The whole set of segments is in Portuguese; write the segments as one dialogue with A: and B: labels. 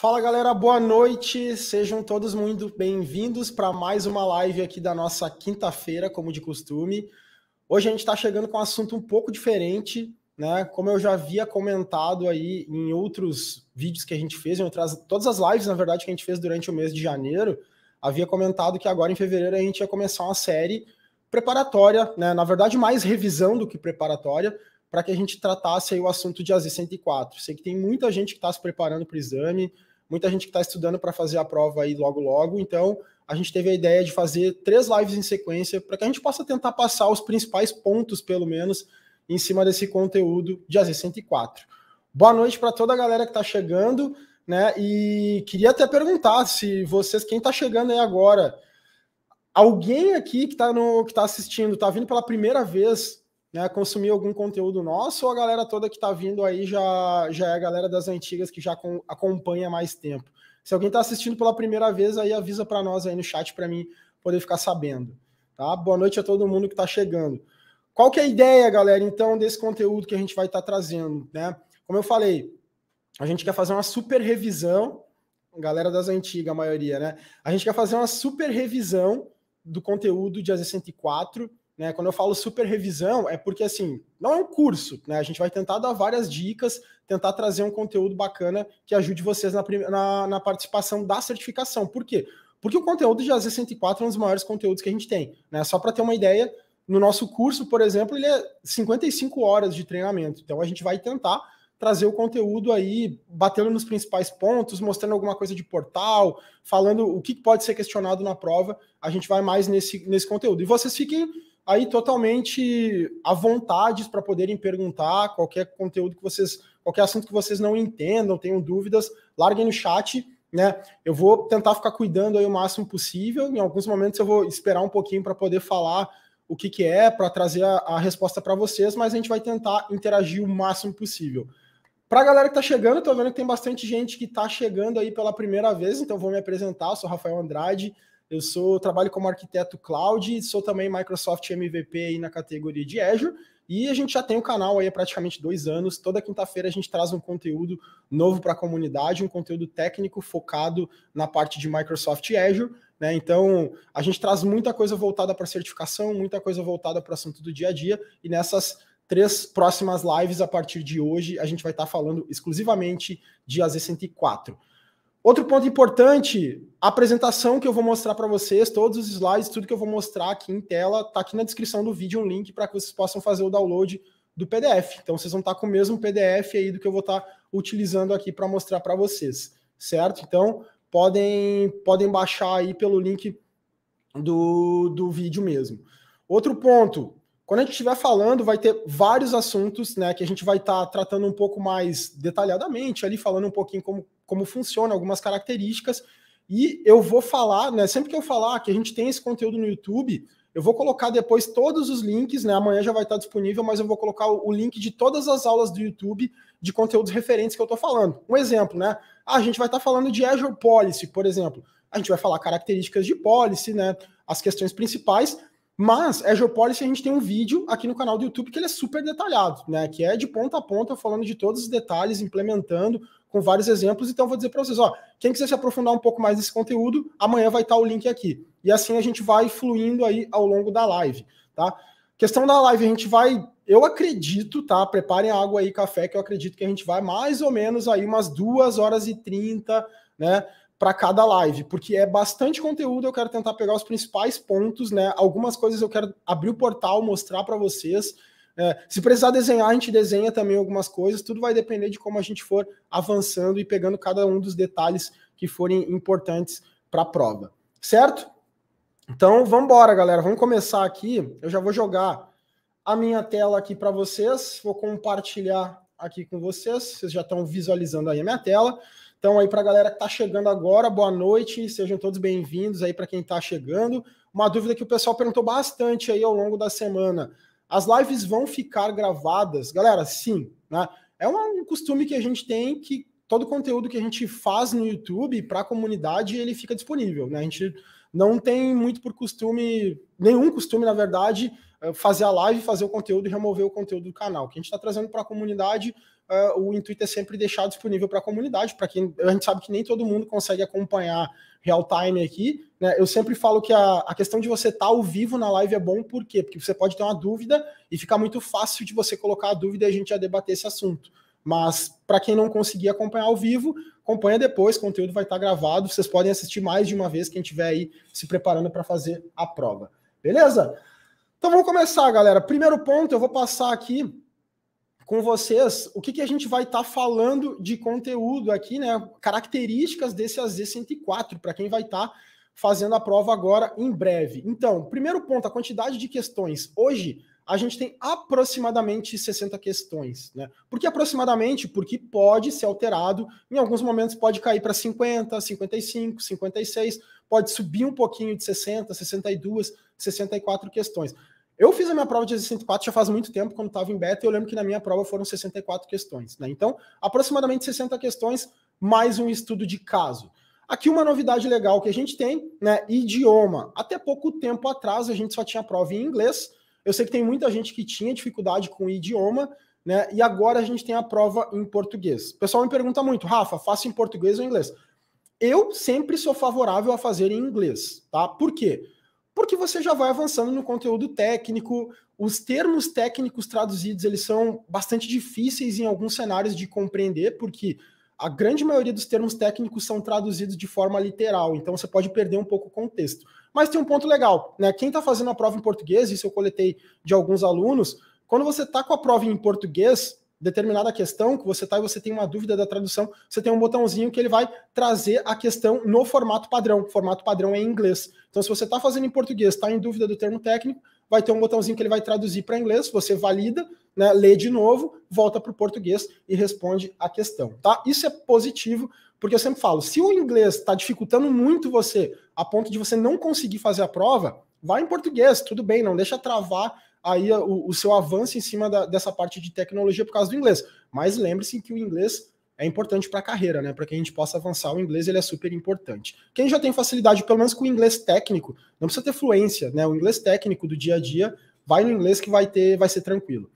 A: Fala galera, boa noite. Sejam todos muito bem-vindos para mais uma live aqui da nossa quinta-feira, como de costume. Hoje a gente está chegando com um assunto um pouco diferente, né? Como eu já havia comentado aí em outros vídeos que a gente fez, em outras, todas as lives, na verdade, que a gente fez durante o mês de janeiro, havia comentado que agora em fevereiro a gente ia começar uma série preparatória, né? Na verdade, mais revisão do que preparatória, para que a gente tratasse aí o assunto de AZ-104. Sei que tem muita gente que está se preparando para o exame, muita gente que está estudando para fazer a prova aí logo logo, então a gente teve a ideia de fazer três lives em sequência para que a gente possa tentar passar os principais pontos, pelo menos, em cima desse conteúdo de AZ104. Boa noite para toda a galera que está chegando, né? E queria até perguntar se vocês, quem está chegando aí agora, alguém aqui que está tá assistindo, está vindo pela primeira vez, né, consumir algum conteúdo nosso ou a galera toda que está vindo aí já, já é a galera das antigas que já com, acompanha mais tempo? Se alguém está assistindo pela primeira vez, aí avisa para nós aí no chat para mim poder ficar sabendo. Tá? Boa noite a todo mundo que está chegando. Qual que é a ideia, galera, então, desse conteúdo que a gente vai estar tá trazendo? Né? Como eu falei, a gente quer fazer uma super revisão, galera das antigas, a maioria, né? A gente quer fazer uma super revisão do conteúdo de AZ104 né? Quando eu falo super revisão, é porque assim, não é um curso, né? A gente vai tentar dar várias dicas, tentar trazer um conteúdo bacana que ajude vocês na, na, na participação da certificação. Por quê? Porque o conteúdo de AZ 104 é um dos maiores conteúdos que a gente tem. Né? Só para ter uma ideia, no nosso curso, por exemplo, ele é 55 horas de treinamento. Então a gente vai tentar trazer o conteúdo aí, batendo nos principais pontos, mostrando alguma coisa de portal, falando o que pode ser questionado na prova. A gente vai mais nesse, nesse conteúdo. E vocês fiquem aí totalmente à vontade para poderem perguntar qualquer conteúdo que vocês, qualquer assunto que vocês não entendam, tenham dúvidas, larguem no chat, né? Eu vou tentar ficar cuidando aí o máximo possível. Em alguns momentos eu vou esperar um pouquinho para poder falar o que, que é, para trazer a, a resposta para vocês, mas a gente vai tentar interagir o máximo possível. Para a galera que está chegando, estou vendo que tem bastante gente que está chegando aí pela primeira vez, então vou me apresentar. Eu sou Rafael Andrade, eu sou trabalho como arquiteto cloud, sou também Microsoft MVP na categoria de Azure. E a gente já tem o canal aí há praticamente dois anos. Toda quinta-feira a gente traz um conteúdo novo para a comunidade, um conteúdo técnico focado na parte de Microsoft Azure. Né? Então, a gente traz muita coisa voltada para certificação, muita coisa voltada para o assunto do dia a dia. E nessas três próximas lives, a partir de hoje, a gente vai estar tá falando exclusivamente de AZ104. Outro ponto importante, a apresentação que eu vou mostrar para vocês, todos os slides, tudo que eu vou mostrar aqui em tela, está aqui na descrição do vídeo um link para que vocês possam fazer o download do PDF. Então vocês vão estar tá com o mesmo PDF aí do que eu vou estar tá utilizando aqui para mostrar para vocês, certo? Então podem podem baixar aí pelo link do, do vídeo mesmo. Outro ponto, quando a gente estiver falando, vai ter vários assuntos, né, que a gente vai estar tá tratando um pouco mais detalhadamente, ali falando um pouquinho como, como funciona, algumas características. E eu vou falar, né, sempre que eu falar que a gente tem esse conteúdo no YouTube, eu vou colocar depois todos os links, né, amanhã já vai estar tá disponível, mas eu vou colocar o, link de todas as aulas do YouTube de conteúdos referentes que eu estou falando. Um exemplo, né, a gente vai estar tá falando de Azure Policy, por exemplo. A gente vai falar características de policy, né, as questões principais, mas Azure Policy a gente tem um vídeo aqui no canal do YouTube que ele é super detalhado, né? Que é de ponta a ponta falando de todos os detalhes, implementando com vários exemplos. Então vou dizer para vocês, ó, quem quiser se aprofundar um pouco mais nesse conteúdo, amanhã vai estar tá o link aqui. E assim a gente vai fluindo aí ao longo da live, tá? Questão da live, a gente vai, eu acredito, tá? Preparem água aí, café, que eu acredito que a gente vai mais ou menos aí umas duas horas e trinta, né? para cada live, porque é bastante conteúdo, eu quero tentar pegar os principais pontos, né? Algumas coisas eu quero abrir o portal, mostrar para vocês. É, se precisar desenhar, a gente desenha também algumas coisas, tudo vai depender de como a gente for avançando e pegando cada um dos detalhes que forem importantes para a prova, certo? Então vamos embora, galera. Vamos começar aqui. Eu já vou jogar a minha tela aqui para vocês. Vou compartilhar aqui com vocês. Vocês já estão visualizando aí a minha tela. Então, aí, para a galera que está chegando agora, boa noite, sejam todos bem-vindos aí para quem está chegando. Uma dúvida que o pessoal perguntou bastante aí ao longo da semana: as lives vão ficar gravadas? Galera, sim, né? É um costume que a gente tem que todo conteúdo que a gente faz no YouTube para a comunidade ele fica disponível, né? A gente não tem muito por costume, nenhum costume, na verdade, eh, fazer a live, fazer o conteúdo e remover o conteúdo do canal. O que a gente está trazendo para a comunidade uh, o intuito é sempre deixar disponível para a comunidade, para quem a gente sabe que nem todo mundo consegue acompanhar real time aqui. Né? Eu sempre falo que a, a questão de você estar tá ao vivo na live é bom, por quê? Porque você pode ter uma dúvida e fica muito fácil de você colocar a dúvida e a gente já debater esse assunto. Mas para quem não conseguir acompanhar ao vivo, acompanha depois, o conteúdo vai estar tá gravado, vocês podem assistir mais de uma vez quem estiver aí se preparando para fazer a prova. Beleza? Então vamos começar, galera. Primeiro ponto, eu vou passar aqui com vocês o que, que a gente vai estar tá falando de conteúdo aqui, né? Características desse AZ 104, para quem vai estar tá fazendo a prova agora em breve. Então, primeiro ponto, a quantidade de questões. Hoje a gente tem aproximadamente 60 questões, né? Por que aproximadamente? Porque pode ser alterado, em alguns momentos pode cair para 50, 55, 56, pode subir um pouquinho de 60, 62, 64 questões. Eu fiz a minha prova de resistência empate já faz muito tempo, quando estava em beta, e eu lembro que na minha prova foram 64 questões. Né? Então, aproximadamente 60 questões, mais um estudo de caso. Aqui uma novidade legal que a gente tem, né? Idioma. Até pouco tempo atrás a gente só tinha prova em inglês. Eu sei que tem muita gente que tinha dificuldade com idioma, né? E agora a gente tem a prova em português. O pessoal me pergunta muito, Rafa, faço em português ou em inglês? Eu sempre sou favorável a fazer em inglês, tá? Por quê? porque você já vai avançando no conteúdo técnico. Os termos técnicos traduzidos, eles são bastante difíceis em alguns cenários de compreender, porque a grande maioria dos termos técnicos são traduzidos de forma literal, então você pode perder um pouco o contexto. Mas tem um ponto legal, né? Quem está fazendo a prova em português, isso eu coletei de alguns alunos, quando você está com a prova em português, determinada questão que você está e você tem uma dúvida da tradução, você tem um botãozinho que ele vai trazer a questão no formato padrão. O formato padrão é em inglês. Então, se você está fazendo em português, está em dúvida do termo técnico, vai ter um botãozinho que ele vai traduzir para inglês, você valida, né, lê de novo, volta para o português e responde a questão, tá? Isso é positivo, porque eu sempre falo, se o inglês está dificultando muito você, a ponto de você não conseguir fazer a prova, vai em português, tudo bem, não deixa travar aí o, o seu avanço em cima da, dessa parte de tecnologia por causa do inglês. Mas lembre-se que o inglês é importante para a carreira, né? Para que a gente possa avançar, o inglês ele é super importante. Quem já tem facilidade, pelo menos com o inglês técnico, não precisa ter fluência, né? O inglês técnico do dia a dia, vai no inglês que vai ter, vai ser tranquilo.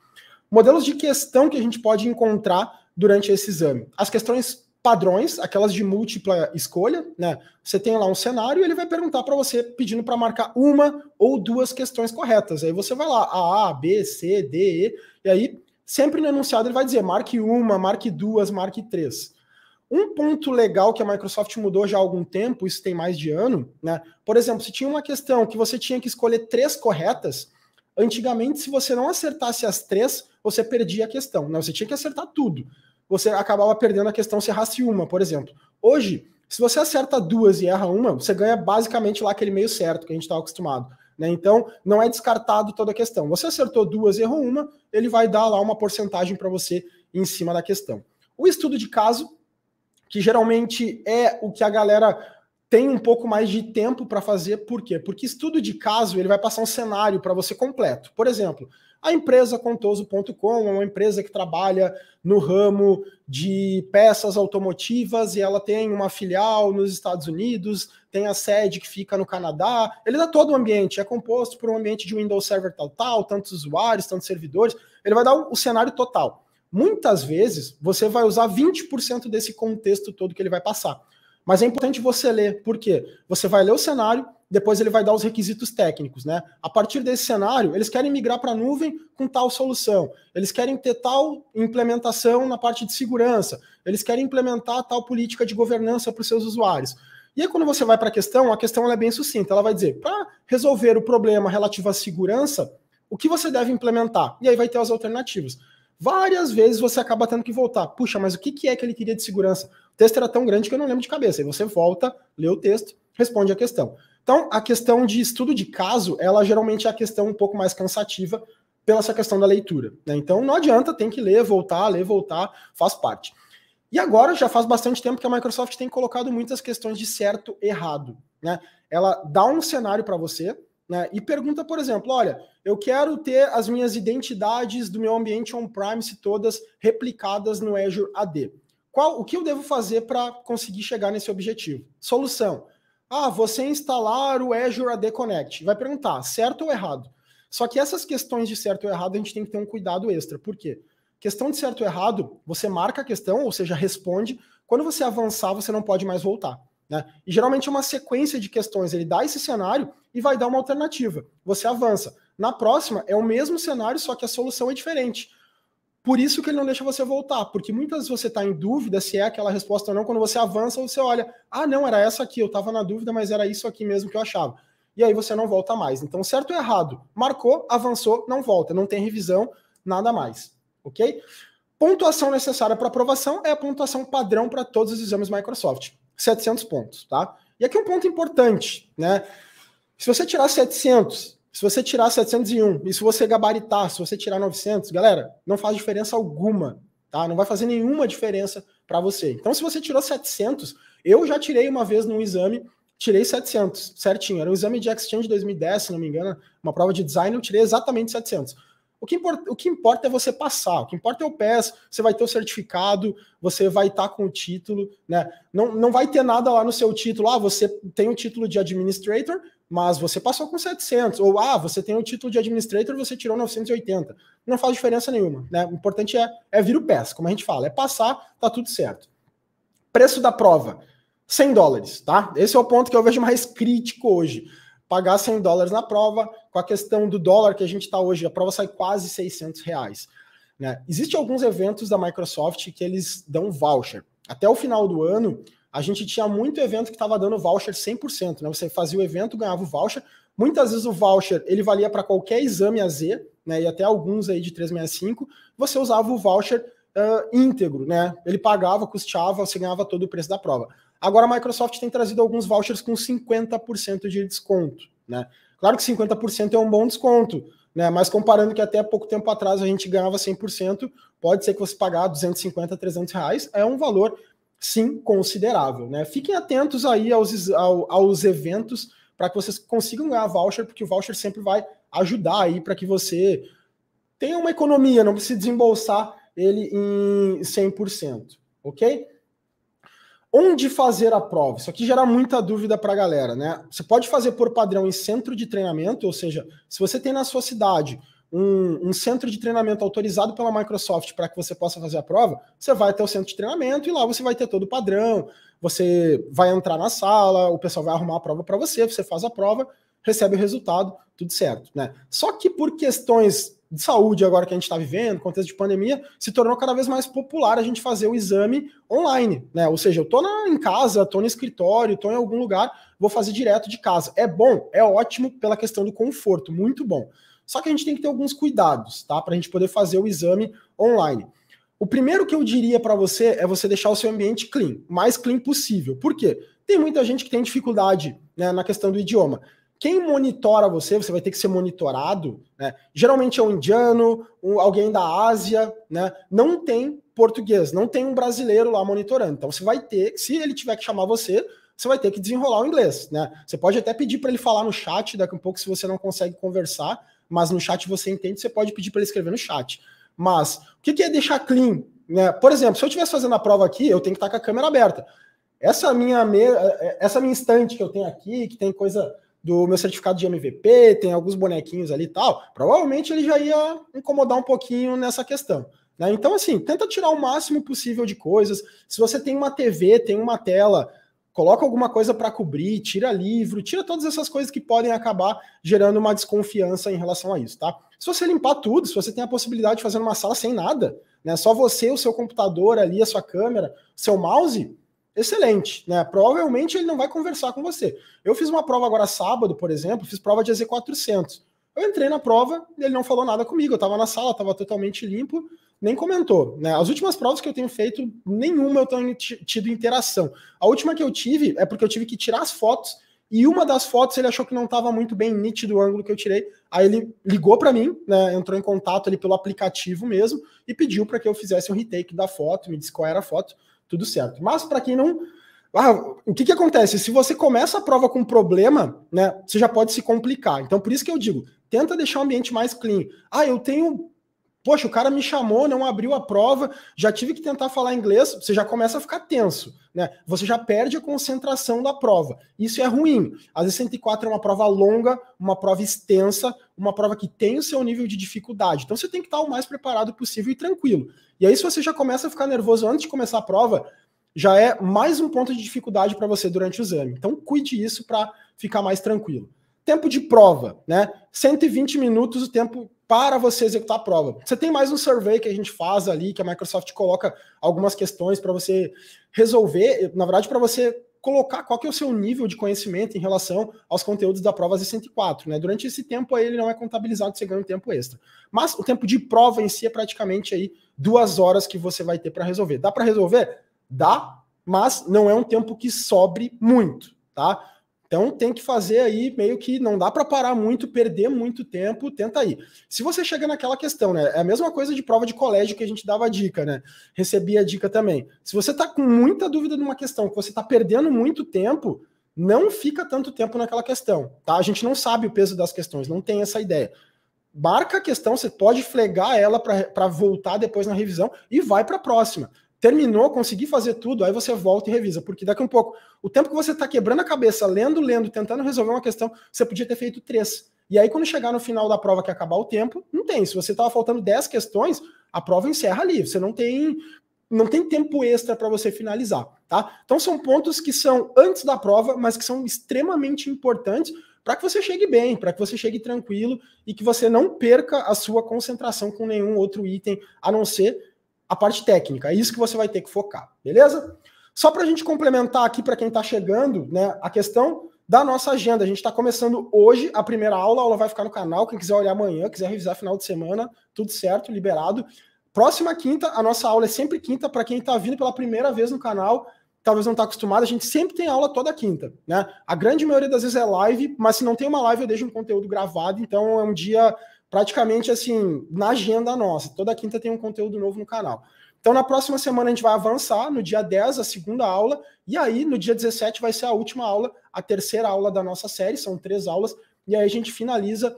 A: Modelos de questão que a gente pode encontrar durante esse exame. As questões padrões, aquelas de múltipla escolha, né? Você tem lá um cenário e ele vai perguntar para você pedindo para marcar uma ou duas questões corretas. Aí você vai lá, A, A, B, C, D, E, e aí sempre no enunciado ele vai dizer marque uma, marque duas, marque três. Um ponto legal que a Microsoft mudou já há algum tempo, isso tem mais de ano, né? Por exemplo, se tinha uma questão que você tinha que escolher três corretas, antigamente se você não acertasse as três, você perdia a questão, né? Você tinha que acertar tudo você acabava perdendo a questão se errasse uma, por exemplo. Hoje, se você acerta duas e erra uma, você ganha basicamente lá aquele meio certo que a gente está acostumado. Né? Então, não é descartado toda a questão. Você acertou duas, errou uma, ele vai dar lá uma porcentagem para você em cima da questão. O estudo de caso, que geralmente é o que a galera tem um pouco mais de tempo para fazer, por quê? Porque estudo de caso ele vai passar um cenário para você completo. Por exemplo, a empresa Contoso.com é uma empresa que trabalha no ramo de peças automotivas e ela tem uma filial nos Estados Unidos, tem a sede que fica no Canadá. Ele dá todo o ambiente, é composto por um ambiente de Windows Server tal, tal, tantos usuários, tantos servidores. Ele vai dar o cenário total. Muitas vezes você vai usar 20% desse contexto todo que ele vai passar. Mas é importante você ler, porque você vai ler o cenário, depois ele vai dar os requisitos técnicos, né? A partir desse cenário, eles querem migrar para a nuvem com tal solução, eles querem ter tal implementação na parte de segurança, eles querem implementar tal política de governança para os seus usuários. E aí, quando você vai para a questão, a questão é bem sucinta. Ela vai dizer: para resolver o problema relativo à segurança, o que você deve implementar? E aí vai ter as alternativas. Várias vezes você acaba tendo que voltar. Puxa, mas o que é que ele queria de segurança? O texto era tão grande que eu não lembro de cabeça. Aí você volta, lê o texto, responde a questão. Então, a questão de estudo de caso, ela geralmente é a questão um pouco mais cansativa pela essa questão da leitura. Né? Então, não adianta, tem que ler, voltar, ler, voltar, faz parte. E agora já faz bastante tempo que a Microsoft tem colocado muitas questões de certo errado. Né? Ela dá um cenário para você né, e pergunta, por exemplo, olha, eu quero ter as minhas identidades do meu ambiente on-premise todas replicadas no Azure AD. Qual, o que eu devo fazer para conseguir chegar nesse objetivo? Solução ah, você instalar o Azure AD Connect. Vai perguntar, certo ou errado? Só que essas questões de certo ou errado a gente tem que ter um cuidado extra. Por quê? Questão de certo ou errado, você marca a questão, ou seja, responde. Quando você avançar, você não pode mais voltar. Né? E geralmente é uma sequência de questões. Ele dá esse cenário e vai dar uma alternativa. Você avança. Na próxima, é o mesmo cenário, só que a solução é diferente. Por isso que ele não deixa você voltar, porque muitas vezes você está em dúvida se é aquela resposta ou não. Quando você avança, você olha, ah, não, era essa aqui, eu estava na dúvida, mas era isso aqui mesmo que eu achava. E aí você não volta mais. Então, certo ou errado, marcou, avançou, não volta, não tem revisão, nada mais. Ok? Pontuação necessária para aprovação é a pontuação padrão para todos os exames Microsoft, 700 pontos, tá? E aqui um ponto importante, né? Se você tirar 700 se você tirar 701 e se você gabaritar, se você tirar 900, galera, não faz diferença alguma, tá? Não vai fazer nenhuma diferença para você. Então, se você tirou 700, eu já tirei uma vez num exame, tirei 700, certinho. Era um exame de Exchange 2010, se não me engano, uma prova de design, eu tirei exatamente 700. O que, importa, o que importa é você passar, o que importa é o PES, você vai ter o certificado, você vai estar tá com o título, né? Não, não vai ter nada lá no seu título, ah, você tem o título de administrator, mas você passou com 700, ou ah, você tem o título de administrator, você tirou 980. Não faz diferença nenhuma, né? O importante é, é vir o PES, como a gente fala, é passar, tá tudo certo. Preço da prova, 100 dólares, tá? Esse é o ponto que eu vejo mais crítico hoje. Pagar 100 dólares na prova, com a questão do dólar que a gente está hoje, a prova sai quase 600 reais. Né? Existem alguns eventos da Microsoft que eles dão voucher. Até o final do ano, a gente tinha muito evento que estava dando voucher 100%, né? Você fazia o evento, ganhava o voucher. Muitas vezes o voucher, ele valia para qualquer exame AZ, né? E até alguns aí de 365, você usava o voucher uh, íntegro, né? Ele pagava, custeava, você ganhava todo o preço da prova. Agora a Microsoft tem trazido alguns vouchers com 50% de desconto, né? Claro que 50% é um bom desconto, né? Mas comparando que até pouco tempo atrás a gente ganhava 100%, pode ser que você pagar 250, 300 reais, é um valor sim considerável. Né? Fiquem atentos aí aos, ao, aos eventos para que vocês consigam ganhar voucher, porque o voucher sempre vai ajudar aí para que você tenha uma economia, não precisa desembolsar ele em 100%, ok? Onde fazer a prova? Isso aqui gera muita dúvida para a galera, né? Você pode fazer por padrão em centro de treinamento, ou seja, se você tem na sua cidade um, um centro de treinamento autorizado pela Microsoft para que você possa fazer a prova, você vai até o centro de treinamento e lá você vai ter todo o padrão, você vai entrar na sala, o pessoal vai arrumar a prova para você, você faz a prova, recebe o resultado, tudo certo, né? Só que por questões de saúde agora que a gente está vivendo, contexto de pandemia, se tornou cada vez mais popular a gente fazer o exame online, né? Ou seja, eu tô na, em casa, tô no escritório, tô em algum lugar, vou fazer direto de casa. É bom, é ótimo pela questão do conforto, muito bom. Só que a gente tem que ter alguns cuidados, tá? Para a gente poder fazer o exame online. O primeiro que eu diria para você é você deixar o seu ambiente clean, mais clean possível. Por quê? Tem muita gente que tem dificuldade né, na questão do idioma. Quem monitora você, você vai ter que ser monitorado, né? Geralmente é um indiano, um, alguém da Ásia, né? Não tem português, não tem um brasileiro lá monitorando. Então você vai ter, se ele tiver que chamar você, você vai ter que desenrolar o inglês, né? Você pode até pedir para ele falar no chat daqui a um pouco se você não consegue conversar, mas no chat você entende, você pode pedir para ele escrever no chat. Mas o que, que é deixar clean? Né? Por exemplo, se eu estivesse fazendo a prova aqui, eu tenho que estar tá com a câmera aberta. Essa minha, me... essa minha estante que eu tenho aqui, que tem coisa do meu certificado de MVP, tem alguns bonequinhos ali e tal, provavelmente ele já ia incomodar um pouquinho nessa questão. Né? Então, assim, tenta tirar o máximo possível de coisas. Se você tem uma TV, tem uma tela coloca alguma coisa para cobrir, tira livro, tira todas essas coisas que podem acabar gerando uma desconfiança em relação a isso, tá? Se você limpar tudo, se você tem a possibilidade de fazer uma sala sem nada, né? Só você, o seu computador ali, a sua câmera, seu mouse, excelente, né? Provavelmente ele não vai conversar com você. Eu fiz uma prova agora sábado, por exemplo, fiz prova de EZ400. Eu entrei na prova e ele não falou nada comigo. Eu estava na sala, estava totalmente limpo, nem comentou. Né? As últimas provas que eu tenho feito, nenhuma eu tenho tido interação. A última que eu tive é porque eu tive que tirar as fotos e uma das fotos ele achou que não estava muito bem nítido o ângulo que eu tirei. Aí ele ligou para mim, né, entrou em contato ali pelo aplicativo mesmo e pediu para que eu fizesse um retake da foto, me disse qual era a foto, tudo certo. Mas para quem não ah, o que, que acontece? Se você começa a prova com um problema, né, você já pode se complicar. Então, por isso que eu digo, tenta deixar o ambiente mais clean. Ah, eu tenho. Poxa, o cara me chamou, não abriu a prova, já tive que tentar falar inglês, você já começa a ficar tenso, né? Você já perde a concentração da prova. Isso é ruim. A 64 é uma prova longa, uma prova extensa, uma prova que tem o seu nível de dificuldade. Então você tem que estar o mais preparado possível e tranquilo. E aí, se você já começa a ficar nervoso antes de começar a prova, já é mais um ponto de dificuldade para você durante o exame. Então, cuide isso para ficar mais tranquilo. Tempo de prova, né? 120 minutos o tempo para você executar a prova. Você tem mais um survey que a gente faz ali, que a Microsoft coloca algumas questões para você resolver, na verdade, para você colocar qual que é o seu nível de conhecimento em relação aos conteúdos da prova Z104, né? Durante esse tempo aí ele não é contabilizado, você ganha um tempo extra. Mas o tempo de prova em si é praticamente aí duas horas que você vai ter para resolver. Dá para resolver? Dá, mas não é um tempo que sobre muito, tá? Então tem que fazer aí meio que não dá para parar muito, perder muito tempo, tenta aí. Se você chega naquela questão, né? É a mesma coisa de prova de colégio que a gente dava dica, né? Recebi a dica também. Se você tá com muita dúvida numa questão, que você tá perdendo muito tempo, não fica tanto tempo naquela questão, tá? A gente não sabe o peso das questões, não tem essa ideia. Marca a questão, você pode flegar ela para voltar depois na revisão e vai para a próxima terminou, consegui fazer tudo, aí você volta e revisa, porque daqui um pouco, o tempo que você está quebrando a cabeça, lendo, lendo, tentando resolver uma questão, você podia ter feito três. E aí, quando chegar no final da prova que acabar o tempo, não tem. Se você estava faltando dez questões, a prova encerra ali. Você não tem não tem tempo extra para você finalizar, tá? Então são pontos que são antes da prova, mas que são extremamente importantes para que você chegue bem, para que você chegue tranquilo e que você não perca a sua concentração com nenhum outro item, a não ser a parte técnica. É isso que você vai ter que focar, beleza? Só para a gente complementar aqui para quem está chegando, né, a questão da nossa agenda. A gente está começando hoje a primeira aula, a aula vai ficar no canal. Quem quiser olhar amanhã, quiser revisar final de semana, tudo certo, liberado. Próxima quinta, a nossa aula é sempre quinta, para quem está vindo pela primeira vez no canal, talvez não está acostumado, a gente sempre tem aula toda quinta, né? A grande maioria das vezes é live, mas se não tem uma live, eu deixo um conteúdo gravado, então é um dia praticamente assim, na agenda nossa. Toda quinta tem um conteúdo novo no canal. Então, na próxima semana a gente vai avançar, no dia 10, a segunda aula, e aí no dia 17 vai ser a última aula, a terceira aula da nossa série, são três aulas, e aí a gente finaliza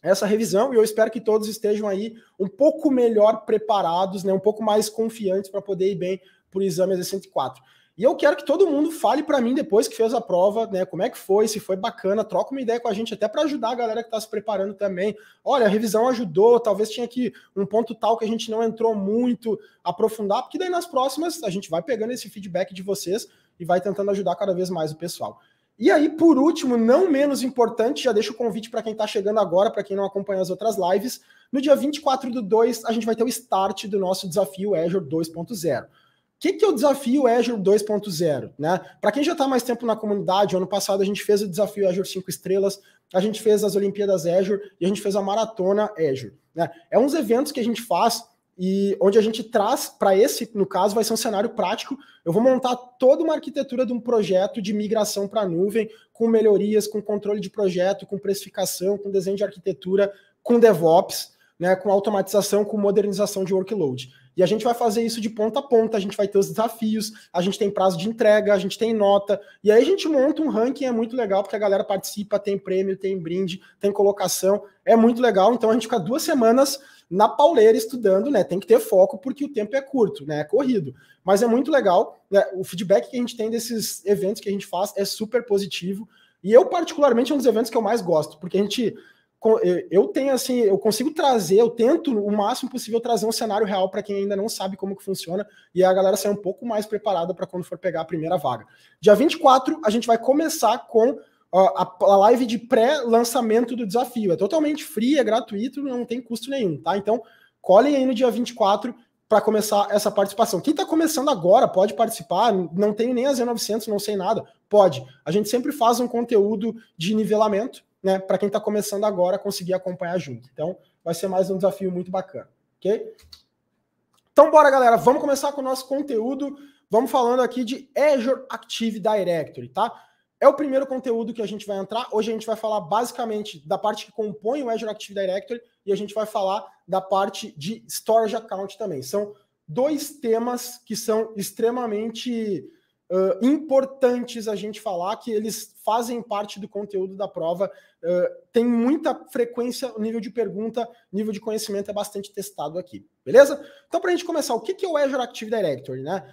A: essa revisão, e eu espero que todos estejam aí um pouco melhor preparados, né, um pouco mais confiantes para poder ir bem para o exame 64. E eu quero que todo mundo fale para mim depois que fez a prova, né? Como é que foi, se foi bacana, troca uma ideia com a gente até para ajudar a galera que está se preparando também. Olha, a revisão ajudou, talvez tinha aqui um ponto tal que a gente não entrou muito, aprofundar, porque daí nas próximas a gente vai pegando esse feedback de vocês e vai tentando ajudar cada vez mais o pessoal. E aí, por último, não menos importante, já deixo o convite para quem está chegando agora, para quem não acompanha as outras lives. No dia 24 do 2, a gente vai ter o start do nosso desafio Azure 2.0 que, que é o desafio Azure 2.0? Né? Para quem já está mais tempo na comunidade, ano passado a gente fez o desafio Azure 5 estrelas, a gente fez as Olimpíadas Azure e a gente fez a Maratona Azure. Né? É uns eventos que a gente faz e onde a gente traz para esse, no caso, vai ser um cenário prático. Eu vou montar toda uma arquitetura de um projeto de migração para a nuvem, com melhorias, com controle de projeto, com precificação, com desenho de arquitetura, com DevOps, né, com automatização, com modernização de workload. E a gente vai fazer isso de ponta a ponta, a gente vai ter os desafios, a gente tem prazo de entrega, a gente tem nota, e aí a gente monta um ranking, é muito legal, porque a galera participa, tem prêmio, tem brinde, tem colocação, é muito legal. Então a gente fica duas semanas na pauleira estudando, né? Tem que ter foco porque o tempo é curto, né? É corrido. Mas é muito legal, né? O feedback que a gente tem desses eventos que a gente faz é super positivo. E eu, particularmente, é um dos eventos que eu mais gosto, porque a gente eu tenho assim, eu consigo trazer, eu tento o máximo possível trazer um cenário real para quem ainda não sabe como que funciona e a galera sair um pouco mais preparada para quando for pegar a primeira vaga. Dia 24, a gente vai começar com a live de pré-lançamento do desafio. É totalmente free, é gratuito, não tem custo nenhum, tá? Então, colhem aí no dia 24 para começar essa participação. Quem está começando agora pode participar, não tenho nem a Z900, não sei nada, pode. A gente sempre faz um conteúdo de nivelamento, né, para quem está começando agora conseguir acompanhar junto. Então, vai ser mais um desafio muito bacana, ok? Então, bora, galera, vamos começar com o nosso conteúdo. Vamos falando aqui de Azure Active Directory, tá? É o primeiro conteúdo que a gente vai entrar. Hoje a gente vai falar basicamente da parte que compõe o Azure Active Directory e a gente vai falar da parte de Storage Account também. São dois temas que são extremamente uh, importantes a gente falar, que eles fazem parte do conteúdo da prova. Uh, tem muita frequência, o nível de pergunta, nível de conhecimento é bastante testado aqui, beleza? Então, para a gente começar, o que, que é o Azure Active Directory, né?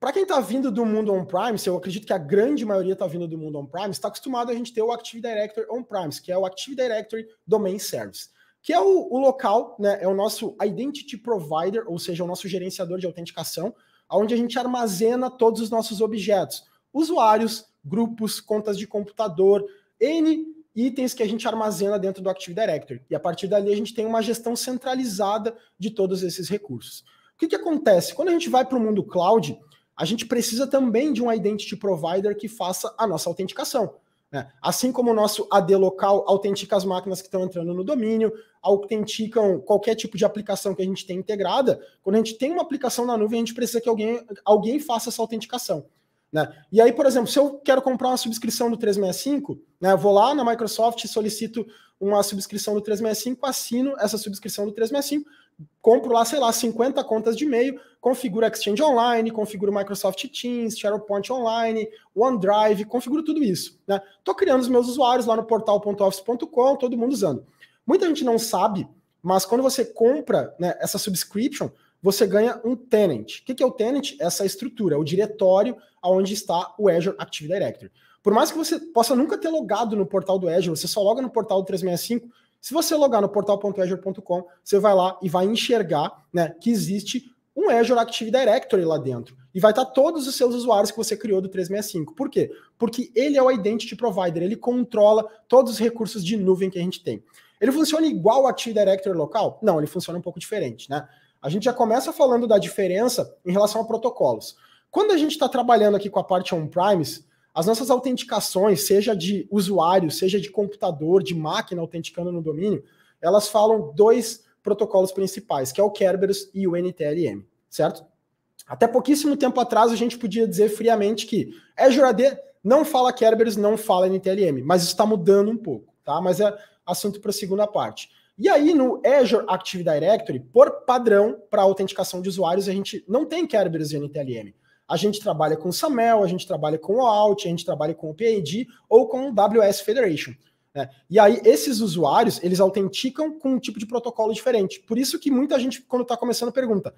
A: Para quem está vindo do mundo on-premise, eu acredito que a grande maioria está vindo do mundo on-premise, está acostumado a gente ter o Active Directory on-premise, que é o Active Directory Domain Service, que é o, o, local, né, é o nosso Identity Provider, ou seja, o nosso gerenciador de autenticação, onde a gente armazena todos os nossos objetos, usuários, grupos, contas de computador, N itens que a gente armazena dentro do Active Directory. E a partir dali a gente tem uma gestão centralizada de todos esses recursos. O que, que acontece? Quando a gente vai para o mundo cloud, a gente precisa também de um identity provider que faça a nossa autenticação. Né? Assim como o nosso AD local autentica as máquinas que estão entrando no domínio, autenticam qualquer tipo de aplicação que a gente tem integrada. Quando a gente tem uma aplicação na nuvem, a gente precisa que alguém, alguém faça essa autenticação. Né? E aí, por exemplo, se eu quero comprar uma subscrição do 365, né, vou lá na Microsoft, solicito uma subscrição do 365, assino essa subscrição do 365, compro lá, sei lá, 50 contas de e-mail, configuro Exchange Online, configuro Microsoft Teams, SharePoint Online, OneDrive, configuro tudo isso. Né? Tô criando os meus usuários lá no portal.office.com, todo mundo usando. Muita gente não sabe, mas quando você compra né, essa subscription, você ganha um tenant. O que é o tenant? Essa estrutura, é o diretório onde está o Azure Active Directory. Por mais que você possa nunca ter logado no portal do Azure, você só loga no portal do 365. Se você logar no portal.azure.com, você vai lá e vai enxergar né, que existe um Azure Active Directory lá dentro. E vai estar todos os seus usuários que você criou do 365. Por quê? Porque ele é o Identity Provider, ele controla todos os recursos de nuvem que a gente tem. Ele funciona igual ao Active Directory local? Não, ele funciona um pouco diferente, né? A gente já começa falando da diferença em relação a protocolos. Quando a gente está trabalhando aqui com a parte on-premise, as nossas autenticações, seja de usuário, seja de computador, de máquina autenticando no domínio, elas falam dois protocolos principais, que é o Kerberos e o NTLM, certo? Até pouquíssimo tempo atrás a gente podia dizer friamente que Azure é AD não fala Kerberos, não fala NTLM, mas isso está mudando um pouco, tá? Mas é assunto para a segunda parte. E aí no Azure Active Directory, por padrão para autenticação de usuários, a gente não tem Kerberos e NTLM. A gente trabalha com o SAML, a gente trabalha com o OAuth, a gente trabalha com o PID ou com o WS Federation. Né? E aí, esses usuários, eles autenticam com um tipo de protocolo diferente. Por isso que muita gente, quando está começando, pergunta,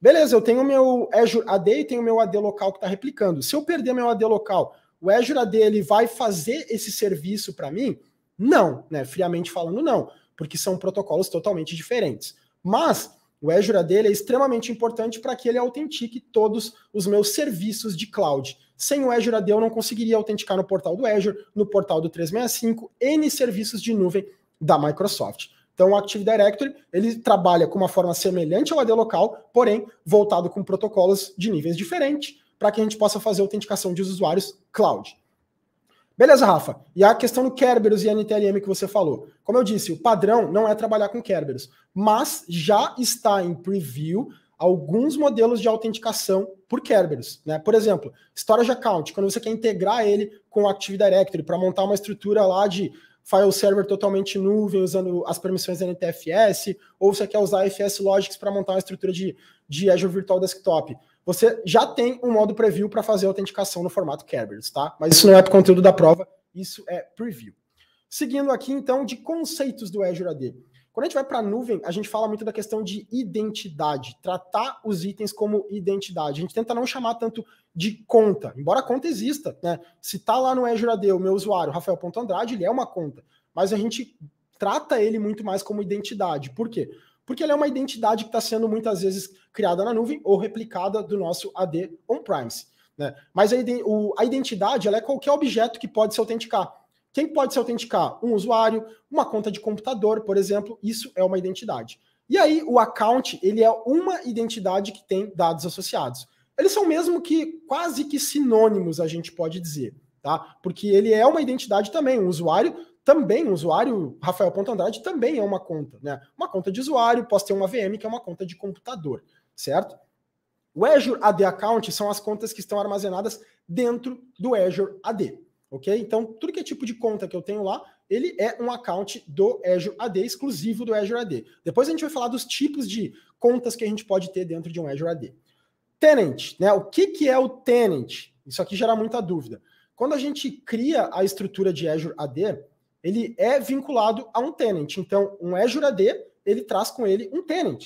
A: beleza, eu tenho meu Azure AD e tenho meu AD local que está replicando. Se eu perder meu AD local, o Azure AD ele vai fazer esse serviço para mim? Não, né? friamente falando, não, porque são protocolos totalmente diferentes. Mas o Azure AD é extremamente importante para que ele autentique todos os meus serviços de cloud. Sem o Azure AD eu não conseguiria autenticar no portal do Azure, no portal do 365, N serviços de nuvem da Microsoft. Então, o Active Directory ele trabalha com uma forma semelhante ao AD local, porém voltado com protocolos de níveis diferentes, para que a gente possa fazer autenticação de usuários cloud. Beleza, Rafa. E a questão do Kerberos e NTLM que você falou. Como eu disse, o padrão não é trabalhar com Kerberos, mas já está em preview alguns modelos de autenticação por Kerberos. Né? Por exemplo, Storage Account, quando você quer integrar ele com o Active Directory para montar uma estrutura lá de file server totalmente nuvem, usando as permissões da NTFS, ou você quer usar FS Logics para montar uma estrutura de, de Azure Virtual Desktop. Você já tem um modo preview para fazer a autenticação no formato Kerberos, tá? Mas isso não é conteúdo da prova, isso é preview. Seguindo aqui, então, de conceitos do Azure AD. Quando a gente vai para a nuvem, a gente fala muito da questão de identidade, tratar os itens como identidade. A gente tenta não chamar tanto de conta, embora a conta exista, né? Se tá lá no Azure AD o meu usuário, Rafael.andrade, ele é uma conta, mas a gente trata ele muito mais como identidade. Por quê? Porque ele é uma identidade que está sendo muitas vezes criada na nuvem ou replicada do nosso AD on-premise. Né? Mas a identidade ela é qualquer objeto que pode se autenticar. Quem pode se autenticar? Um usuário, uma conta de computador, por exemplo, isso é uma identidade. E aí o account, ele é uma identidade que tem dados associados. Eles são mesmo que quase que sinônimos, a gente pode dizer, tá? Porque ele é uma identidade também, um usuário também, um usuário, Rafael Andrade também é uma conta, né? Uma conta de usuário, posso ter uma VM que é uma conta de computador, certo? O Azure AD Account são as contas que estão armazenadas dentro do Azure AD ok? Então, tudo que é tipo de conta que eu tenho lá, ele é um account do Azure AD, exclusivo do Azure AD. Depois a gente vai falar dos tipos de contas que a gente pode ter dentro de um Azure AD. Tenant, né? O que, que é o tenant? Isso aqui gera muita dúvida. Quando a gente cria a estrutura de Azure AD, ele é vinculado a um tenant. Então, um Azure AD, ele traz com ele um tenant.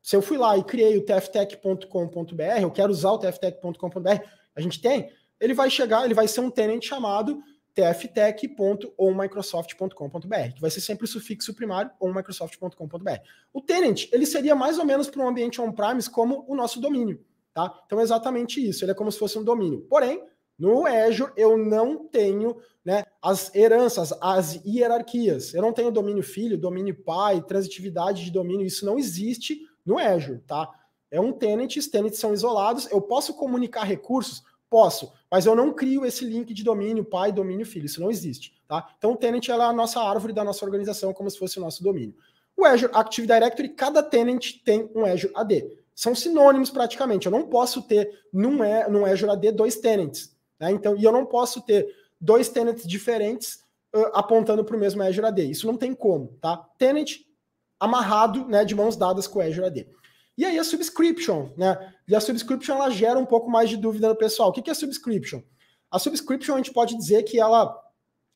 A: Se eu fui lá e criei o tftech.com.br, eu quero usar o tftech.com.br, a gente tem, ele vai chegar, ele vai ser um tenant chamado tftechou que vai ser sempre o sufixo primário ou microsoft.com.br. O tenant, ele seria mais ou menos para um ambiente on-premise como o nosso domínio, tá? Então é exatamente isso, ele é como se fosse um domínio. Porém, no Azure eu não tenho, né, as heranças, as hierarquias. Eu não tenho domínio filho, domínio pai, transitividade de domínio, isso não existe no Azure, tá? É um tenant, os tenants são isolados, eu posso comunicar recursos, Posso, mas eu não crio esse link de domínio pai, domínio filho, isso não existe, tá? Então o tenant é a nossa árvore da nossa organização, como se fosse o nosso domínio. O Azure Active Directory, cada tenant tem um Azure AD. São sinônimos praticamente. Eu não posso ter num, num Azure AD dois tenants, né? Então, e eu não posso ter dois tenants diferentes uh, apontando para o mesmo Azure AD. Isso não tem como, tá? Tenant amarrado, né, de mãos dadas com o Azure AD. E aí a subscription, né? E a subscription ela gera um pouco mais de dúvida no pessoal. O que é subscription? A subscription a gente pode dizer que ela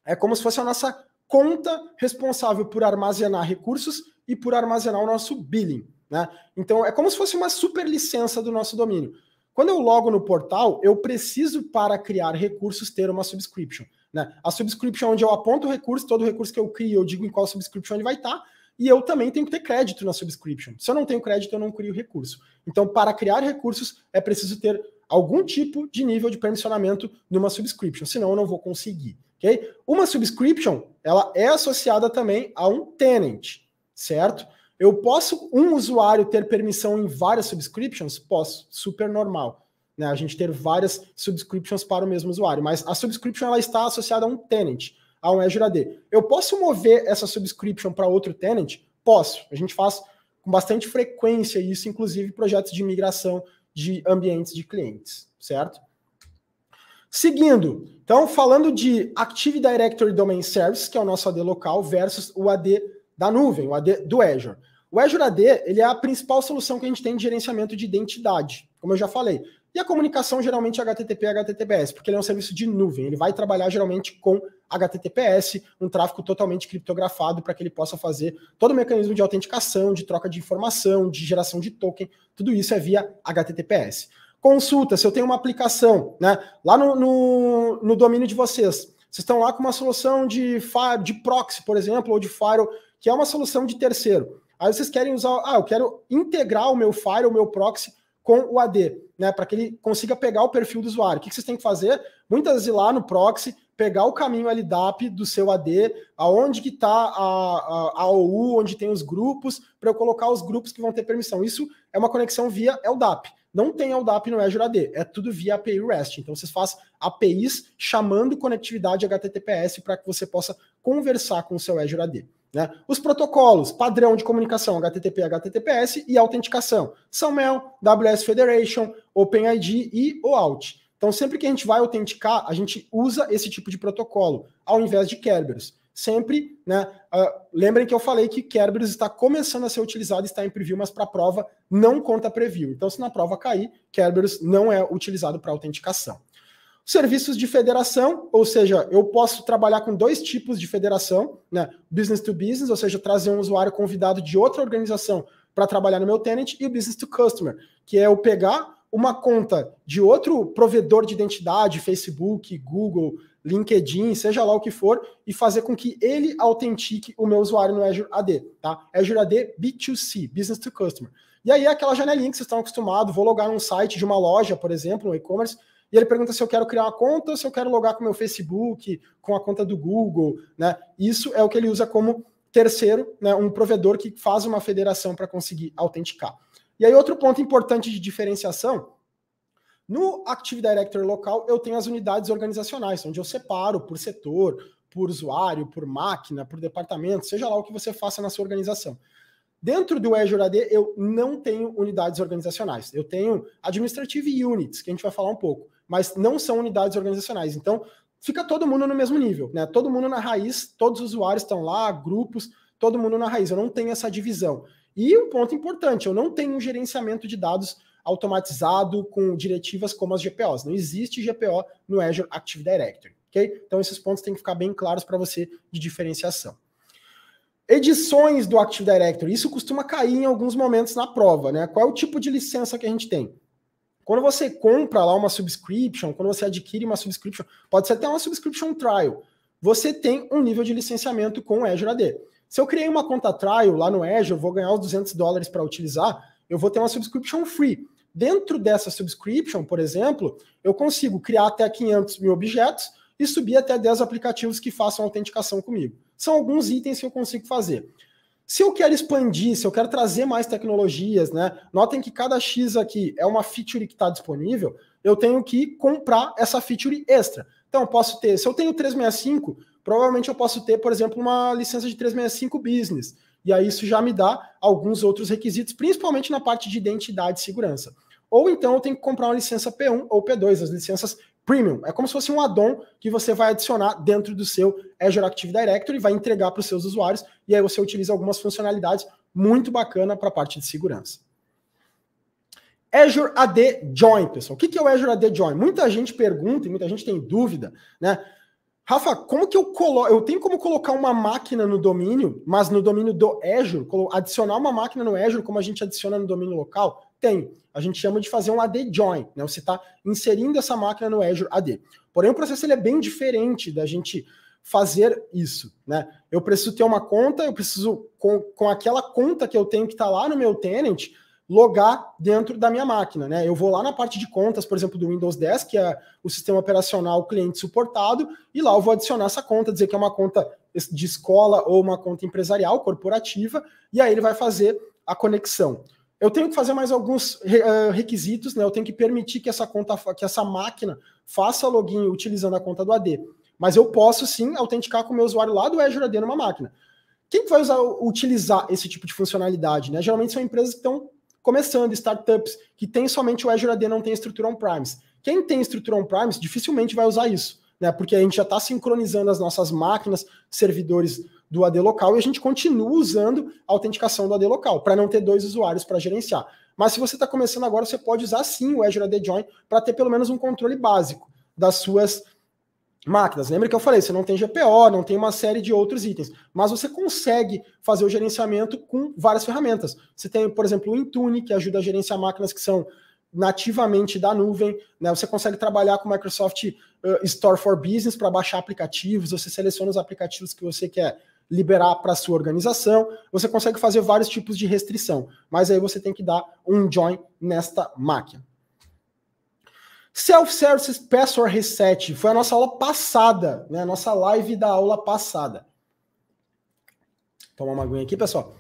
A: é como se fosse a nossa conta responsável por armazenar recursos e por armazenar o nosso billing, né? Então é como se fosse uma super licença do nosso domínio. Quando eu logo no portal, eu preciso para criar recursos ter uma subscription. Né? A subscription onde eu aponto o recurso, todo recurso que eu crio, eu digo em qual subscription ele vai estar, tá, e eu também tenho que ter crédito na subscription. Se eu não tenho crédito, eu não crio recurso. Então, para criar recursos, é preciso ter algum tipo de nível de permissionamento numa subscription, senão eu não vou conseguir, ok? Uma subscription, ela é associada também a um tenant, certo? Eu posso, um usuário, ter permissão em várias subscriptions? Posso, super normal. Né? A gente ter várias subscriptions para o mesmo usuário, mas a subscription ela está associada a um tenant a um Azure AD. Eu posso mover essa subscription para outro tenant? Posso. A gente faz com bastante frequência isso, inclusive projetos de migração de ambientes de clientes, certo? Seguindo, então falando de Active Directory Domain Service, que é o nosso AD local, versus o AD da nuvem, o AD do Azure. O Azure AD ele é a principal solução que a gente tem de gerenciamento de identidade. Como eu já falei, e a comunicação geralmente é HTTP e HTTPS, porque ele é um serviço de nuvem. Ele vai trabalhar geralmente com HTTPS, um tráfego totalmente criptografado para que ele possa fazer todo o mecanismo de autenticação, de troca de informação, de geração de token. Tudo isso é via HTTPS. Consulta, se eu tenho uma aplicação, né? Lá no, no, no domínio de vocês, vocês estão lá com uma solução de, fire, de proxy, por exemplo, ou de firewall, que é uma solução de terceiro. Aí vocês querem usar, ah, eu quero integrar o meu firewall, o meu proxy com o AD, né? Para que ele consiga pegar o perfil do usuário. O que, que vocês têm que fazer? Muitas vezes ir lá no proxy, pegar o caminho LDAP do seu AD, aonde que está a, a, a OU, onde tem os grupos, para eu colocar os grupos que vão ter permissão. Isso é uma conexão via LDAP. Não tem LDAP no Azure AD, é tudo via API REST. Então vocês fazem APIs chamando conectividade HTTPS para que você possa conversar com o seu Azure AD. Né? Os protocolos, padrão de comunicação, HTTP, HTTPS e autenticação, são MEL, WS Federation, OpenID e OAuth. Então, sempre que a gente vai autenticar, a gente usa esse tipo de protocolo, ao invés de Kerberos. Sempre, né? Uh, lembrem que eu falei que Kerberos está começando a ser utilizado, está em preview, mas para a prova não conta preview. Então, se na prova cair, Kerberos não é utilizado para autenticação. Serviços de federação, ou seja, eu posso trabalhar com dois tipos de federação, né? Business to business, ou seja, trazer um usuário convidado de outra organização para trabalhar no meu tenant, e o business to customer, que é eu pegar uma conta de outro provedor de identidade, Facebook, Google, LinkedIn, seja lá o que for, e fazer com que ele autentique o meu usuário no Azure AD, tá? Azure AD B2C, Business to Customer. E aí é aquela janelinha que vocês estão acostumados, vou logar num site de uma loja, por exemplo, um e-commerce, e ele pergunta se eu quero criar uma conta ou se eu quero logar com o meu Facebook, com a conta do Google, né? Isso é o que ele usa como terceiro, né, um provedor que faz uma federação para conseguir autenticar. E aí outro ponto importante de diferenciação, no Active Directory local eu tenho as unidades organizacionais, onde eu separo por setor, por usuário, por máquina, por departamento, seja lá o que você faça na sua organização. Dentro do Azure AD, eu não tenho unidades organizacionais. Eu tenho Administrative Units, que a gente vai falar um pouco mas não são unidades organizacionais. Então, fica todo mundo no mesmo nível, né? Todo mundo na raiz, todos os usuários estão lá, grupos, todo mundo na raiz. Eu não tenho essa divisão. E um ponto importante, eu não tenho um gerenciamento de dados automatizado com diretivas como as GPOs. Não existe GPO no Azure Active Directory, ok? Então esses pontos têm que ficar bem claros para você de diferenciação. Edições do Active Directory, isso costuma cair em alguns momentos na prova, né? Qual é o tipo de licença que a gente tem? Quando você compra lá uma subscription, quando você adquire uma subscription, pode ser até uma subscription trial, você tem um nível de licenciamento com o Azure AD. Se eu criei uma conta trial lá no Azure, eu vou ganhar os 200 dólares para utilizar, eu vou ter uma subscription free. Dentro dessa subscription, por exemplo, eu consigo criar até 500 mil objetos e subir até 10 aplicativos que façam autenticação comigo. São alguns itens que eu consigo fazer. Se eu quero expandir, se eu quero trazer mais tecnologias, né? Notem que cada X aqui é uma feature que está disponível, eu tenho que comprar essa feature extra. Então, eu posso ter, se eu tenho 365, provavelmente eu posso ter, por exemplo, uma licença de 365 Business. E aí isso já me dá alguns outros requisitos, principalmente na parte de identidade e segurança. Ou então eu tenho que comprar uma licença P1 ou P2, as licenças Premium. É como se fosse um add-on que você vai adicionar dentro do seu Azure Active Directory, e vai entregar para os seus usuários, e aí você utiliza algumas funcionalidades muito bacana para a parte de segurança. Azure AD Join, pessoal. O que é o Azure AD Join? Muita gente pergunta e muita gente tem dúvida, né? Rafa, como que eu coloco? Eu tenho como colocar uma máquina no domínio, mas no domínio do Azure, adicionar uma máquina no Azure como a gente adiciona no domínio local? Tem. A gente chama de fazer um AD join, né? Você está inserindo essa máquina no Azure AD. Porém, o processo ele é bem diferente da gente fazer isso, né? Eu preciso ter uma conta, eu preciso, com, com aquela conta que eu tenho que está lá no meu tenant, logar dentro da minha máquina, né? Eu vou lá na parte de contas, por exemplo, do Windows 10, que é o sistema operacional cliente suportado, e lá eu vou adicionar essa conta, dizer que é uma conta de escola ou uma conta empresarial, corporativa, e aí ele vai fazer a conexão eu tenho que fazer mais alguns eh, requisitos, né? Eu tenho que permitir que essa conta, que essa máquina faça login utilizando a conta do AD. Mas eu posso sim autenticar com o meu usuário lá do Azure AD numa máquina. Quem que vai usar, utilizar esse tipo de funcionalidade? Né? Geralmente são empresas que estão começando, startups, que têm somente o Azure AD, não tem estrutura on-premise. Quem tem estrutura on-premise dificilmente vai usar isso, né? Porque a gente já está sincronizando as nossas máquinas, servidores do AD local e a gente continua usando a autenticação do AD local para não ter dois usuários para gerenciar. Mas se você está começando agora, você pode usar sim o Azure AD Join para ter pelo menos um controle básico das suas máquinas. Lembra que eu falei, você não tem GPO, não tem uma série de outros itens, mas você consegue fazer o gerenciamento com várias ferramentas. Você tem, por exemplo, o Intune, que ajuda a gerenciar máquinas que são nativamente da nuvem, né? Você consegue trabalhar com o Microsoft uh, Store for Business para baixar aplicativos, você seleciona os aplicativos que você quer liberar para sua organização. Você consegue fazer vários tipos de restrição, mas aí você tem que dar um join nesta máquina. Self-Service Password Reset foi a nossa aula passada, né? A nossa live da aula passada. Toma uma aguinha aqui, pessoal.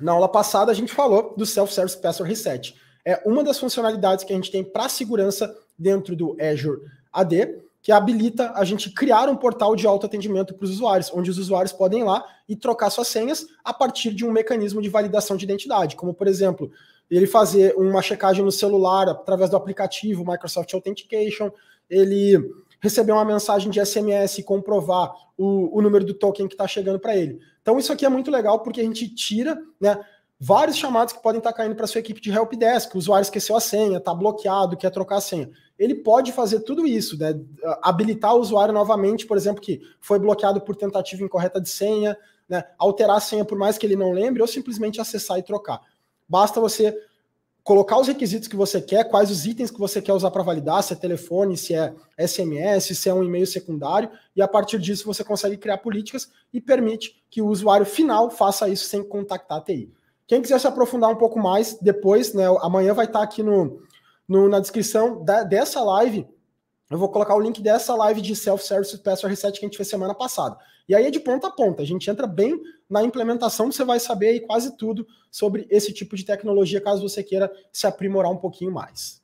A: Na aula passada a gente falou do Self-Service Password Reset. É uma das funcionalidades que a gente tem para segurança dentro do Azure AD que habilita a gente criar um portal de autoatendimento para os usuários, onde os usuários podem ir lá e trocar suas senhas a partir de um mecanismo de validação de identidade, como por exemplo, ele fazer uma checagem no celular através do aplicativo Microsoft Authentication, ele receber uma mensagem de SMS e comprovar o, o número do token que está chegando para ele. Então isso aqui é muito legal porque a gente tira, né? Vários chamados que podem estar tá caindo para sua equipe de helpdesk, o usuário esqueceu a senha, está bloqueado, quer trocar a senha ele pode fazer tudo isso, né? Habilitar o usuário novamente, por exemplo, que foi bloqueado por tentativa incorreta de senha, né? Alterar a senha por mais que ele não lembre, ou simplesmente acessar e trocar. Basta você colocar os requisitos que você quer, quais os itens que você quer usar para validar, se é telefone, se é SMS, se é um e-mail secundário, e a partir disso você consegue criar políticas e permite que o usuário final faça isso sem contactar a TI. Quem quiser se aprofundar um pouco mais, depois, né? Amanhã vai estar aqui no no, na descrição da, dessa live, eu vou colocar o link dessa live de self-service password reset que a gente fez semana passada. E aí é de ponta a ponta, a gente entra bem na implementação, você vai saber aí quase tudo sobre esse tipo de tecnologia, caso você queira se aprimorar um pouquinho mais.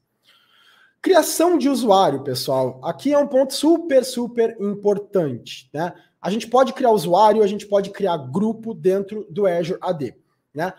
A: Criação de usuário, pessoal. Aqui é um ponto super, super importante, né? A gente pode criar usuário, a gente pode criar grupo dentro do Azure AD, né?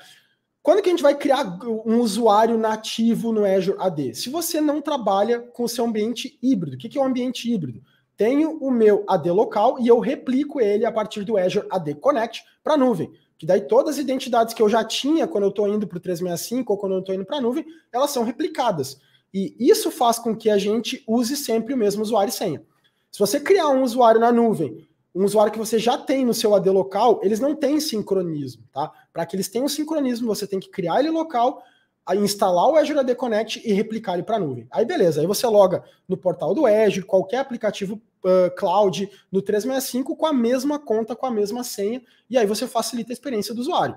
A: Quando que a gente vai criar um usuário nativo no Azure AD? Se você não trabalha com o seu ambiente híbrido. O que é um ambiente híbrido? Tenho o meu AD local e eu replico ele a partir do Azure AD Connect para a nuvem. Que daí todas as identidades que eu já tinha quando eu estou indo para o 365 ou quando eu estou indo para a nuvem, elas são replicadas. E isso faz com que a gente use sempre o mesmo usuário e senha. Se você criar um usuário na nuvem, um usuário que você já tem no seu AD local, eles não têm sincronismo, tá? Para que eles tenham sincronismo, você tem que criar ele local, instalar o Azure AD Connect e replicar ele para a nuvem. Aí beleza, aí você loga no portal do Azure, qualquer aplicativo uh, cloud no 365 com a mesma conta, com a mesma senha, e aí você facilita a experiência do usuário.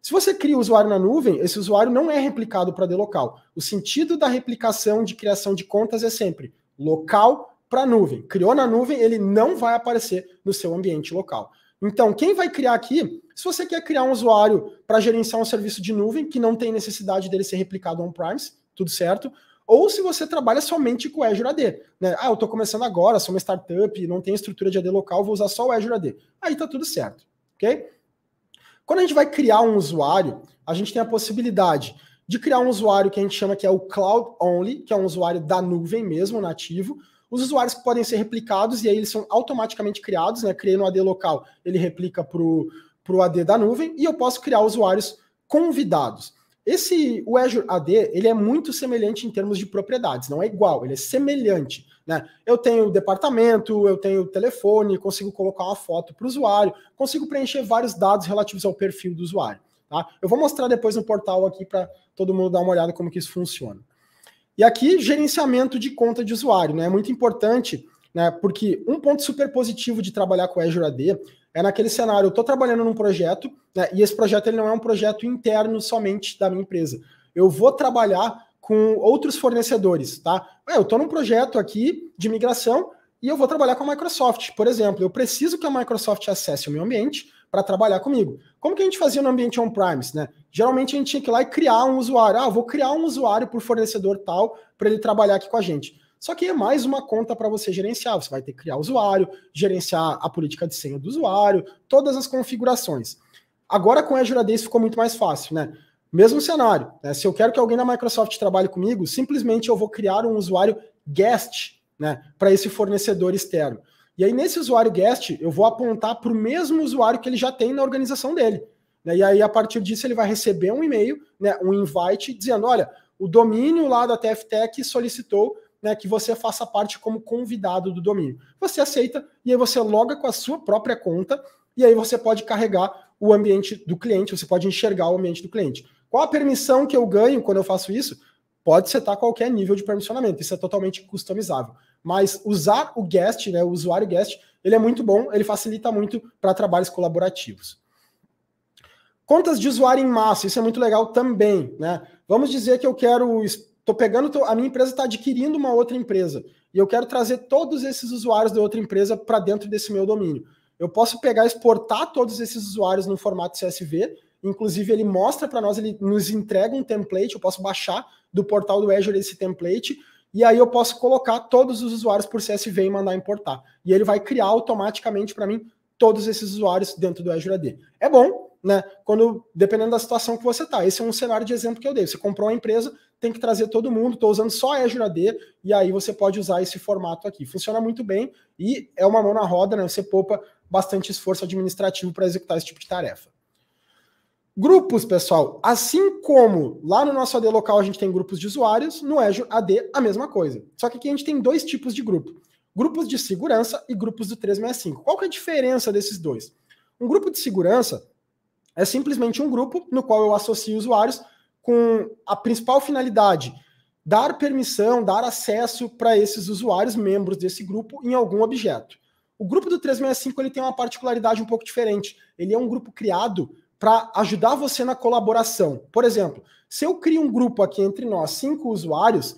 A: Se você cria o usuário na nuvem, esse usuário não é replicado para AD local. O sentido da replicação de criação de contas é sempre local para a nuvem. Criou na nuvem, ele não vai aparecer no seu ambiente local. Então, quem vai criar aqui, se você quer criar um usuário para gerenciar um serviço de nuvem que não tem necessidade dele ser replicado on-premise, tudo certo, ou se você trabalha somente com o Azure AD. Né? Ah, eu estou começando agora, sou uma startup, não tenho estrutura de AD local, vou usar só o Azure AD. Aí está tudo certo, ok? Quando a gente vai criar um usuário, a gente tem a possibilidade de criar um usuário que a gente chama que é o Cloud Only, que é um usuário da nuvem mesmo, nativo, os usuários podem ser replicados e aí eles são automaticamente criados, né? Criei no AD local, ele replica para o AD da nuvem e eu posso criar usuários convidados. Esse o Azure AD ele é muito semelhante em termos de propriedades, não é igual, ele é semelhante. Né? Eu tenho departamento, eu tenho telefone, consigo colocar uma foto para o usuário, consigo preencher vários dados relativos ao perfil do usuário. Tá? Eu vou mostrar depois no portal aqui para todo mundo dar uma olhada como que isso funciona. E aqui, gerenciamento de conta de usuário, né? É muito importante, né? Porque um ponto super positivo de trabalhar com Azure AD é naquele cenário, eu estou trabalhando num projeto, né, e esse projeto ele não é um projeto interno somente da minha empresa. Eu vou trabalhar com outros fornecedores, tá? É, eu estou num projeto aqui de migração e eu vou trabalhar com a Microsoft. Por exemplo, eu preciso que a Microsoft acesse o meu ambiente para trabalhar comigo. Como que a gente fazia no ambiente on-premise, né? Geralmente a gente tinha que ir lá e criar um usuário. Ah, vou criar um usuário por fornecedor tal para ele trabalhar aqui com a gente. Só que é mais uma conta para você gerenciar. Você vai ter que criar o usuário, gerenciar a política de senha do usuário, todas as configurações. Agora com a Azure AD isso ficou muito mais fácil, né? Mesmo cenário, né? se eu quero que alguém da Microsoft trabalhe comigo, simplesmente eu vou criar um usuário guest né, para esse fornecedor externo. E aí, nesse usuário guest, eu vou apontar para o mesmo usuário que ele já tem na organização dele. Né? E aí, a partir disso, ele vai receber um e-mail, né, um invite, dizendo: olha, o domínio lá da TFTech solicitou né, que você faça parte como convidado do domínio. Você aceita e aí você loga com a sua própria conta e aí você pode carregar o ambiente do cliente, você pode enxergar o ambiente do cliente. Qual a permissão que eu ganho quando eu faço isso? Pode setar qualquer nível de permissionamento, isso é totalmente customizável. Mas usar o guest, né, o usuário guest, ele é muito bom, ele facilita muito para trabalhos colaborativos. Contas de usuário em massa, isso é muito legal também, né? Vamos dizer que eu quero, estou pegando, a minha empresa está adquirindo uma outra empresa e eu quero trazer todos esses usuários da outra empresa para dentro desse meu domínio. Eu posso pegar, exportar todos esses usuários no formato CSV, inclusive ele mostra para nós, ele nos entrega um template, eu posso baixar do portal do Azure esse template e aí eu posso colocar todos os usuários por CSV e mandar importar. E ele vai criar automaticamente para mim todos esses usuários dentro do Azure AD. É bom, né? Quando dependendo da situação que você tá. Esse é um cenário de exemplo que eu dei. Você comprou uma empresa, tem que trazer todo mundo. Estou usando só Azure AD e aí você pode usar esse formato aqui. Funciona muito bem e é uma mão na roda, né? Você poupa bastante esforço administrativo para executar esse tipo de tarefa. Grupos, pessoal, assim como lá no nosso AD local a gente tem grupos de usuários, no Azure AD a mesma coisa. Só que aqui a gente tem dois tipos de grupo: grupos de segurança e grupos do 365. Qual que é a diferença desses dois? Um grupo de segurança é simplesmente um grupo no qual eu associo usuários com a principal finalidade: dar permissão, dar acesso para esses usuários, membros desse grupo, em algum objeto. O grupo do 365 ele tem uma particularidade um pouco diferente. Ele é um grupo criado para ajudar você na colaboração. Por exemplo, se eu crio um grupo aqui entre nós, cinco usuários,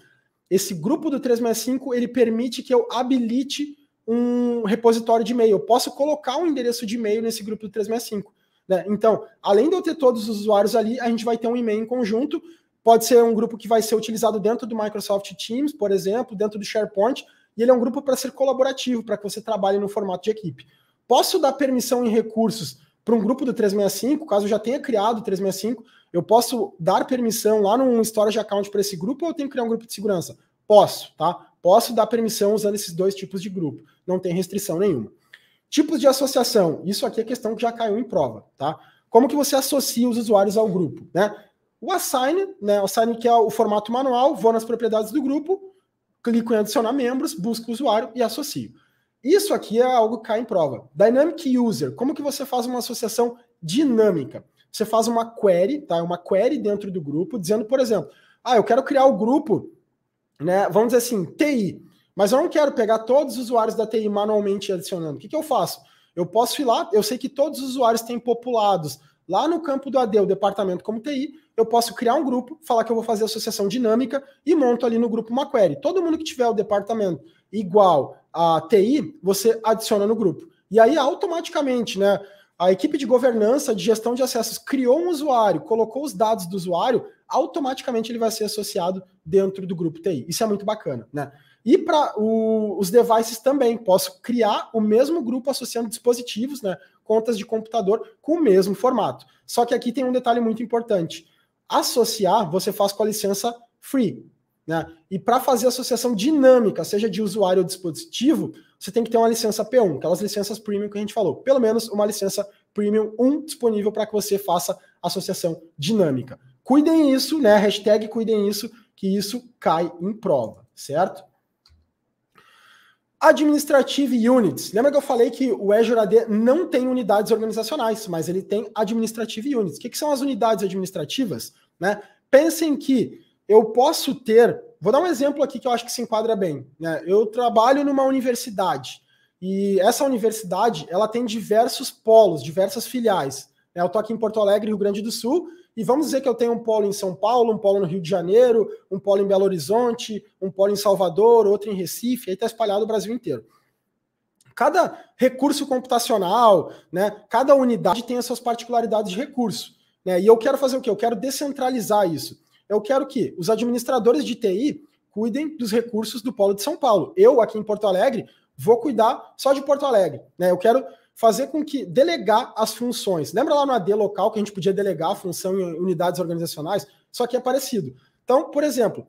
A: esse grupo do 365 ele permite que eu habilite um repositório de e-mail. Eu posso colocar um endereço de e-mail nesse grupo do 365. Né? Então, além de eu ter todos os usuários ali, a gente vai ter um e-mail em conjunto. Pode ser um grupo que vai ser utilizado dentro do Microsoft Teams, por exemplo, dentro do SharePoint, e ele é um grupo para ser colaborativo, para que você trabalhe no formato de equipe. Posso dar permissão em recursos para um grupo do 365, caso eu já tenha criado o 365, eu posso dar permissão lá no storage account para esse grupo ou eu tenho que criar um grupo de segurança? Posso, tá? Posso dar permissão usando esses dois tipos de grupo. Não tem restrição nenhuma. Tipos de associação. Isso aqui é questão que já caiu em prova, tá? Como que você associa os usuários ao grupo, né? O assign, né? O assign que é o formato manual, vou nas propriedades do grupo, clico em adicionar membros, busco o usuário e associo. Isso aqui é algo que cai em prova. Dynamic User, como que você faz uma associação dinâmica? Você faz uma query, tá? É uma query dentro do grupo, dizendo, por exemplo, ah, eu quero criar o um grupo, né? Vamos dizer assim, TI. Mas eu não quero pegar todos os usuários da TI manualmente adicionando. O que, que eu faço? Eu posso ir lá, eu sei que todos os usuários têm populados lá no campo do AD, o departamento como TI, eu posso criar um grupo, falar que eu vou fazer associação dinâmica e monto ali no grupo uma query. Todo mundo que tiver o departamento igual a TI, você adiciona no grupo. E aí, automaticamente, né? A equipe de governança, de gestão de acessos, criou um usuário, colocou os dados do usuário, automaticamente ele vai ser associado dentro do grupo TI. Isso é muito bacana, né? E para os devices também, posso criar o mesmo grupo associando dispositivos, né? Contas de computador com o mesmo formato. Só que aqui tem um detalhe muito importante associar, você faz com a licença free. Né? E para fazer associação dinâmica, seja de usuário ou dispositivo, você tem que ter uma licença P1, aquelas licenças premium que a gente falou. Pelo menos uma licença premium 1 disponível para que você faça associação dinâmica. Cuidem isso, né? Hashtag cuidem isso, que isso cai em prova, certo? Administrative Units. Lembra que eu falei que o Azure AD não tem unidades organizacionais, mas ele tem Administrative Units. O que, que são as unidades administrativas? Né? Pensem que eu posso ter. Vou dar um exemplo aqui que eu acho que se enquadra bem. Né? Eu trabalho numa universidade e essa universidade ela tem diversos polos, diversas filiais. Né? Eu estou aqui em Porto Alegre, Rio Grande do Sul, e vamos dizer que eu tenho um polo em São Paulo, um polo no Rio de Janeiro, um polo em Belo Horizonte, um polo em Salvador, outro em Recife, aí está espalhado o Brasil inteiro. Cada recurso computacional, né, cada unidade tem as suas particularidades de recurso. Né, e eu quero fazer o quê? Eu quero descentralizar isso. Eu quero que os administradores de TI cuidem dos recursos do polo de São Paulo. Eu, aqui em Porto Alegre, vou cuidar só de Porto Alegre. Né? Eu quero fazer com que delegar as funções. Lembra lá no AD local que a gente podia delegar a função em unidades organizacionais? Só que é parecido. Então, por exemplo,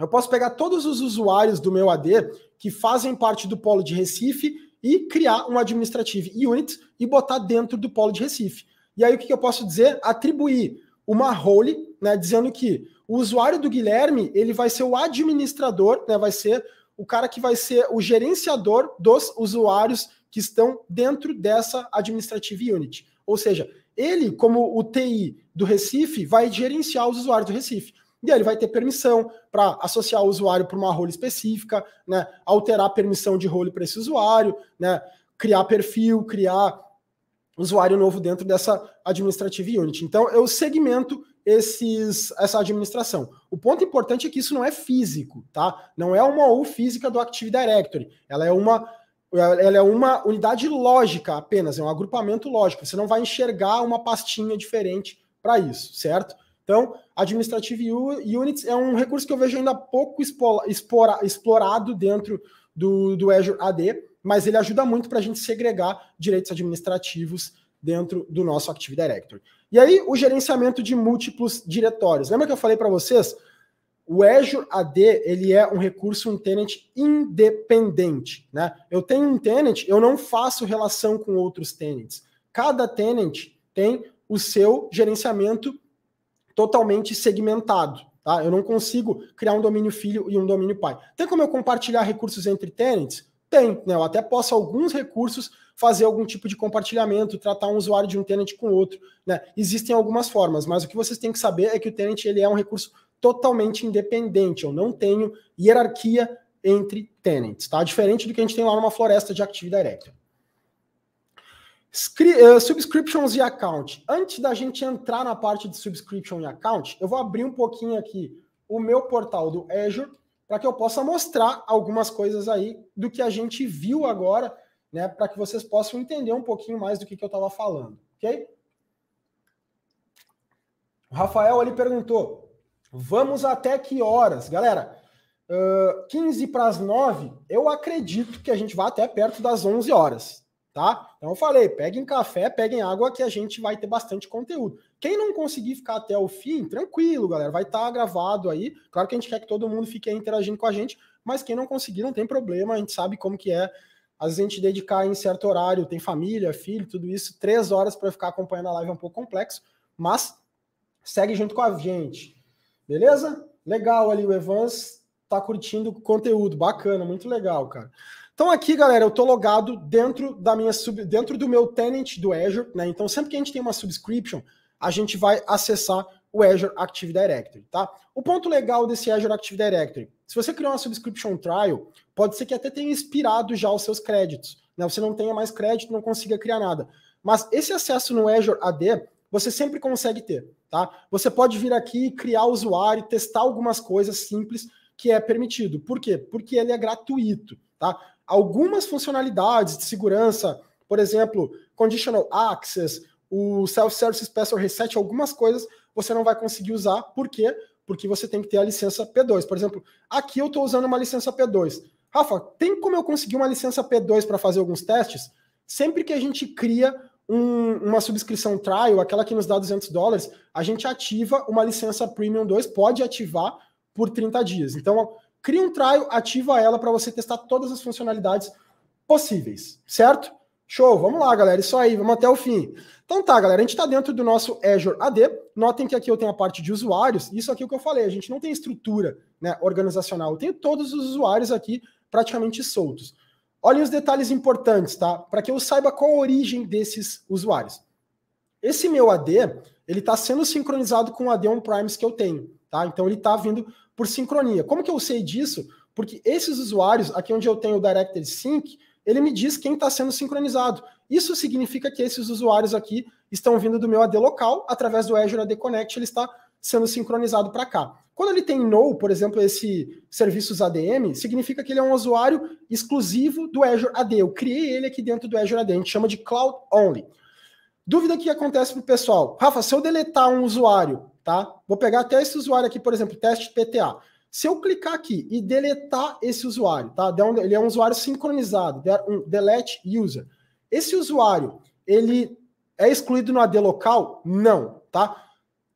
A: eu posso pegar todos os usuários do meu AD que fazem parte do polo de Recife e criar um administrative unit e botar dentro do polo de Recife. E aí o que eu posso dizer? Atribuir uma role, né, dizendo que o usuário do Guilherme ele vai ser o administrador, né, vai ser o cara que vai ser o gerenciador dos usuários que estão dentro dessa Administrative Unit. Ou seja, ele, como o TI do Recife, vai gerenciar os usuários do Recife. E aí ele vai ter permissão para associar o usuário para uma role específica, né? alterar a permissão de role para esse usuário, né? criar perfil, criar usuário novo dentro dessa Administrative Unit. Então, eu segmento esses, essa administração. O ponto importante é que isso não é físico, tá? Não é uma ou física do Active Directory. Ela é uma ela é uma unidade lógica apenas, é um agrupamento lógico. Você não vai enxergar uma pastinha diferente para isso, certo? Então, Administrative Units é um recurso que eu vejo ainda pouco explora, explorado dentro do, do Azure AD, mas ele ajuda muito para a gente segregar direitos administrativos dentro do nosso Active Directory. E aí, o gerenciamento de múltiplos diretórios. Lembra que eu falei para vocês o Azure AD ele é um recurso, um tenant independente. Né? Eu tenho um tenant, eu não faço relação com outros tenants. Cada tenant tem o seu gerenciamento totalmente segmentado. Tá? Eu não consigo criar um domínio filho e um domínio pai. Tem como eu compartilhar recursos entre tenants? Tem, né? Eu até posso alguns recursos fazer algum tipo de compartilhamento, tratar um usuário de um tenant com outro, né? Existem algumas formas, mas o que vocês têm que saber é que o tenant ele é um recurso totalmente independente. Eu não tenho hierarquia entre tenants, tá? Diferente do que a gente tem lá numa floresta de Active Directory. Uh, subscriptions e account. Antes da gente entrar na parte de subscription e account, eu vou abrir um pouquinho aqui o meu portal do Azure para que eu possa mostrar algumas coisas aí do que a gente viu agora, né? Para que vocês possam entender um pouquinho mais do que, que eu estava falando, ok? O Rafael ali perguntou: Vamos até que horas? Galera, uh, 15 para as 9, eu acredito que a gente vai até perto das 11 horas, tá? Então eu falei, peguem café, peguem água, que a gente vai ter bastante conteúdo. Quem não conseguir ficar até o fim, tranquilo, galera, vai estar tá gravado aí. Claro que a gente quer que todo mundo fique interagindo com a gente, mas quem não conseguir não tem problema, a gente sabe como que é. Às vezes a gente dedicar em certo horário, tem família, filho, tudo isso, três horas para ficar acompanhando a live é um pouco complexo, mas segue junto com a gente Beleza? Legal ali, o Evans tá curtindo o conteúdo, bacana, muito legal, cara. Então aqui, galera, eu tô logado dentro da minha sub, dentro do meu tenant do Azure, né? Então sempre que a gente tem uma subscription, a gente vai acessar o Azure Active Directory, tá? O ponto legal desse Azure Active Directory, se você criou uma subscription trial, pode ser que até tenha expirado já os seus créditos, né? Você não tenha mais crédito, não consiga criar nada. Mas esse acesso no Azure AD você sempre consegue ter, tá? Você pode vir aqui, criar usuário, testar algumas coisas simples que é permitido. Por quê? Porque ele é gratuito, tá? Algumas funcionalidades de segurança, por exemplo, conditional access, o self-service password reset, algumas coisas você não vai conseguir usar. Por quê? Porque você tem que ter a licença P2. Por exemplo, aqui eu estou usando uma licença P2. Rafa, tem como eu conseguir uma licença P2 para fazer alguns testes? Sempre que a gente cria um, uma subscrição trial, aquela que nos dá 200 dólares, a gente ativa uma licença Premium 2, pode ativar por 30 dias. Então, cria um trial, ativa ela para você testar todas as funcionalidades possíveis, certo? Show, vamos lá, galera, isso aí, vamos até o fim. Então tá, galera, a gente está dentro do nosso Azure AD. Notem que aqui eu tenho a parte de usuários, isso aqui é o que eu falei, a gente não tem estrutura né, organizacional, eu tenho todos os usuários aqui praticamente soltos. Olhem os detalhes importantes, tá? Para que eu saiba qual a origem desses usuários. Esse meu AD, ele está sendo sincronizado com o AD on-premise que eu tenho, tá? Então ele está vindo por sincronia. Como que eu sei disso? Porque esses usuários, aqui onde eu tenho o Directory Sync, ele me diz quem está sendo sincronizado. Isso significa que esses usuários aqui estão vindo do meu AD local, através do Azure AD Connect, ele está sendo sincronizado para cá. Quando ele tem no, por exemplo, esse serviços ADM, significa que ele é um usuário exclusivo do Azure AD. Eu criei ele aqui dentro do Azure AD, a gente chama de Cloud Only. Dúvida que acontece para o pessoal. Rafa, se eu deletar um usuário, tá? Vou pegar até esse usuário aqui, por exemplo, teste PTA. Se eu clicar aqui e deletar esse usuário, tá? Ele é um usuário sincronizado, um delete user. Esse usuário, ele é excluído no AD local? Não, tá?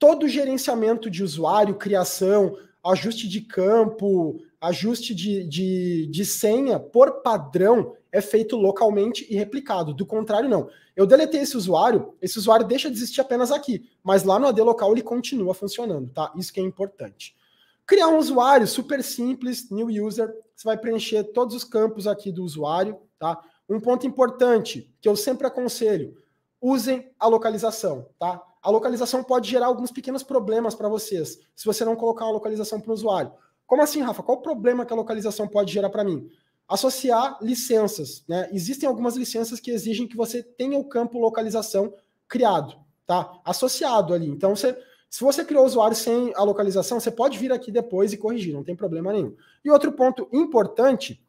A: todo o gerenciamento de usuário, criação, ajuste de campo, ajuste de, de, de senha, por padrão, é feito localmente e replicado. Do contrário, não. Eu deletei esse usuário, esse usuário deixa de existir apenas aqui, mas lá no AD local ele continua funcionando, tá? Isso que é importante. Criar um usuário super simples, new user, você vai preencher todos os campos aqui do usuário, tá? Um ponto importante que eu sempre aconselho, usem a localização, tá? a localização pode gerar alguns pequenos problemas para vocês, se você não colocar a localização para o usuário. Como assim, Rafa? Qual o problema que a localização pode gerar para mim? Associar licenças. Né? Existem algumas licenças que exigem que você tenha o campo localização criado, tá? Associado ali. Então, você, se você criou o usuário sem a localização, você pode vir aqui depois e corrigir, não tem problema nenhum. E outro ponto importante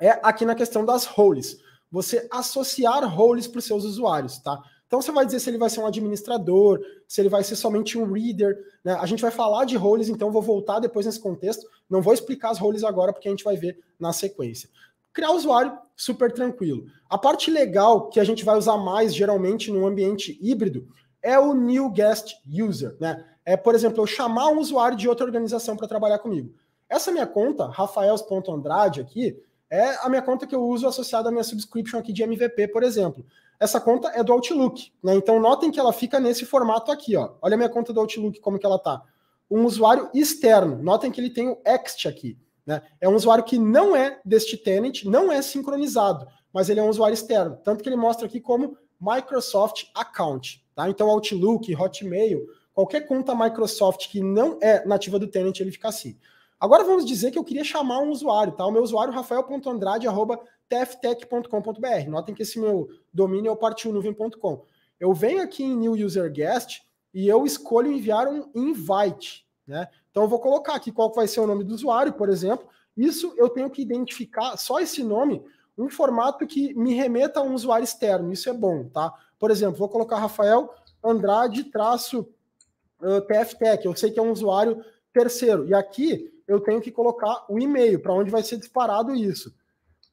A: é aqui na questão das roles. Você associar roles para os seus usuários, tá? Então você vai dizer se ele vai ser um administrador, se ele vai ser somente um reader. Né? A gente vai falar de roles, então vou voltar depois nesse contexto. Não vou explicar as roles agora, porque a gente vai ver na sequência. Criar usuário, super tranquilo. A parte legal que a gente vai usar mais geralmente num ambiente híbrido é o new guest user. Né? É, por exemplo, eu chamar um usuário de outra organização para trabalhar comigo. Essa minha conta, rafaels.andrade aqui, é a minha conta que eu uso associada à minha subscription aqui de MVP, por exemplo. Essa conta é do Outlook, né? Então notem que ela fica nesse formato aqui, ó. Olha a minha conta do Outlook, como que ela tá. Um usuário externo, notem que ele tem o ext aqui, né? É um usuário que não é deste tenant, não é sincronizado, mas ele é um usuário externo. Tanto que ele mostra aqui como Microsoft Account, tá? Então Outlook, Hotmail, qualquer conta Microsoft que não é nativa do tenant, ele fica assim. Agora vamos dizer que eu queria chamar um usuário, tá? O meu usuário rafael.andrade, arroba teftech.com.br. Notem que esse meu domínio é o partilnuvem.com. Eu venho aqui em New User Guest e eu escolho enviar um invite, né? Então eu vou colocar aqui qual vai ser o nome do usuário, por exemplo. Isso eu tenho que identificar só esse nome, um formato que me remeta a um usuário externo. Isso é bom, tá? Por exemplo, vou colocar Rafael Andrade traço TFTech. Eu sei que é um usuário terceiro. E aqui eu tenho que colocar o e-mail para onde vai ser disparado isso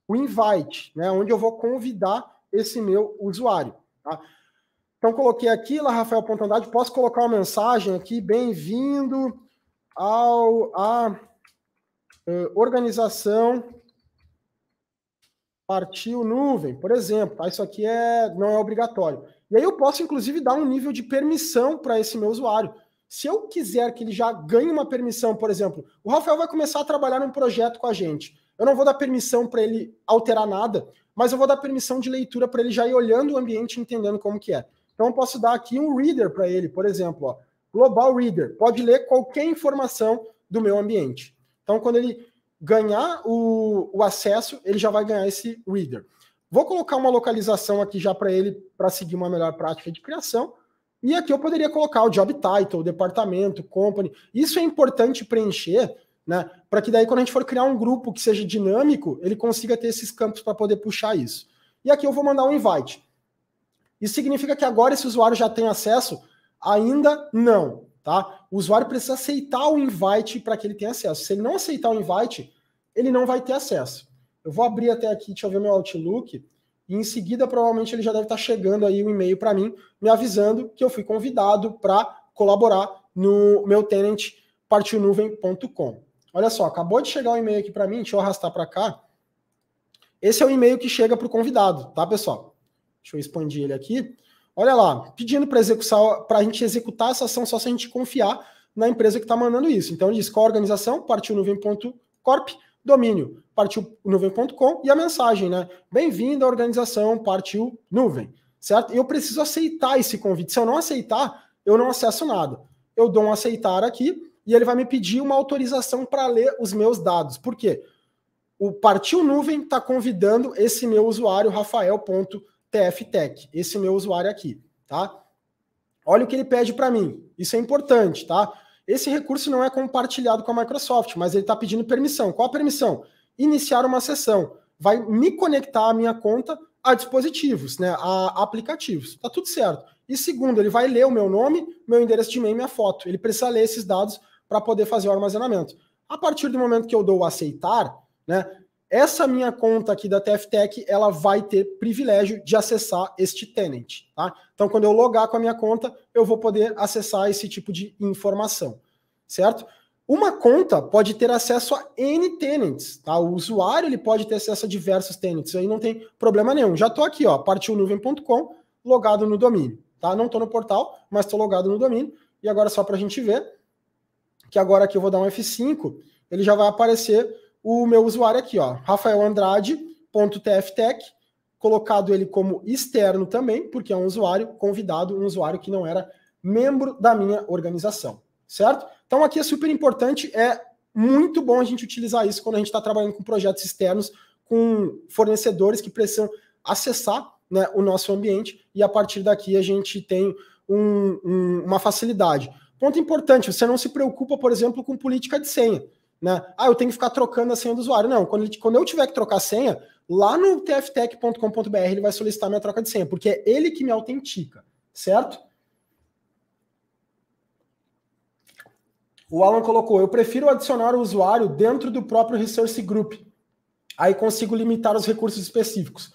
A: o invite, né, onde eu vou convidar esse meu usuário. Tá? Então, coloquei aqui, lá, Rafael Pontandrade, posso colocar uma mensagem aqui, bem-vindo ao a, uh, organização Partiu Nuvem, por exemplo. Tá? Isso aqui é, não é obrigatório. E aí eu posso, inclusive, dar um nível de permissão para esse meu usuário. Se eu quiser que ele já ganhe uma permissão, por exemplo, o Rafael vai começar a trabalhar num projeto com a gente. Eu não vou dar permissão para ele alterar nada, mas eu vou dar permissão de leitura para ele já ir olhando o ambiente e entendendo como que é. Então eu posso dar aqui um reader para ele, por exemplo, ó, Global Reader, pode ler qualquer informação do meu ambiente. Então quando ele ganhar o, o acesso, ele já vai ganhar esse reader. Vou colocar uma localização aqui já para ele, para seguir uma melhor prática de criação. E aqui eu poderia colocar o job title, o departamento, company. Isso é importante preencher né? Para que daí, quando a gente for criar um grupo que seja dinâmico, ele consiga ter esses campos para poder puxar isso. E aqui eu vou mandar um invite. Isso significa que agora esse usuário já tem acesso? Ainda não, tá? O usuário precisa aceitar o invite para que ele tenha acesso. Se ele não aceitar o invite, ele não vai ter acesso. Eu vou abrir até aqui, deixa eu ver meu Outlook, e em seguida provavelmente ele já deve estar tá chegando aí um e-mail para mim, me avisando que eu fui convidado para colaborar no meu tenant partiunuvem.com. Olha só, acabou de chegar um e-mail aqui para mim, deixa eu arrastar para cá. Esse é o e-mail que chega para o convidado, tá, pessoal? Deixa eu expandir ele aqui. Olha lá, pedindo para executar, para a gente executar essa ação só se a gente confiar na empresa que está mandando isso. Então ele diz qual a organização, partiu nuvem.corp, domínio, partiu nuvem.com e a mensagem, né? Bem-vindo à organização, partiu nuvem, certo? Eu preciso aceitar esse convite. Se eu não aceitar, eu não acesso nada. Eu dou um aceitar aqui e ele vai me pedir uma autorização para ler os meus dados. Por quê? O Partiu Nuvem está convidando esse meu usuário, rafael.tftech, esse meu usuário aqui, tá? Olha o que ele pede para mim. Isso é importante, tá? Esse recurso não é compartilhado com a Microsoft, mas ele está pedindo permissão. Qual a permissão? Iniciar uma sessão. Vai me conectar a minha conta a dispositivos, né? A aplicativos. Tá tudo certo. E segundo, ele vai ler o meu nome, meu endereço de e-mail e minha foto. Ele precisa ler esses dados para poder fazer o armazenamento. A partir do momento que eu dou o aceitar, né, essa minha conta aqui da TFTEC ela vai ter privilégio de acessar este tenant, tá? Então, quando eu logar com a minha conta, eu vou poder acessar esse tipo de informação, certo? Uma conta pode ter acesso a N tenants, tá? O usuário, ele pode ter acesso a diversos tenants, aí não tem problema nenhum. Já estou aqui, ó, nuvem.com, logado no domínio, tá? Não estou no portal, mas estou logado no domínio. E agora, só para a gente ver, que agora aqui eu vou dar um F5, ele já vai aparecer o meu usuário aqui, ó, Rafael Andrade.tftech, colocado ele como externo também, porque é um usuário convidado, um usuário que não era membro da minha organização, certo? Então aqui é super importante, é muito bom a gente utilizar isso quando a gente está trabalhando com projetos externos, com fornecedores que precisam acessar né, o nosso ambiente e a partir daqui a gente tem um, um, uma facilidade. Ponto importante: você não se preocupa, por exemplo, com política de senha. Né? Ah, eu tenho que ficar trocando a senha do usuário. Não, quando, ele, quando eu tiver que trocar a senha, lá no tftech.com.br ele vai solicitar minha troca de senha, porque é ele que me autentica, certo? O Alan colocou: eu prefiro adicionar o usuário dentro do próprio Resource Group. Aí consigo limitar os recursos específicos.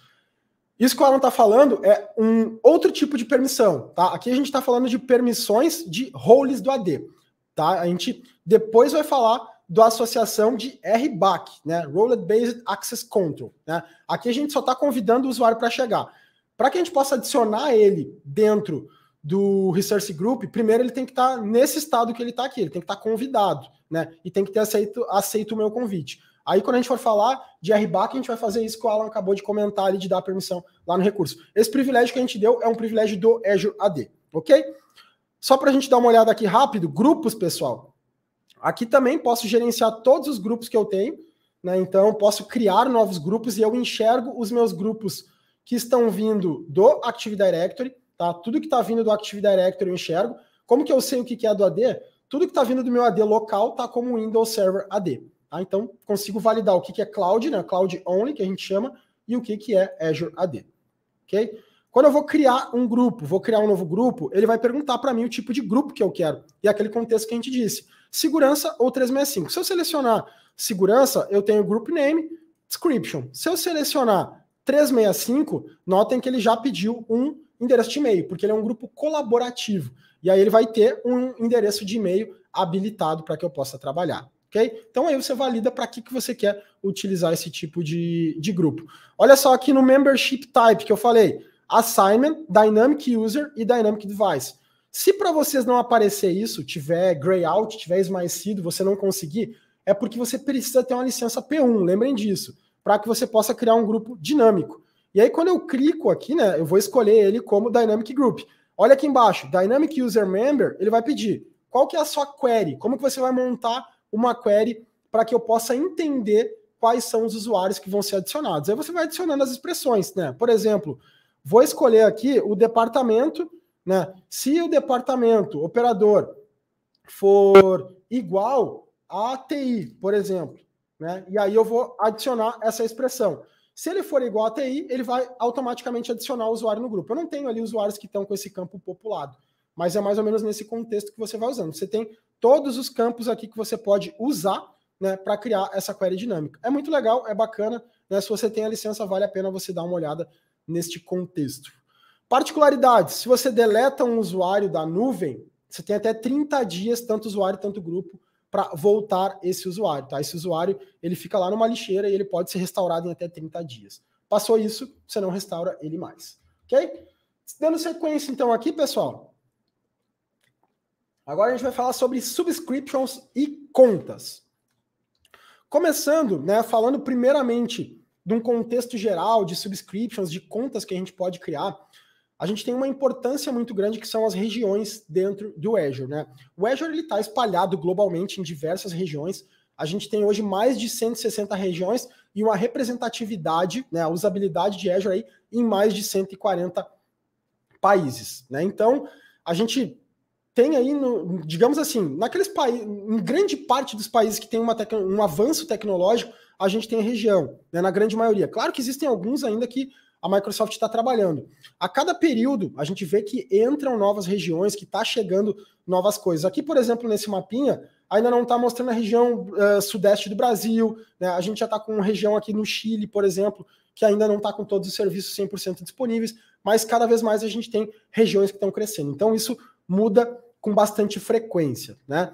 A: Isso que o Alan está falando é um outro tipo de permissão, tá? Aqui a gente está falando de permissões de roles do AD, tá? A gente depois vai falar da associação de RBAC, né? Role Based Access Control, né? Aqui a gente só está convidando o usuário para chegar. Para que a gente possa adicionar ele dentro do Resource Group, primeiro ele tem que estar tá nesse estado que ele está aqui, ele tem que estar tá convidado, né? E tem que ter aceito, aceito o meu convite. Aí, quando a gente for falar de RBAC, a gente vai fazer isso que o Alan acabou de comentar ali, de dar permissão lá no recurso. Esse privilégio que a gente deu é um privilégio do Azure AD, ok? Só para a gente dar uma olhada aqui rápido, grupos, pessoal. Aqui também posso gerenciar todos os grupos que eu tenho, né? Então, posso criar novos grupos e eu enxergo os meus grupos que estão vindo do Active Directory, tá? Tudo que está vindo do Active Directory eu enxergo. Como que eu sei o que é do AD? Tudo que está vindo do meu AD local está como Windows Server AD. Ah, então, consigo validar o que, é cloud, né? Cloud only, que a gente chama, e o que, que é Azure AD. Ok? Quando eu vou criar um grupo, vou criar um novo grupo, ele vai perguntar para mim o tipo de grupo que eu quero e é aquele contexto que a gente disse. Segurança ou 365. Se eu selecionar segurança, eu tenho group name, description. Se eu selecionar 365, notem que ele já pediu um endereço de e-mail, porque ele é um grupo colaborativo. E aí ele vai ter um endereço de e-mail habilitado para que eu possa trabalhar ok? Então aí você valida para que, que você quer utilizar esse tipo de, de grupo. Olha só aqui no membership type que eu falei: assignment, dynamic user e dynamic device. Se para vocês não aparecer isso, tiver gray out, tiver esmaecido, você não conseguir, é porque você precisa ter uma licença P1, lembrem disso, para que você possa criar um grupo dinâmico. E aí quando eu clico aqui, né, eu vou escolher ele como dynamic group. Olha aqui embaixo, dynamic user member, ele vai pedir qual que é a sua query, como que você vai montar uma query para que eu possa entender quais são os usuários que vão ser adicionados. Aí você vai adicionando as expressões, né? Por exemplo, vou escolher aqui o departamento, né? Se o departamento operador for igual a TI, por exemplo, né? E aí eu vou adicionar essa expressão. Se ele for igual a TI, ele vai automaticamente adicionar o usuário no grupo. Eu não tenho ali usuários que estão com esse campo populado mas é mais ou menos nesse contexto que você vai usando. Você tem todos os campos aqui que você pode usar né, para criar essa query dinâmica. É muito legal, é bacana. Né, se você tem a licença, vale a pena você dar uma olhada neste contexto. Particularidades: se você deleta um usuário da nuvem, você tem até 30 dias, tanto usuário, tanto grupo, para voltar esse usuário. Tá? Esse usuário ele fica lá numa lixeira e ele pode ser restaurado em até 30 dias. Passou isso, você não restaura ele mais. Ok? Dando sequência, então, aqui, pessoal, Agora a gente vai falar sobre subscriptions e contas. Começando, né, falando primeiramente de um contexto geral de subscriptions, de contas que a gente pode criar, a gente tem uma importância muito grande que são as regiões dentro do Azure, né? O Azure ele está espalhado globalmente em diversas regiões. A gente tem hoje mais de 160 regiões e uma representatividade, né, a usabilidade de Azure aí em mais de 140 países, né? Então, a gente tem aí, no, digamos assim, naqueles países, em grande parte dos países que tem uma um avanço tecnológico, a gente tem a região, né, na grande maioria. Claro que existem alguns ainda que a Microsoft está trabalhando. A cada período, a gente vê que entram novas regiões, que está chegando novas coisas. Aqui, por exemplo, nesse mapinha, ainda não está mostrando a região uh, sudeste do Brasil, né? a gente já está com região aqui no Chile, por exemplo, que ainda não está com todos os serviços 100% disponíveis, mas cada vez mais a gente tem regiões que estão crescendo. Então, isso muda com bastante frequência, né?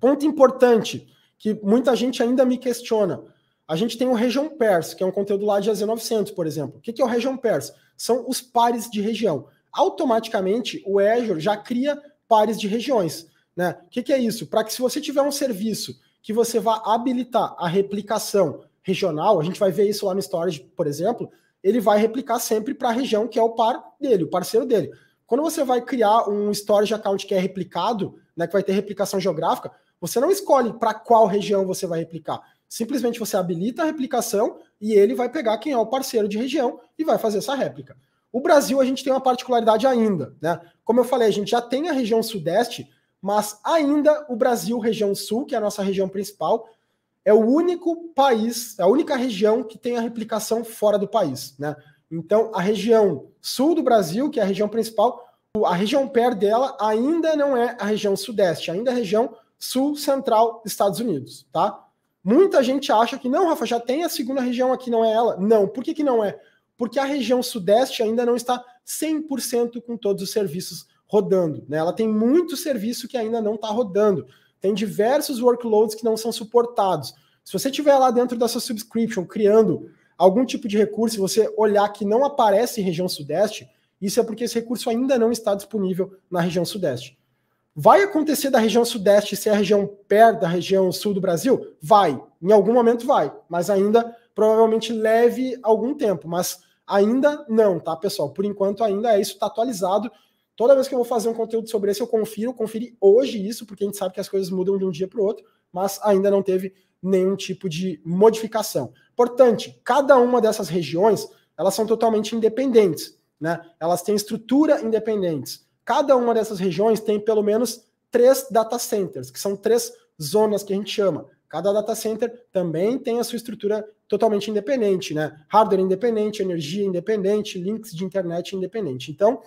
A: Ponto importante que muita gente ainda me questiona. A gente tem o região pers que é um conteúdo lá de AZ900, por exemplo. O que é o região pers? São os pares de região. Automaticamente, o Azure já cria pares de regiões. Né? O que é isso? Para que se você tiver um serviço que você vá habilitar a replicação regional, a gente vai ver isso lá no Storage, por exemplo, ele vai replicar sempre para a região que é o par dele, o parceiro dele. Quando você vai criar um storage account que é replicado, né, que vai ter replicação geográfica, você não escolhe para qual região você vai replicar. Simplesmente você habilita a replicação e ele vai pegar quem é o parceiro de região e vai fazer essa réplica. O Brasil, a gente tem uma particularidade ainda, né? Como eu falei, a gente já tem a região sudeste, mas ainda o Brasil, região sul, que é a nossa região principal, é o único país, é a única região que tem a replicação fora do país, né? Então, a região sul do Brasil, que é a região principal, a região PER dela ainda não é a região sudeste, ainda é a região sul-central dos Estados Unidos, tá? Muita gente acha que, não, Rafa, já tem a segunda região aqui, não é ela. Não, por que, que não é? Porque a região sudeste ainda não está 100% com todos os serviços rodando, né? Ela tem muito serviço que ainda não está rodando. Tem diversos workloads que não são suportados. Se você tiver lá dentro da sua subscription criando algum tipo de recurso, você olhar que não aparece em região sudeste, isso é porque esse recurso ainda não está disponível na região sudeste. Vai acontecer da região sudeste ser a região perto da região sul do Brasil? Vai, em algum momento vai, mas ainda provavelmente leve algum tempo, mas ainda não, tá, pessoal? Por enquanto ainda é isso, está atualizado. Toda vez que eu vou fazer um conteúdo sobre esse, eu confiro, conferi hoje isso, porque a gente sabe que as coisas mudam de um dia para o outro, mas ainda não teve nenhum tipo de modificação. Importante, cada uma dessas regiões, elas são totalmente independentes, né? Elas têm estrutura independentes. Cada uma dessas regiões tem pelo menos três data centers, que são três zonas que a gente chama. Cada data center também tem a sua estrutura totalmente independente, né? Hardware independente, energia independente, links de internet independente. Então,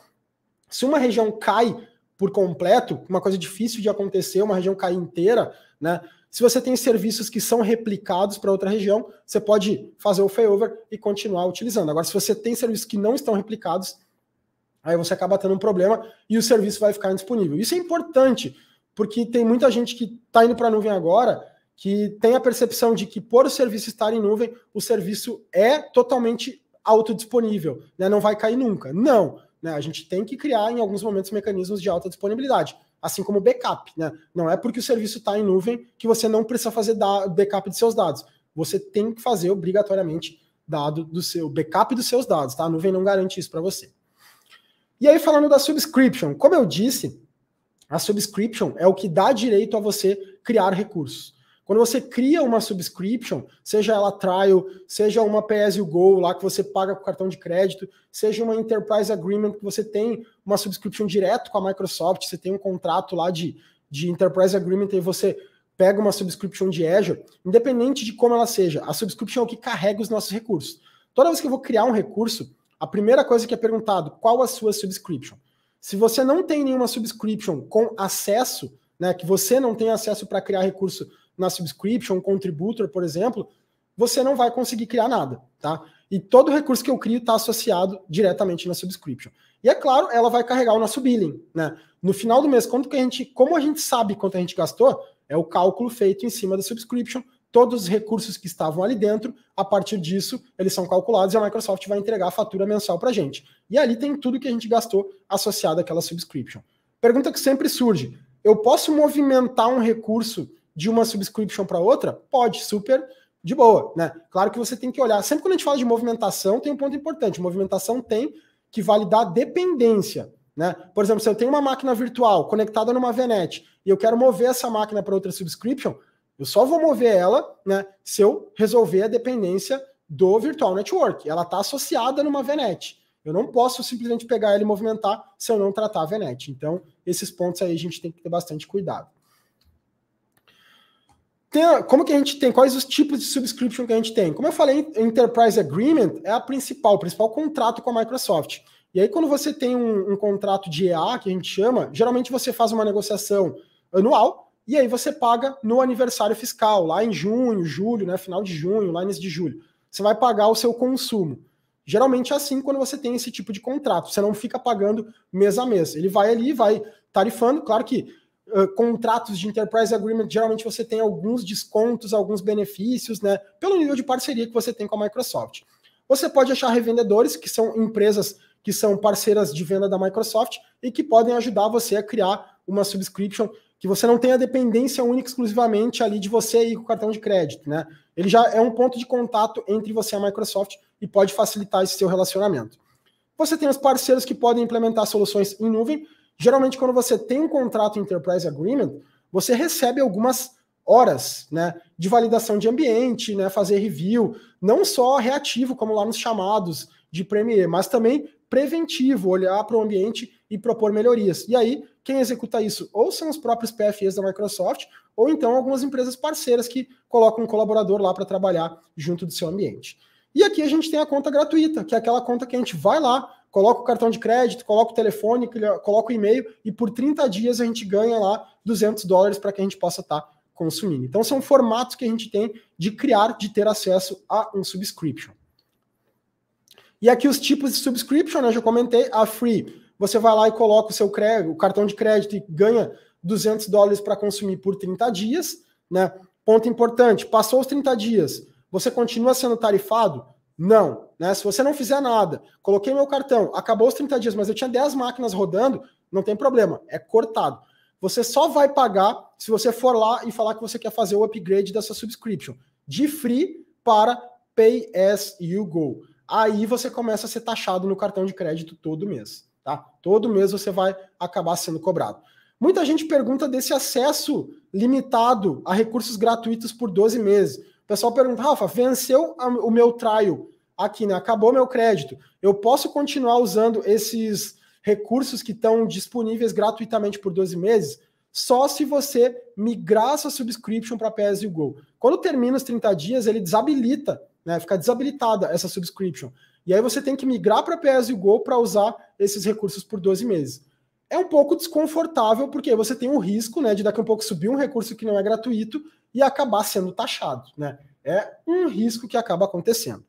A: se uma região cai por completo, uma coisa difícil de acontecer, uma região cair inteira, né? Se você tem serviços que são replicados para outra região, você pode fazer o failover e continuar utilizando. Agora, se você tem serviços que não estão replicados, aí você acaba tendo um problema e o serviço vai ficar indisponível. Isso é importante, porque tem muita gente que está indo para a nuvem agora que tem a percepção de que por o serviço estar em nuvem, o serviço é totalmente autodisponível, né? não vai cair nunca. Não, né? a gente tem que criar em alguns momentos mecanismos de alta disponibilidade assim como backup, né? Não é porque o serviço está em nuvem que você não precisa fazer backup de seus dados. Você tem que fazer obrigatoriamente dado do seu backup dos seus dados, tá? A nuvem não garante isso para você. E aí falando da subscription, como eu disse, a subscription é o que dá direito a você criar recursos. Quando você cria uma subscription, seja ela trial, seja uma PSU Go lá que você paga com cartão de crédito, seja uma Enterprise Agreement que você tem uma subscription direto com a Microsoft, você tem um contrato lá de, de Enterprise Agreement e você pega uma subscription de Azure, independente de como ela seja, a subscription é o que carrega os nossos recursos. Toda vez que eu vou criar um recurso, a primeira coisa que é perguntado, qual a sua subscription? Se você não tem nenhuma subscription com acesso, né, que você não tem acesso para criar recurso na subscription, um contributor, por exemplo, você não vai conseguir criar nada, tá? E todo recurso que eu crio está associado diretamente na subscription. E é claro, ela vai carregar o nosso billing, né? No final do mês, quanto que a gente, como a gente sabe quanto a gente gastou, é o cálculo feito em cima da subscription, todos os recursos que estavam ali dentro, a partir disso, eles são calculados e a Microsoft vai entregar a fatura mensal para a gente. E ali tem tudo que a gente gastou associado àquela subscription. Pergunta que sempre surge: eu posso movimentar um recurso de uma subscription para outra? Pode, super de boa, né? Claro que você tem que olhar. Sempre quando a gente fala de movimentação, tem um ponto importante. Movimentação tem que validar dependência, né? Por exemplo, se eu tenho uma máquina virtual conectada numa VNet e eu quero mover essa máquina para outra subscription, eu só vou mover ela, né, se eu resolver a dependência do virtual network. Ela está associada numa VNet. Eu não posso simplesmente pegar ela e movimentar se eu não tratar a VNet. Então, esses pontos aí a gente tem que ter bastante cuidado tem, como que a gente tem? Quais os tipos de subscription que a gente tem? Como eu falei, Enterprise Agreement é a principal, o principal contrato com a Microsoft. E aí, quando você tem um, um contrato de EA, que a gente chama, geralmente você faz uma negociação anual e aí você paga no aniversário fiscal, lá em junho, julho, né, final de junho, lá início de julho. Você vai pagar o seu consumo. Geralmente é assim quando você tem esse tipo de contrato. Você não fica pagando mês a mês. Ele vai ali, vai tarifando. Claro que contratos de enterprise agreement, geralmente você tem alguns descontos, alguns benefícios, né? Pelo nível de parceria que você tem com a Microsoft. Você pode achar revendedores, que são empresas que são parceiras de venda da Microsoft e que podem ajudar você a criar uma subscription que você não tenha dependência única exclusivamente ali de você e com o cartão de crédito, né? Ele já é um ponto de contato entre você e a Microsoft e pode facilitar esse seu relacionamento. Você tem os parceiros que podem implementar soluções em nuvem, Geralmente, quando você tem um contrato Enterprise Agreement, você recebe algumas horas né, de validação de ambiente, né, fazer review, não só reativo, como lá nos chamados de Premier, mas também preventivo, olhar para o ambiente e propor melhorias. E aí, quem executa isso ou são os próprios PFEs da Microsoft, ou então algumas empresas parceiras que colocam um colaborador lá para trabalhar junto do seu ambiente. E aqui a gente tem a conta gratuita, que é aquela conta que a gente vai lá, coloca o cartão de crédito, coloca o telefone, coloca o e-mail e por 30 dias a gente ganha lá 200 dólares para que a gente possa estar tá consumindo. Então são formatos que a gente tem de criar, de ter acesso a um subscription. E aqui os tipos de subscription, né, já comentei, a free, você vai lá e coloca o seu crédito, o cartão de crédito e ganha 200 dólares para consumir por 30 dias, né? Ponto importante, passou os 30 dias, você continua sendo tarifado? Não, né? Se você não fizer nada, coloquei meu cartão, acabou os 30 dias, mas eu tinha 10 máquinas rodando, não tem problema, é cortado. Você só vai pagar se você for lá e falar que você quer fazer o upgrade dessa subscription, de free para pay as you go. Aí você começa a ser taxado no cartão de crédito todo mês, tá? Todo mês você vai acabar sendo cobrado. Muita gente pergunta desse acesso limitado a recursos gratuitos por 12 meses pessoal pergunta, Rafa, venceu a, o meu trial aqui, né? Acabou meu crédito. Eu posso continuar usando esses recursos que estão disponíveis gratuitamente por 12 meses? Só se você migrar sua subscription para PSU Go. Quando termina os 30 dias, ele desabilita, né? Fica desabilitada essa subscription. E aí você tem que migrar para PSU Go para usar esses recursos por 12 meses. É um pouco desconfortável, porque você tem o um risco né, de daqui a um pouco subir um recurso que não é gratuito e acabar sendo taxado. Né? É um risco que acaba acontecendo.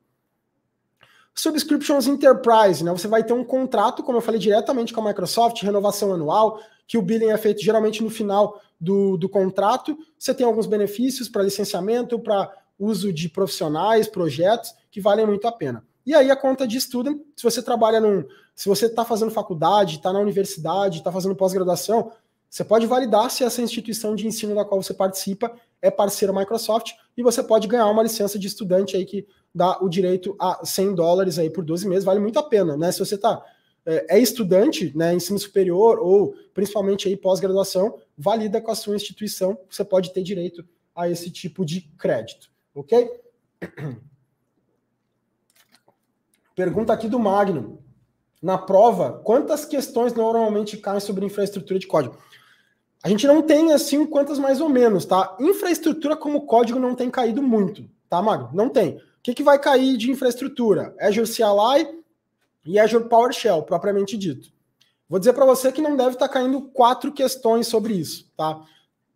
A: Subscriptions Enterprise, né? Você vai ter um contrato, como eu falei, diretamente com a Microsoft, renovação anual, que o billing é feito geralmente no final do, do contrato. Você tem alguns benefícios para licenciamento, para uso de profissionais, projetos, que valem muito a pena. E aí a conta de estudo, se você trabalha num. Se você está fazendo faculdade, está na universidade, está fazendo pós-graduação, você pode validar se essa instituição de ensino da qual você participa é parceira Microsoft e você pode ganhar uma licença de estudante aí que dá o direito a 100 dólares aí por 12 meses, vale muito a pena, né? Se você tá é, é estudante, né, ensino superior ou principalmente aí pós-graduação, valida com a sua instituição, você pode ter direito a esse tipo de crédito, ok? Pergunta aqui do Magno. Na prova, quantas questões normalmente caem sobre infraestrutura de código? A gente não tem assim quantas mais ou menos, tá? Infraestrutura como código não tem caído muito, tá, Magno? Não tem. O que, que vai cair de infraestrutura? Azure CLI e Azure PowerShell, propriamente dito. Vou dizer para você que não deve estar tá caindo quatro questões sobre isso, tá?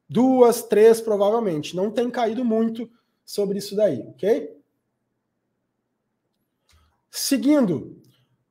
A: Duas, três, provavelmente. Não tem caído muito sobre isso daí, ok? Seguindo,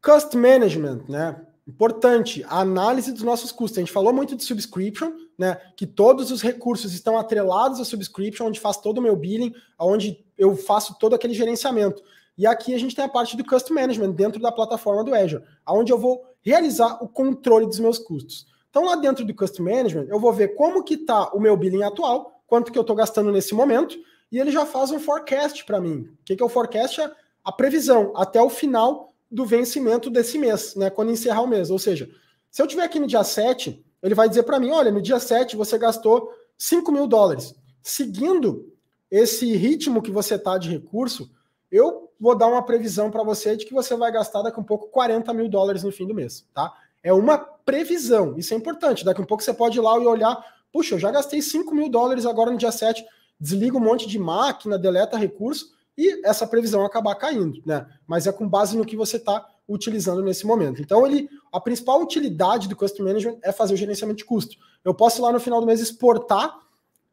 A: cost management, né? Importante, a análise dos nossos custos. A gente falou muito de subscription, né? Que todos os recursos estão atrelados à subscription, onde faz todo o meu billing, onde eu faço todo aquele gerenciamento. E aqui a gente tem a parte do custo management dentro da plataforma do Azure, onde eu vou realizar o controle dos meus custos. Então, lá dentro do custo management, eu vou ver como que está o meu billing atual, quanto que eu estou gastando nesse momento, e ele já faz um forecast para mim. O que, que é o forecast? É a previsão até o final do vencimento desse mês, né? Quando encerrar o mês. Ou seja, se eu tiver aqui no dia 7, ele vai dizer para mim: olha, no dia 7 você gastou 5 mil dólares. Seguindo esse ritmo que você está de recurso, eu vou dar uma previsão para você de que você vai gastar daqui a um pouco 40 mil dólares no fim do mês, tá? É uma previsão, isso é importante. Daqui a um pouco você pode ir lá e olhar, puxa, eu já gastei 5 mil dólares agora no dia 7, desliga um monte de máquina, deleta recurso, e essa previsão acabar caindo, né? Mas é com base no que você está utilizando nesse momento. Então, ele, a principal utilidade do Custo Management é fazer o gerenciamento de custo. Eu posso lá no final do mês exportar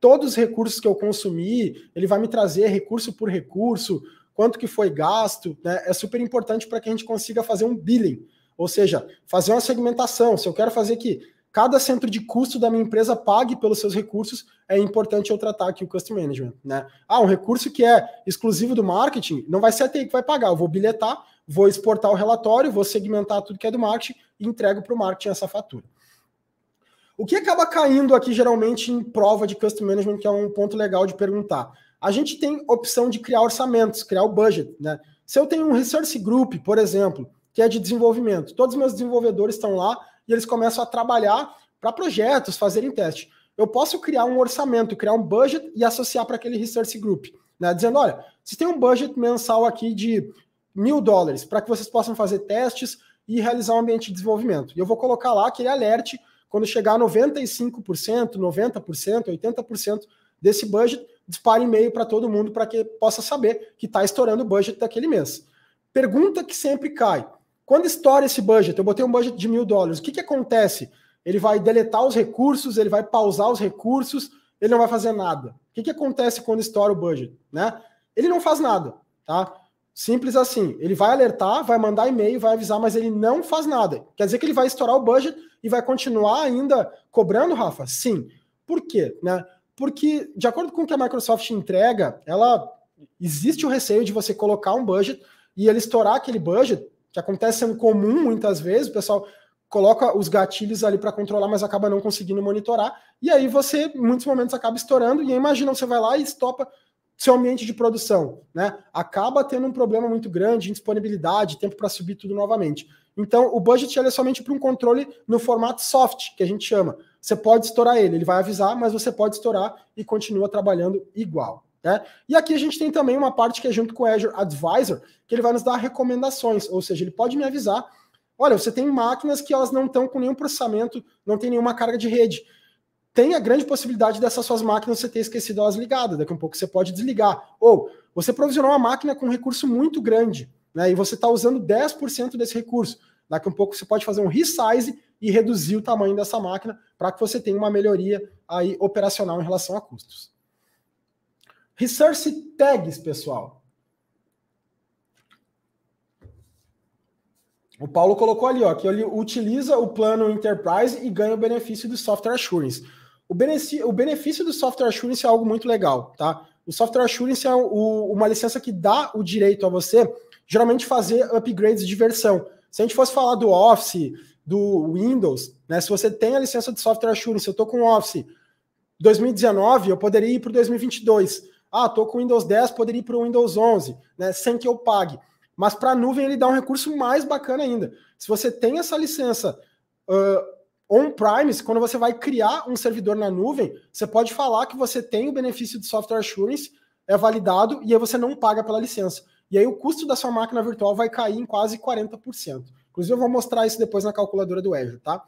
A: todos os recursos que eu consumi, ele vai me trazer recurso por recurso, quanto que foi gasto, né? É super importante para que a gente consiga fazer um billing, ou seja, fazer uma segmentação. Se eu quero fazer que cada centro de custo da minha empresa pague pelos seus recursos, é importante eu tratar aqui o custo management, né? Ah, um recurso que é exclusivo do marketing, não vai ser a TI que vai pagar, eu vou bilhetar, vou exportar o relatório, vou segmentar tudo que é do marketing e entrego para o marketing essa fatura. O que acaba caindo aqui geralmente em prova de custo management, que é um ponto legal de perguntar. A gente tem opção de criar orçamentos, criar o budget, né? Se eu tenho um resource group, por exemplo, que é de desenvolvimento, todos os meus desenvolvedores estão lá, e eles começam a trabalhar para projetos, fazerem teste. Eu posso criar um orçamento, criar um budget e associar para aquele research group, né? Dizendo, olha, vocês têm um budget mensal aqui de mil dólares para que vocês possam fazer testes e realizar um ambiente de desenvolvimento. E eu vou colocar lá aquele alerte quando chegar a 95%, 90%, 80% desse budget, dispare e-mail para todo mundo para que possa saber que está estourando o budget daquele mês. Pergunta que sempre cai quando estoura esse budget, eu botei um budget de mil dólares, o que, que acontece? Ele vai deletar os recursos, ele vai pausar os recursos, ele não vai fazer nada. O que, que acontece quando estoura o budget? Né? Ele não faz nada, tá? Simples assim. Ele vai alertar, vai mandar e-mail, vai avisar, mas ele não faz nada. Quer dizer que ele vai estourar o budget e vai continuar ainda cobrando, Rafa? Sim. Por quê? Né? Porque, de acordo com o que a Microsoft entrega, ela existe o receio de você colocar um budget e ele estourar aquele budget que acontece sendo comum muitas vezes, o pessoal coloca os gatilhos ali para controlar, mas acaba não conseguindo monitorar, e aí você, em muitos momentos, acaba estourando, e imagina, você vai lá e estopa seu ambiente de produção, né? Acaba tendo um problema muito grande indisponibilidade disponibilidade, tempo para subir tudo novamente. Então, o budget é somente para um controle no formato soft, que a gente chama. Você pode estourar ele, ele vai avisar, mas você pode estourar e continua trabalhando igual. Né? E aqui a gente tem também uma parte que é junto com o Azure Advisor, que ele vai nos dar recomendações, ou seja, ele pode me avisar, olha, você tem máquinas que elas não estão com nenhum processamento, não tem nenhuma carga de rede. Tem a grande possibilidade dessas suas máquinas você ter esquecido elas ligadas, daqui a um pouco você pode desligar. Ou você provisionou uma máquina com um recurso muito grande, né, e você está usando 10% desse recurso. Daqui a um pouco você pode fazer um resize e reduzir o tamanho dessa máquina para que você tenha uma melhoria aí operacional em relação a custos. Resource tags, pessoal. O Paulo colocou ali, ó, que ele utiliza o plano Enterprise e ganha o benefício do Software Assurance. O benefício, o benefício do Software Assurance é algo muito legal, tá? O Software Assurance é o, uma licença que dá o direito a você, geralmente, fazer upgrades de versão. Se a gente fosse falar do Office, do Windows, né? Se você tem a licença de Software Assurance, eu estou com o Office 2019, eu poderia ir para 2022. Ah, estou com Windows 10, poderia ir para o Windows 11, né, sem que eu pague. Mas para a nuvem ele dá um recurso mais bacana ainda. Se você tem essa licença uh, on-premise, quando você vai criar um servidor na nuvem, você pode falar que você tem o benefício de software assurance, é validado, e aí você não paga pela licença. E aí o custo da sua máquina virtual vai cair em quase 40%. Inclusive, eu vou mostrar isso depois na calculadora do Azure, tá?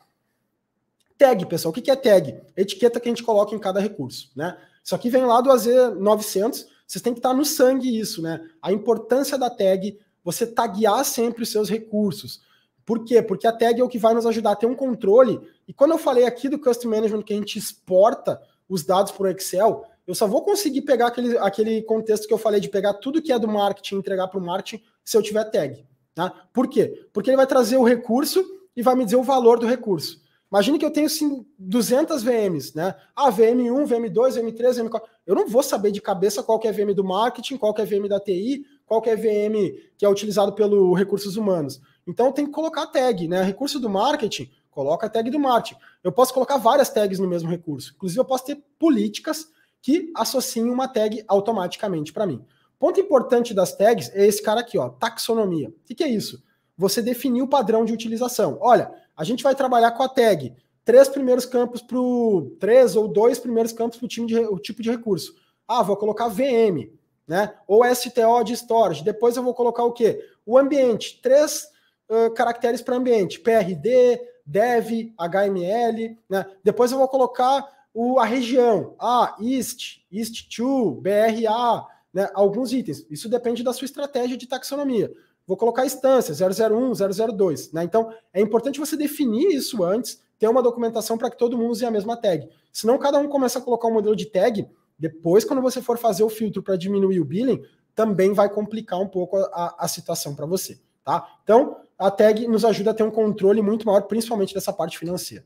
A: Tag, pessoal, o que é tag? Etiqueta que a gente coloca em cada recurso, né? Isso aqui vem lá do AZ900, vocês têm que estar no sangue isso, né? A importância da tag, você taguear sempre os seus recursos. Por quê? Porque a tag é o que vai nos ajudar a ter um controle. E quando eu falei aqui do custom management que a gente exporta os dados para o Excel, eu só vou conseguir pegar aquele, aquele contexto que eu falei de pegar tudo que é do marketing e entregar para o marketing se eu tiver tag. Tá? Por quê? Porque ele vai trazer o recurso e vai me dizer o valor do recurso. Imagine que eu tenho assim, 200 VMs, né? Ah, VM1, VM2, VM3, VM4. Eu não vou saber de cabeça qual que é VM do marketing, qual que é VM da TI, qual que é VM que é utilizado pelo recursos humanos. Então tem que colocar tag, né? Recurso do marketing, coloca a tag do marketing. Eu posso colocar várias tags no mesmo recurso. Inclusive eu posso ter políticas que associem uma tag automaticamente para mim. Ponto importante das tags é esse cara aqui, ó, taxonomia. O que, que é isso? Você definir o padrão de utilização. Olha, a gente vai trabalhar com a tag. Três primeiros campos para o. Três ou dois primeiros campos para o tipo de recurso. Ah, vou colocar VM, né? Ou STO de storage. Depois eu vou colocar o quê? O ambiente. Três uh, caracteres para ambiente: PRD, DEV, HML, né? Depois eu vou colocar o, a região. Ah, East, East 2, BRA, né? Alguns itens. Isso depende da sua estratégia de taxonomia vou colocar a instância 001, 002. Né? Então, é importante você definir isso antes, ter uma documentação para que todo mundo use a mesma tag. Senão, cada um começa a colocar um modelo de tag, depois, quando você for fazer o filtro para diminuir o billing, também vai complicar um pouco a, a, a situação para você. Tá? Então, a tag nos ajuda a ter um controle muito maior, principalmente dessa parte financeira.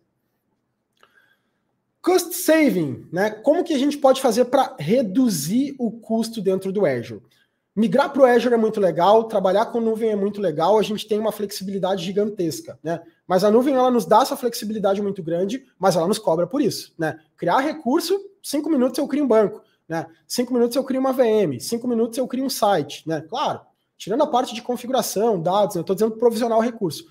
A: Cost saving, né? Como que a gente pode fazer para reduzir o custo dentro do Azure? Migrar para o Azure é muito legal, trabalhar com nuvem é muito legal, a gente tem uma flexibilidade gigantesca, né? Mas a nuvem ela nos dá essa flexibilidade muito grande, mas ela nos cobra por isso, né? Criar recurso, cinco minutos eu crio um banco, né? Cinco minutos eu crio uma VM, cinco minutos eu crio um site, né? Claro, tirando a parte de configuração, dados, né? eu estou dizendo provisionar o recurso.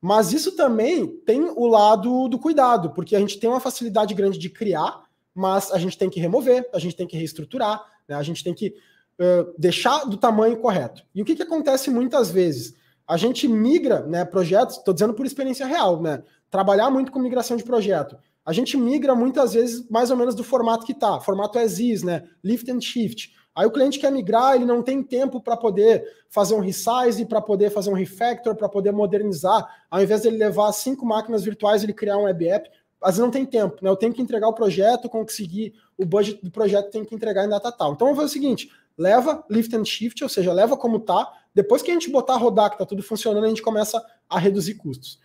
A: Mas isso também tem o lado do cuidado, porque a gente tem uma facilidade grande de criar, mas a gente tem que remover, a gente tem que reestruturar, né? A gente tem que uh, deixar do tamanho correto. E o que, que acontece muitas vezes? A gente migra né, projetos, estou dizendo por experiência real, né? Trabalhar muito com migração de projeto. A gente migra muitas vezes mais ou menos do formato que está. Formato as né? Lift and shift. Aí o cliente quer migrar, ele não tem tempo para poder fazer um resize, para poder fazer um refactor, para poder modernizar. Ao invés de ele levar cinco máquinas virtuais, ele criar um web app. Às vezes não tem tempo, né? Eu tenho que entregar o projeto, conseguir o budget do projeto, tenho que entregar em data tal. Então eu vou fazer o seguinte: leva lift and shift, ou seja, leva como tá. Depois que a gente botar a rodar, que tá tudo funcionando, a gente começa a reduzir custos.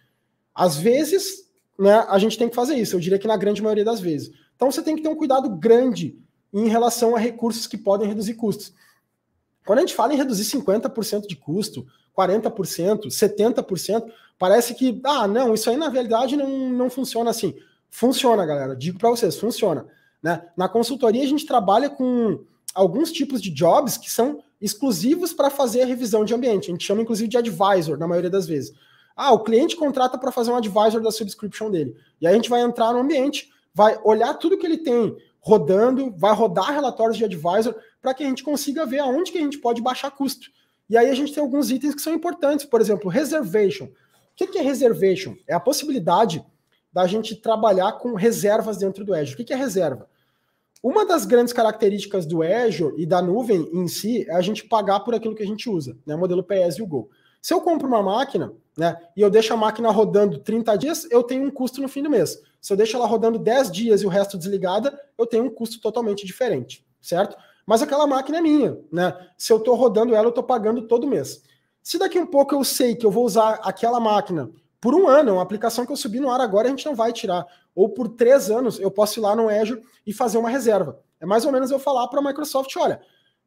A: Às vezes, né, a gente tem que fazer isso, eu diria que na grande maioria das vezes. Então você tem que ter um cuidado grande em relação a recursos que podem reduzir custos. Quando a gente fala em reduzir 50% de custo, 40%, 70%, parece que, ah, não, isso aí na verdade não, não funciona assim. Funciona, galera, digo para vocês, funciona. Né? Na consultoria a gente trabalha com alguns tipos de jobs que são exclusivos para fazer a revisão de ambiente. A gente chama inclusive de advisor na maioria das vezes. Ah, o cliente contrata para fazer um advisor da subscription dele. E aí a gente vai entrar no ambiente, vai olhar tudo que ele tem rodando, vai rodar relatórios de advisor para que a gente consiga ver aonde que a gente pode baixar custo. E aí a gente tem alguns itens que são importantes, por exemplo, reservation. O que é reservation? É a possibilidade da gente trabalhar com reservas dentro do Edge. O que é reserva? Uma das grandes características do Azure e da nuvem em si é a gente pagar por aquilo que a gente usa, né? O modelo PS e o Go. Se eu compro uma máquina, né, e eu deixo a máquina rodando 30 dias, eu tenho um custo no fim do mês. Se eu deixo ela rodando 10 dias e o resto desligada, eu tenho um custo totalmente diferente, certo? Mas aquela máquina é minha, né? Se eu estou rodando ela, eu estou pagando todo mês. Se daqui um pouco eu sei que eu vou usar aquela máquina por um ano, é uma aplicação que eu subi no ar agora, a gente não vai tirar. Ou por três anos, eu posso ir lá no Azure e fazer uma reserva. É mais ou menos eu falar para a Microsoft, olha,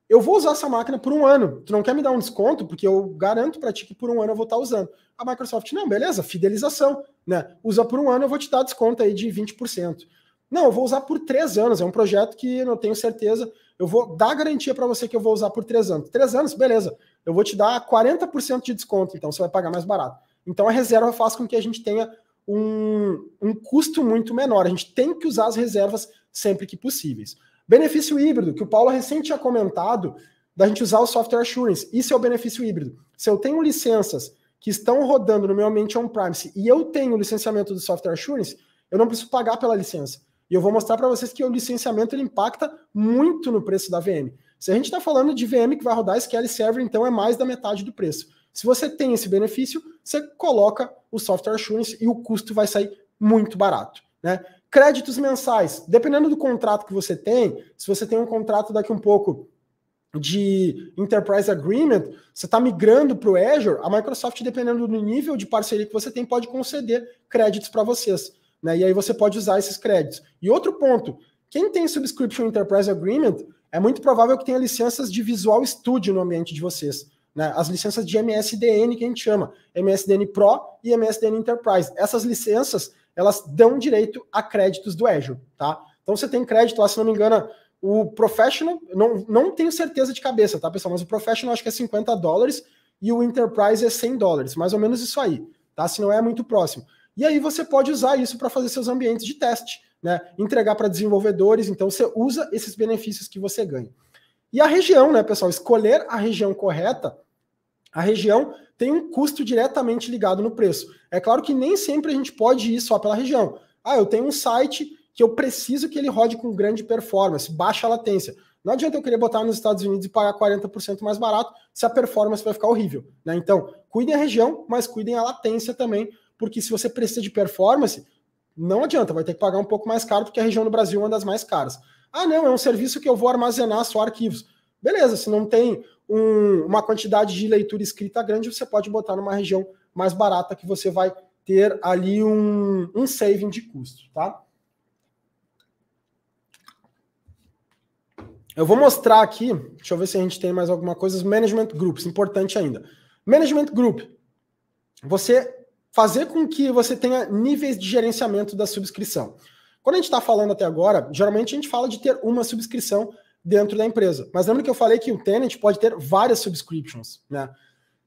A: eu vou usar essa máquina por um ano, tu não quer me dar um desconto? Porque eu garanto para ti que por um ano eu vou estar tá usando. A Microsoft, não, beleza, fidelização, né? Usa por um ano, eu vou te dar desconto aí de 20%. Não, eu vou usar por três anos, é um projeto que não tenho certeza, eu vou dar garantia para você que eu vou usar por três anos. Três anos, beleza, eu vou te dar 40% de desconto, então você vai pagar mais barato. Então a reserva faz com que a gente tenha um, um custo muito menor. A gente tem que usar as reservas sempre que possíveis. Benefício híbrido, que o Paulo recente tinha comentado, da gente usar o software assurance. Isso é o benefício híbrido. Se eu tenho licenças que estão rodando no meu ambiente on-premise e eu tenho licenciamento do software assurance, eu não preciso pagar pela licença. E eu vou mostrar para vocês que o licenciamento ele impacta muito no preço da VM. Se a gente está falando de VM que vai rodar SQL Server, então é mais da metade do preço. Se você tem esse benefício, você coloca o software assurance e o custo vai sair muito barato. Né? Créditos mensais, dependendo do contrato que você tem, se você tem um contrato daqui um pouco de Enterprise Agreement, você está migrando para o Azure, a Microsoft, dependendo do nível de parceria que você tem, pode conceder créditos para vocês. Né? E aí você pode usar esses créditos. E outro ponto, quem tem Subscription Enterprise Agreement, é muito provável que tenha licenças de Visual Studio no ambiente de vocês. Né? As licenças de MSDN que a gente chama, MSDN Pro e MSDN Enterprise. Essas licenças, elas dão direito a créditos do Azure, tá? Então você tem crédito lá, se não me engano, o Professional, não, não tenho certeza de cabeça, tá, pessoal? Mas o Professional acho que é 50 dólares e o Enterprise é 100 dólares, mais ou menos isso aí, tá? Se não é muito próximo. E aí você pode usar isso para fazer seus ambientes de teste, né? Entregar para desenvolvedores, então você usa esses benefícios que você ganha. E a região, né, pessoal? Escolher a região correta a região tem um custo diretamente ligado no preço. É claro que nem sempre a gente pode ir só pela região. Ah, eu tenho um site que eu preciso que ele rode com grande performance, baixa latência. Não adianta eu querer botar nos Estados Unidos e pagar 40% mais barato se a performance vai ficar horrível. Né? Então, cuidem a região, mas cuidem a latência também, porque se você precisa de performance, não adianta, vai ter que pagar um pouco mais caro, porque a região do Brasil é uma das mais caras. Ah, não, é um serviço que eu vou armazenar só arquivos. Beleza, se não tem um, uma quantidade de leitura escrita grande, você pode botar numa região mais barata que você vai ter ali um, um saving de custo, tá? Eu vou mostrar aqui, deixa eu ver se a gente tem mais alguma coisa, os management groups, importante ainda. Management group, você fazer com que você tenha níveis de gerenciamento da subscrição. Quando a gente está falando até agora, geralmente a gente fala de ter uma subscrição dentro da empresa. Mas lembra que eu falei que o tenant pode ter várias subscriptions, né?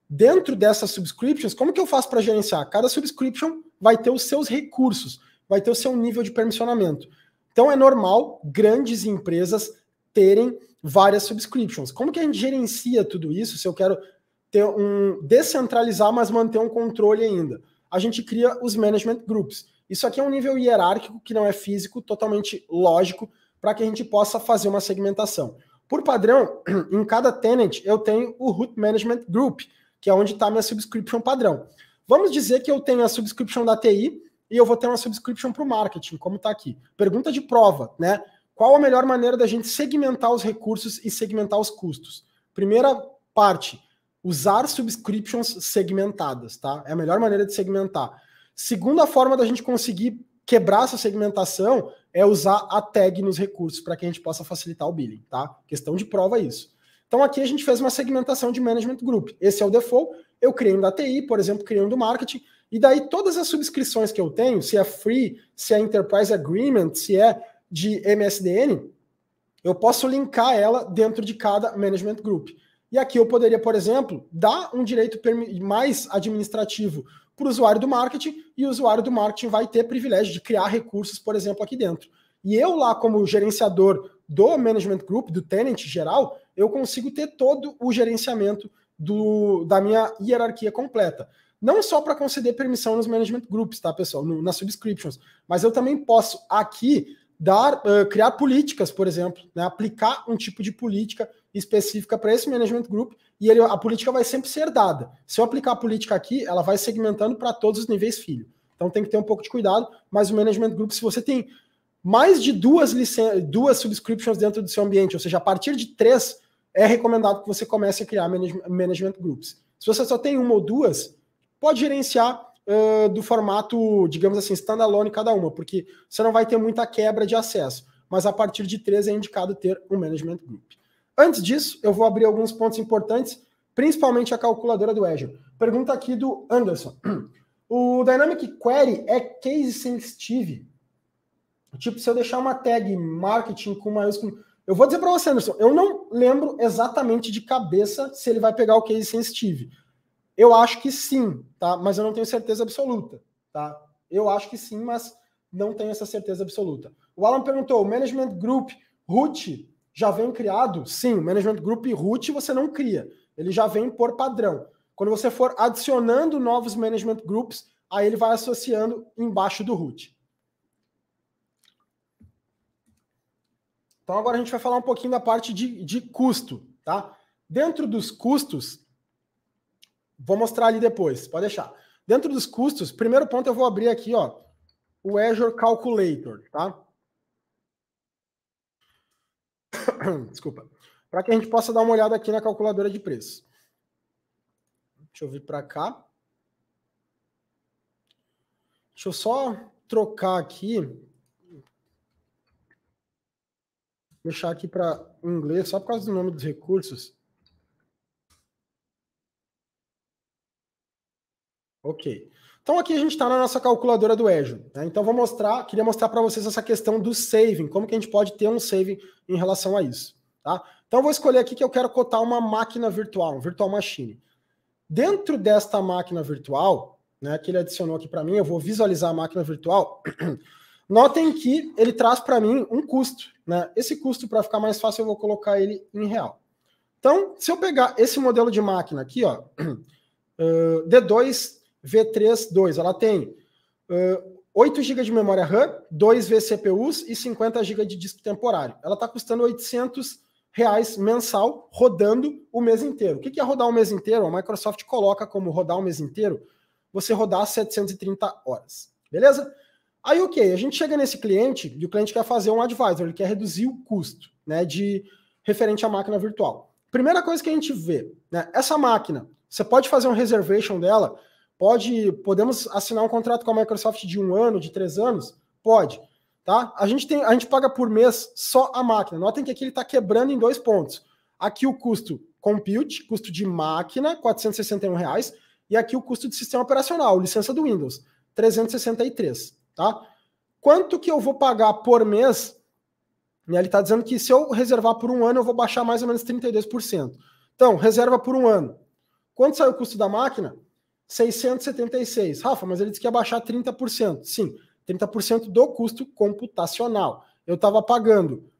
A: Dentro dessas subscriptions, como que eu faço para gerenciar? Cada subscription vai ter os seus recursos, vai ter o seu nível de permissionamento. Então é normal grandes empresas terem várias subscriptions. Como que a gente gerencia tudo isso se eu quero ter um descentralizar, mas manter um controle ainda? A gente cria os management groups. Isso aqui é um nível hierárquico que não é físico, totalmente lógico, para que a gente possa fazer uma segmentação. Por padrão, em cada tenant eu tenho o Root Management Group, que é onde está a minha subscription padrão. Vamos dizer que eu tenho a subscription da TI e eu vou ter uma subscription para o marketing, como está aqui. Pergunta de prova, né? Qual a melhor maneira da gente segmentar os recursos e segmentar os custos? Primeira parte, usar subscriptions segmentadas, tá? É a melhor maneira de segmentar. Segunda forma da gente conseguir quebrar essa segmentação é usar a tag nos recursos para que a gente possa facilitar o billing, tá? Questão de prova é isso. Então aqui a gente fez uma segmentação de management group. Esse é o default. Eu criei um da TI, por exemplo, criei um do marketing, e daí todas as subscrições que eu tenho, se é free, se é enterprise agreement, se é de MSDN, eu posso linkar ela dentro de cada management group. E aqui eu poderia, por exemplo, dar um direito mais administrativo para o usuário do marketing e o usuário do marketing vai ter privilégio de criar recursos, por exemplo, aqui dentro. E eu lá, como gerenciador do management group, do tenant geral, eu consigo ter todo o gerenciamento do, da minha hierarquia completa. Não só para conceder permissão nos management groups, tá, pessoal? No, nas subscriptions. Mas eu também posso aqui dar, uh, criar políticas, por exemplo, né? aplicar um tipo de política específica para esse management group e ele, a política vai sempre ser dada. Se eu aplicar a política aqui, ela vai segmentando para todos os níveis filho. Então tem que ter um pouco de cuidado, mas o management group, se você tem mais de duas, duas subscriptions dentro do seu ambiente, ou seja, a partir de três, é recomendado que você comece a criar manage management groups. Se você só tem uma ou duas, pode gerenciar uh, do formato, digamos assim, standalone cada uma, porque você não vai ter muita quebra de acesso. Mas a partir de três é indicado ter um management group. Antes disso, eu vou abrir alguns pontos importantes, principalmente a calculadora do Azure. Pergunta aqui do Anderson. O Dynamic Query é case sensitive? Tipo, se eu deixar uma tag marketing com maiúsculo. Eu vou dizer para você, Anderson, eu não lembro exatamente de cabeça se ele vai pegar o case sensitive. Eu acho que sim, tá? Mas eu não tenho certeza absoluta, tá? Eu acho que sim, mas não tenho essa certeza absoluta. O Alan perguntou: o Management Group root já vem criado, sim, o management group root você não cria, ele já vem por padrão. Quando você for adicionando novos management groups, aí ele vai associando embaixo do root. Então agora a gente vai falar um pouquinho da parte de, de custo, tá? Dentro dos custos, vou mostrar ali depois, pode deixar. Dentro dos custos, primeiro ponto eu vou abrir aqui, ó, o Azure Calculator, tá? Desculpa. Para que a gente possa dar uma olhada aqui na calculadora de preço. Deixa eu vir para cá. Deixa eu só trocar aqui. Deixar aqui para inglês, só por causa do nome dos recursos. Ok. Então aqui a gente está na nossa calculadora do Azure. Né? Então vou mostrar, queria mostrar para vocês essa questão do saving, como que a gente pode ter um saving em relação a isso. Tá? Então vou escolher aqui que eu quero cotar uma máquina virtual, um virtual machine. Dentro desta máquina virtual, né, que ele adicionou aqui para mim, eu vou visualizar a máquina virtual. Notem que ele traz para mim um custo. Né? Esse custo, para ficar mais fácil, eu vou colocar ele em real. Então, se eu pegar esse modelo de máquina aqui, ó, uh, D2 v 32 Ela tem uh, 8 GB de memória RAM, 2 vCPUs e 50 GB de disco temporário. Ela está custando 800 reais mensal, rodando o mês inteiro. O que é rodar o mês inteiro? A Microsoft coloca como rodar o mês inteiro você rodar 730 horas. Beleza? Aí, ok, a gente chega nesse cliente e o cliente quer fazer um advisor, ele quer reduzir o custo né, de referente à máquina virtual. Primeira coisa que a gente vê, né, essa máquina, você pode fazer um reservation dela Pode, podemos assinar um contrato com a Microsoft de um ano, de três anos? Pode, tá? A gente tem, a gente paga por mês só a máquina. Notem que aqui ele está quebrando em dois pontos. Aqui o custo compute, custo de máquina, 461 reais, e aqui o custo de sistema operacional, licença do Windows, 363, tá? Quanto que eu vou pagar por mês? Né, ele está dizendo que se eu reservar por um ano, eu vou baixar mais ou menos 32%. Então, reserva por um ano. Quanto sai o custo da máquina? 676. Rafa, mas ele disse que ia baixar 30%. Sim, 30% do custo computacional. Eu estava pagando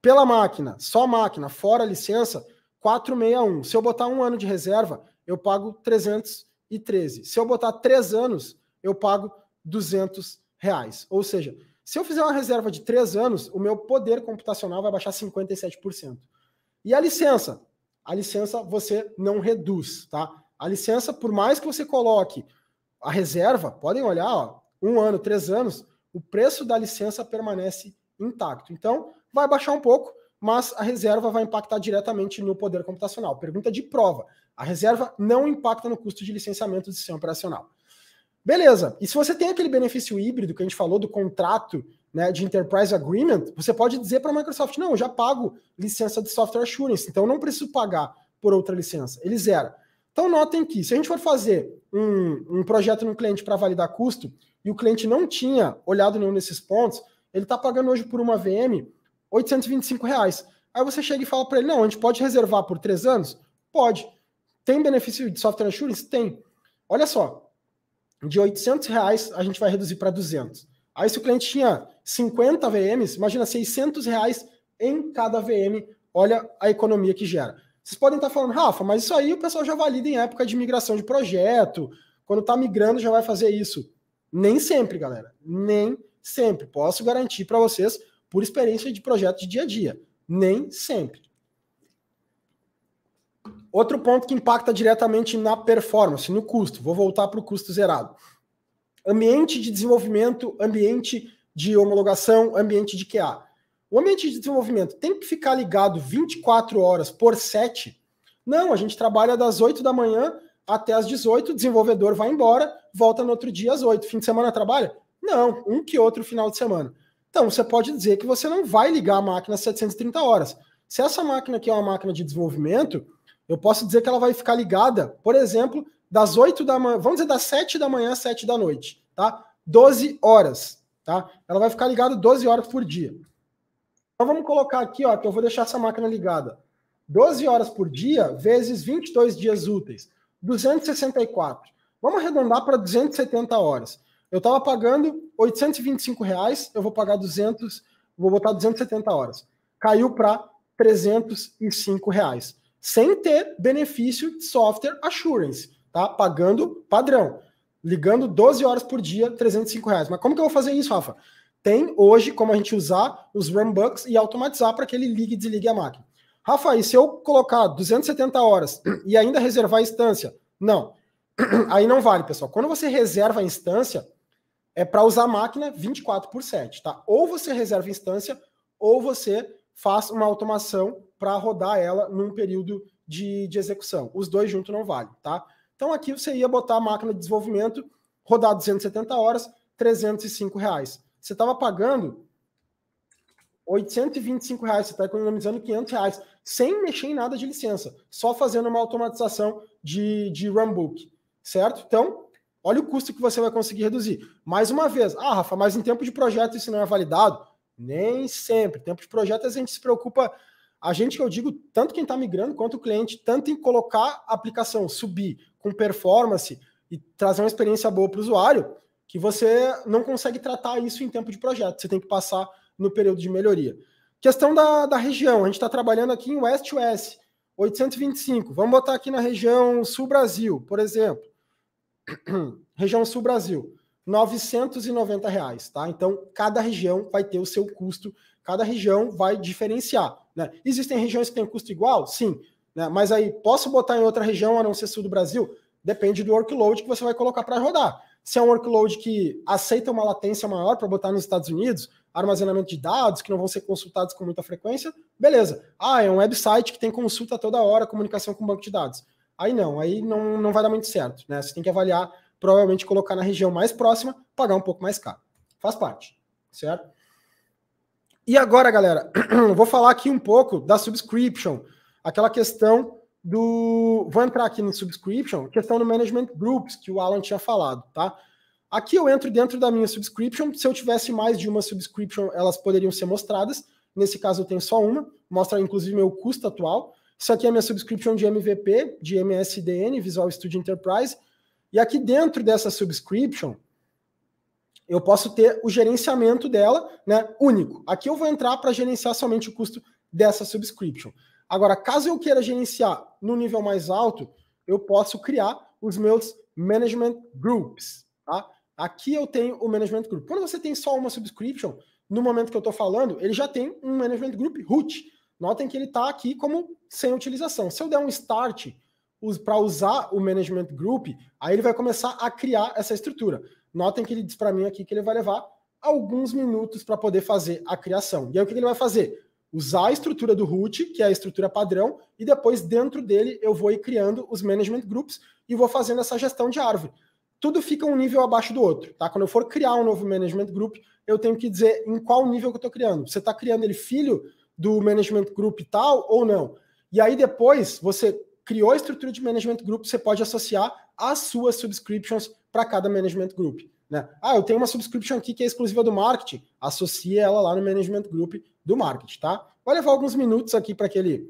A: pela máquina, só máquina, fora licença, 461. Se eu botar um ano de reserva, eu pago 313. Se eu botar três anos, eu pago 200 reais. Ou seja, se eu fizer uma reserva de três anos, o meu poder computacional vai baixar 57%. E a licença? A licença você não reduz, tá? A licença, por mais que você coloque a reserva, podem olhar, ó, um ano, três anos, o preço da licença permanece intacto. Então, vai baixar um pouco, mas a reserva vai impactar diretamente no poder computacional. Pergunta de prova. A reserva não impacta no custo de licenciamento do sistema operacional. Beleza. E se você tem aquele benefício híbrido que a gente falou do contrato né, de Enterprise Agreement, você pode dizer para a Microsoft: não, eu já pago licença de software assurance, então eu não preciso pagar por outra licença. Ele zera. Então, notem que se a gente for fazer um, um projeto no cliente para validar custo e o cliente não tinha olhado nenhum desses pontos, ele está pagando hoje por uma VM 825 reais. Aí você chega e fala para ele, não, a gente pode reservar por três anos? Pode. Tem benefício de software assurance? Tem. Olha só, de 800 reais a gente vai reduzir para 200. Aí se o cliente tinha 50 VMs, imagina 600 reais em cada VM, olha a economia que gera. Vocês podem estar tá falando, Rafa, mas isso aí o pessoal já valida em época de migração de projeto, quando está migrando já vai fazer isso. Nem sempre, galera. Nem sempre. Posso garantir para vocês, por experiência de projeto de dia a dia. Nem sempre. Outro ponto que impacta diretamente na performance, no custo. Vou voltar para o custo zerado. Ambiente de desenvolvimento, ambiente de homologação, ambiente de QA. O ambiente de desenvolvimento tem que ficar ligado 24 horas por 7? Não, a gente trabalha das 8 da manhã até as 18, o desenvolvedor vai embora, volta no outro dia às 8. Fim de semana trabalha? Não, um que outro final de semana. Então, você pode dizer que você não vai ligar a máquina 730 horas. Se essa máquina aqui é uma máquina de desenvolvimento, eu posso dizer que ela vai ficar ligada, por exemplo, das 8 da manhã, vamos dizer das 7 da manhã às 7 da noite, tá? 12 horas, tá? Ela vai ficar ligada 12 horas por dia. Então vamos colocar aqui, ó, que eu vou deixar essa máquina ligada. 12 horas por dia vezes 22 dias úteis, 264. Vamos arredondar para 270 horas. Eu estava pagando 825 reais, eu vou pagar 200, vou botar 270 horas. Caiu para 305 reais, sem ter benefício de software assurance, tá? Pagando padrão, ligando 12 horas por dia, 305 reais. Mas como que eu vou fazer isso, Rafa? tem hoje como a gente usar os bucks e automatizar para que ele ligue e desligue a máquina. Rafa, e se eu colocar 270 horas e ainda reservar a instância? Não. Aí não vale, pessoal. Quando você reserva a instância, é para usar a máquina 24 por 7, tá? Ou você reserva a instância, ou você faz uma automação para rodar ela num período de, de execução. Os dois juntos não valem, tá? Então aqui você ia botar a máquina de desenvolvimento, rodar 270 horas, 305 reais você estava pagando 825 reais, você está economizando 500 reais, sem mexer em nada de licença, só fazendo uma automatização de, de runbook, certo? Então, olha o custo que você vai conseguir reduzir. Mais uma vez, ah, Rafa, mas em tempo de projeto isso não é validado? Nem sempre. Tempo de projeto a gente se preocupa, a gente que eu digo, tanto quem está migrando quanto o cliente, tanto em colocar a aplicação subir com performance e trazer uma experiência boa para o usuário, que você não consegue tratar isso em tempo de projeto, você tem que passar no período de melhoria. Questão da, da região, a gente está trabalhando aqui em West West, 825, vamos botar aqui na região Sul Brasil, por exemplo. região Sul Brasil, 990 reais, tá? Então, cada região vai ter o seu custo, cada região vai diferenciar, né? Existem regiões que têm custo igual? Sim, né? Mas aí, posso botar em outra região a não ser Sul do Brasil? Depende do workload que você vai colocar para rodar se é um workload que aceita uma latência maior para botar nos Estados Unidos, armazenamento de dados que não vão ser consultados com muita frequência, beleza. Ah, é um website que tem consulta toda hora, comunicação com banco de dados. Aí não, aí não, não vai dar muito certo. Né? Você tem que avaliar, provavelmente colocar na região mais próxima, pagar um pouco mais caro. Faz parte, certo? E agora, galera, vou falar aqui um pouco da subscription, aquela questão do. Vou entrar aqui no subscription, questão do management groups, que o Alan tinha falado, tá? Aqui eu entro dentro da minha subscription. Se eu tivesse mais de uma subscription, elas poderiam ser mostradas. Nesse caso, eu tenho só uma, mostra inclusive meu custo atual. Isso aqui é a minha subscription de MVP, de MSDN, Visual Studio Enterprise. E aqui dentro dessa subscription, eu posso ter o gerenciamento dela, né, único. Aqui eu vou entrar para gerenciar somente o custo dessa subscription. Agora, caso eu queira gerenciar no nível mais alto, eu posso criar os meus management groups. Tá? Aqui eu tenho o management group. Quando você tem só uma subscription, no momento que eu estou falando, ele já tem um management group root. Notem que ele está aqui como sem utilização. Se eu der um start para usar o management group, aí ele vai começar a criar essa estrutura. Notem que ele diz para mim aqui que ele vai levar alguns minutos para poder fazer a criação. E aí o que ele vai fazer? usar a estrutura do root, que é a estrutura padrão, e depois dentro dele eu vou ir criando os management groups e vou fazendo essa gestão de árvore. Tudo fica um nível abaixo do outro, tá? Quando eu for criar um novo management group, eu tenho que dizer em qual nível que eu estou criando. Você está criando ele filho do management group tal ou não? E aí depois você criou a estrutura de management group, você pode associar as suas subscriptions para cada management group. Né? Ah, eu tenho uma subscription aqui que é exclusiva do marketing, associa ela lá no management group do marketing, tá? Vai levar alguns minutos aqui para que ele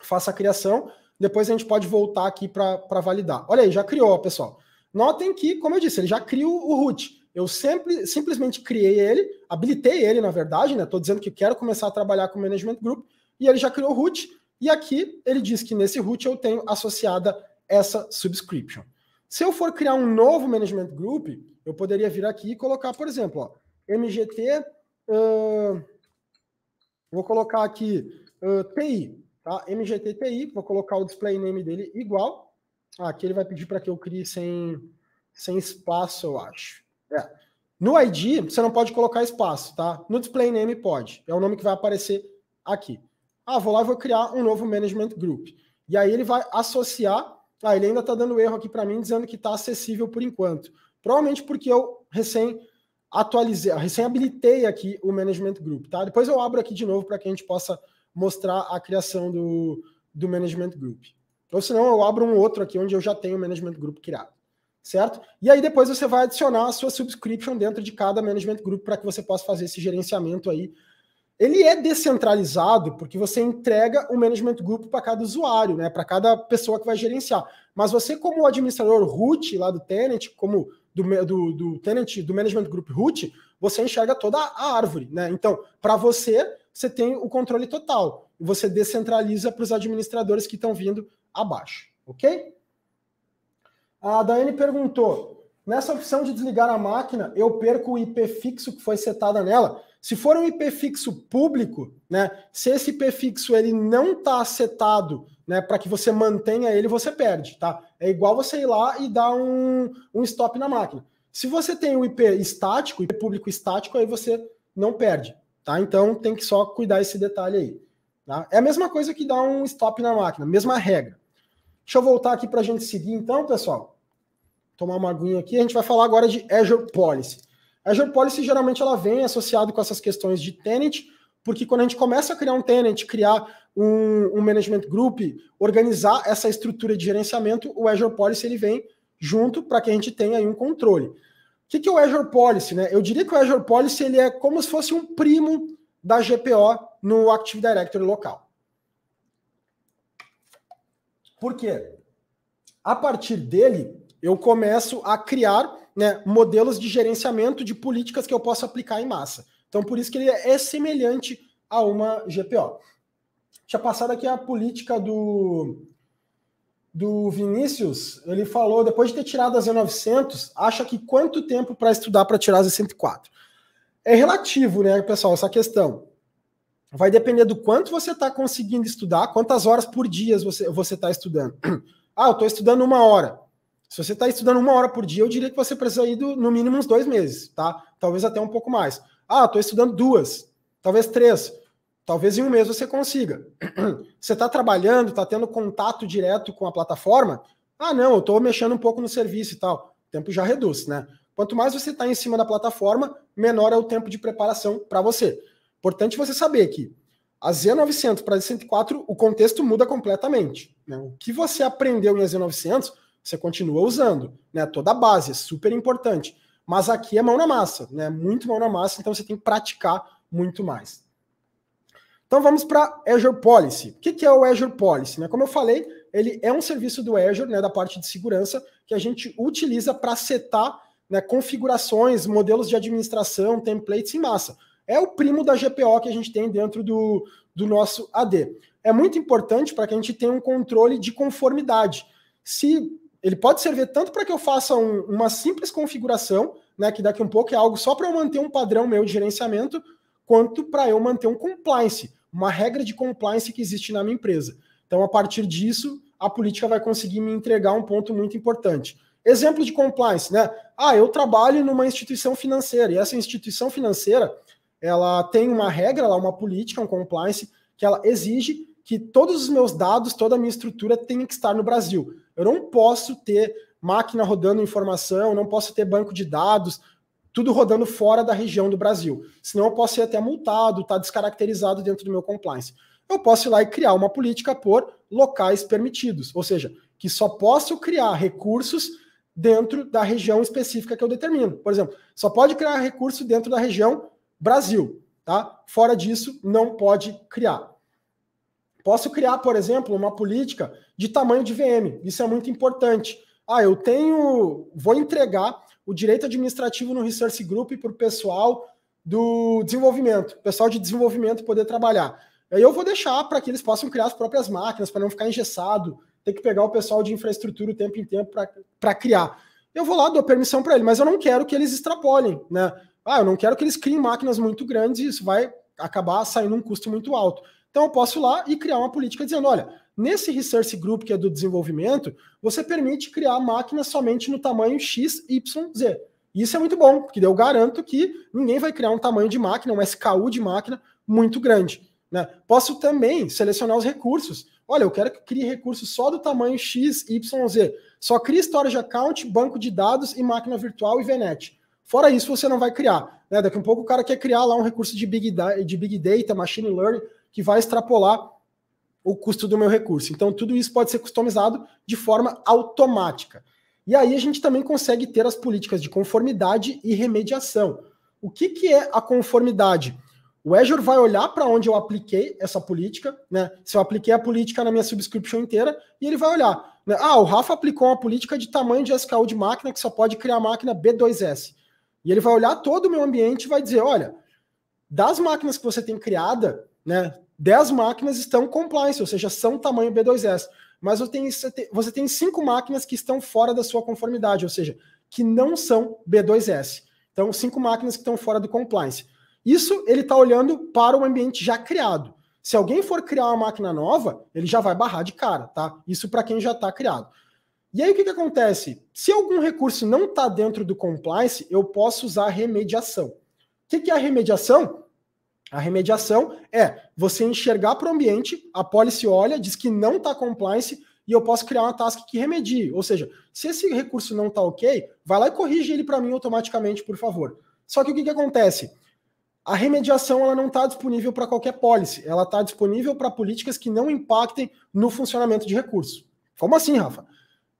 A: faça a criação, depois a gente pode voltar aqui para validar. Olha aí, já criou, pessoal. Notem que, como eu disse, ele já criou o root. Eu sempre, simplesmente criei ele, habilitei ele, na verdade, né? Estou dizendo que quero começar a trabalhar com o management group, e ele já criou o root, e aqui ele diz que nesse root eu tenho associada essa subscription. Se eu for criar um novo management group, eu poderia vir aqui e colocar, por exemplo, ó, MGT, uh, vou colocar aqui uh, TI, tá? MGT TI, vou colocar o display name dele igual. Ah, aqui ele vai pedir para que eu crie sem, sem espaço, eu acho. É. No ID, você não pode colocar espaço, tá? No display name pode. É o nome que vai aparecer aqui. Ah, vou lá e vou criar um novo management group. E aí ele vai associar ah, ele ainda está dando erro aqui para mim, dizendo que está acessível por enquanto. Provavelmente porque eu recém atualizei, recém habilitei aqui o Management Group, tá? Depois eu abro aqui de novo para que a gente possa mostrar a criação do, do Management Group. Ou senão eu abro um outro aqui onde eu já tenho o Management Group criado, certo? E aí depois você vai adicionar a sua subscription dentro de cada Management Group para que você possa fazer esse gerenciamento aí ele é descentralizado porque você entrega o management group para cada usuário, né? Para cada pessoa que vai gerenciar. Mas você, como administrador root lá do tenant, como do, do, do tenant do management group root, você enxerga toda a árvore, né? Então, para você, você tem o controle total. Você descentraliza para os administradores que estão vindo abaixo, ok? A Daiane perguntou: nessa opção de desligar a máquina, eu perco o IP fixo que foi setado nela? Se for um IP fixo público, né, se esse IP fixo ele não está setado né, para que você mantenha ele, você perde, tá? É igual você ir lá e dar um, um stop na máquina. Se você tem um IP estático, IP público estático, aí você não perde, tá? Então tem que só cuidar esse detalhe aí. Tá? É a mesma coisa que dar um stop na máquina, mesma regra. Deixa eu voltar aqui para a gente seguir, então, pessoal. Tomar uma aguinha aqui. A gente vai falar agora de Azure Policy. A Azure Policy geralmente ela vem associado com essas questões de tenant, porque quando a gente começa a criar um tenant, criar um, um management group, organizar essa estrutura de gerenciamento, o Azure Policy ele vem junto para que a gente tenha aí um controle. O que, que é o Azure Policy? Né? Eu diria que o Azure Policy ele é como se fosse um primo da GPO no Active Directory local. Por quê? A partir dele, eu começo a criar né, modelos de gerenciamento de políticas que eu posso aplicar em massa. Então, por isso que ele é, é semelhante a uma GPO. Tinha passado aqui a política do, do Vinícius. Ele falou, depois de ter tirado a Z900, acha que quanto tempo para estudar para tirar a Z104? É relativo, né, pessoal, essa questão. Vai depender do quanto você está conseguindo estudar, quantas horas por dia você está estudando. Ah, eu estou estudando uma hora. Se você está estudando uma hora por dia, eu diria que você precisa ir do, no mínimo uns dois meses, tá? Talvez até um pouco mais. Ah, estou estudando duas, talvez três, talvez em um mês você consiga. Você está trabalhando, está tendo contato direto com a plataforma? Ah, não, eu estou mexendo um pouco no serviço e tal. O tempo já reduz, né? Quanto mais você está em cima da plataforma, menor é o tempo de preparação para você. Importante você saber que a Z900 para a Z104, o contexto muda completamente. Né? O que você aprendeu em Z900 você continua usando, né? Toda a base é super importante. Mas aqui é mão na massa, né? Muito mão na massa, então você tem que praticar muito mais. Então vamos para Azure Policy. O que, é o Azure Policy? Né? Como eu falei, ele é um serviço do Azure, né, da parte de segurança, que a gente utiliza para setar né, configurações, modelos de administração, templates em massa. É o primo da GPO que a gente tem dentro do, do nosso AD. É muito importante para que a gente tenha um controle de conformidade. Se ele pode servir tanto para que eu faça um, uma simples configuração, né, que daqui um pouco é algo só para eu manter um padrão meu de gerenciamento, quanto para eu manter um compliance, uma regra de compliance que existe na minha empresa. Então, a partir disso, a política vai conseguir me entregar um ponto muito importante. Exemplo de compliance, né? Ah, eu trabalho numa instituição financeira e essa instituição financeira ela tem uma regra, uma política, um compliance que ela exige que todos os meus dados, toda a minha estrutura tenha que estar no Brasil. Eu não posso ter máquina rodando informação, não posso ter banco de dados, tudo rodando fora da região do Brasil. Senão eu posso ser até multado, tá descaracterizado dentro do meu compliance. Eu posso ir lá e criar uma política por locais permitidos, ou seja, que só posso criar recursos dentro da região específica que eu determino. Por exemplo, só pode criar recurso dentro da região Brasil, tá? Fora disso, não pode criar. Posso criar, por exemplo, uma política de tamanho de VM. Isso é muito importante. Ah, eu tenho, vou entregar o direito administrativo no Resource Group para o pessoal do desenvolvimento, pessoal de desenvolvimento poder trabalhar. Aí eu vou deixar para que eles possam criar as próprias máquinas, para não ficar engessado, ter que pegar o pessoal de infraestrutura o tempo em tempo para criar. Eu vou lá, dou permissão para ele, mas eu não quero que eles extrapolem, né? Ah, eu não quero que eles criem máquinas muito grandes, isso vai acabar saindo um custo muito alto. Então eu posso ir lá e criar uma política dizendo, olha, Nesse Research Group, que é do desenvolvimento, você permite criar máquinas somente no tamanho X, Y, Z. Isso é muito bom, porque eu garanto que ninguém vai criar um tamanho de máquina, um SKU de máquina muito grande. Né? Posso também selecionar os recursos. Olha, eu quero que crie recursos só do tamanho X, Y, Z. Só cria storage account, banco de dados e máquina virtual e VNet. Fora isso, você não vai criar. Né? Daqui a um pouco o cara quer criar lá um recurso de Big, de Big Data, Machine Learning, que vai extrapolar o custo do meu recurso. Então, tudo isso pode ser customizado de forma automática. E aí a gente também consegue ter as políticas de conformidade e remediação. O que, que é a conformidade? O Azure vai olhar para onde eu apliquei essa política, né? Se eu apliquei a política na minha subscription inteira, e ele vai olhar. Né? Ah, o Rafa aplicou uma política de tamanho de SKU de máquina que só pode criar máquina B2S. E ele vai olhar todo o meu ambiente e vai dizer: olha, das máquinas que você tem criada, né? 10 máquinas estão compliance, ou seja, são tamanho B2S. Mas você tem 5 máquinas que estão fora da sua conformidade, ou seja, que não são B2S. Então, 5 máquinas que estão fora do compliance. Isso ele está olhando para o ambiente já criado. Se alguém for criar uma máquina nova, ele já vai barrar de cara, tá? Isso para quem já está criado. E aí o que, que acontece? Se algum recurso não está dentro do compliance, eu posso usar remediação. O que, que é a remediação? A remediação é você enxergar para o ambiente, a policy olha, diz que não está compliance e eu posso criar uma task que remedie. Ou seja, se esse recurso não está ok, vai lá e corrige ele para mim automaticamente, por favor. Só que o que, que acontece? A remediação ela não está disponível para qualquer policy, ela está disponível para políticas que não impactem no funcionamento de recurso. Como assim, Rafa?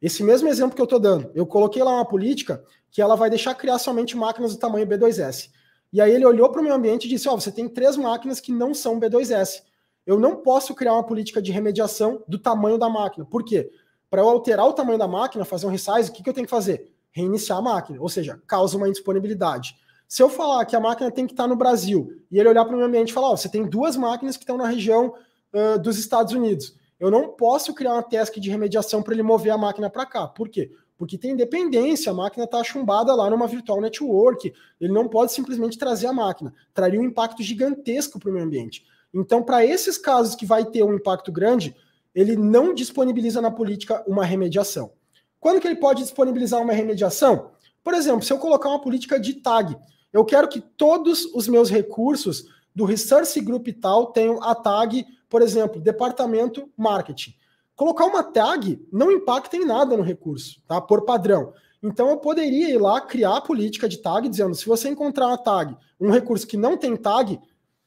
A: Esse mesmo exemplo que eu estou dando, eu coloquei lá uma política que ela vai deixar criar somente máquinas do tamanho B2S. E aí ele olhou para o meio ambiente e disse: Ó, oh, você tem três máquinas que não são B2S. Eu não posso criar uma política de remediação do tamanho da máquina. Por quê? Para eu alterar o tamanho da máquina, fazer um resize, o que, que eu tenho que fazer? Reiniciar a máquina, ou seja, causa uma indisponibilidade. Se eu falar que a máquina tem que estar tá no Brasil e ele olhar para o meio ambiente e falar: Ó, oh, você tem duas máquinas que estão na região uh, dos Estados Unidos. Eu não posso criar uma task de remediação para ele mover a máquina para cá. Por quê? porque tem dependência, a máquina está chumbada lá numa virtual network, ele não pode simplesmente trazer a máquina, traria um impacto gigantesco para o meio ambiente. Então, para esses casos que vai ter um impacto grande, ele não disponibiliza na política uma remediação. Quando que ele pode disponibilizar uma remediação? Por exemplo, se eu colocar uma política de tag, eu quero que todos os meus recursos do Research Group tal tenham a tag, por exemplo, departamento marketing. Colocar uma tag não impacta em nada no recurso, tá? Por padrão. Então eu poderia ir lá criar a política de tag dizendo, se você encontrar uma tag, um recurso que não tem tag,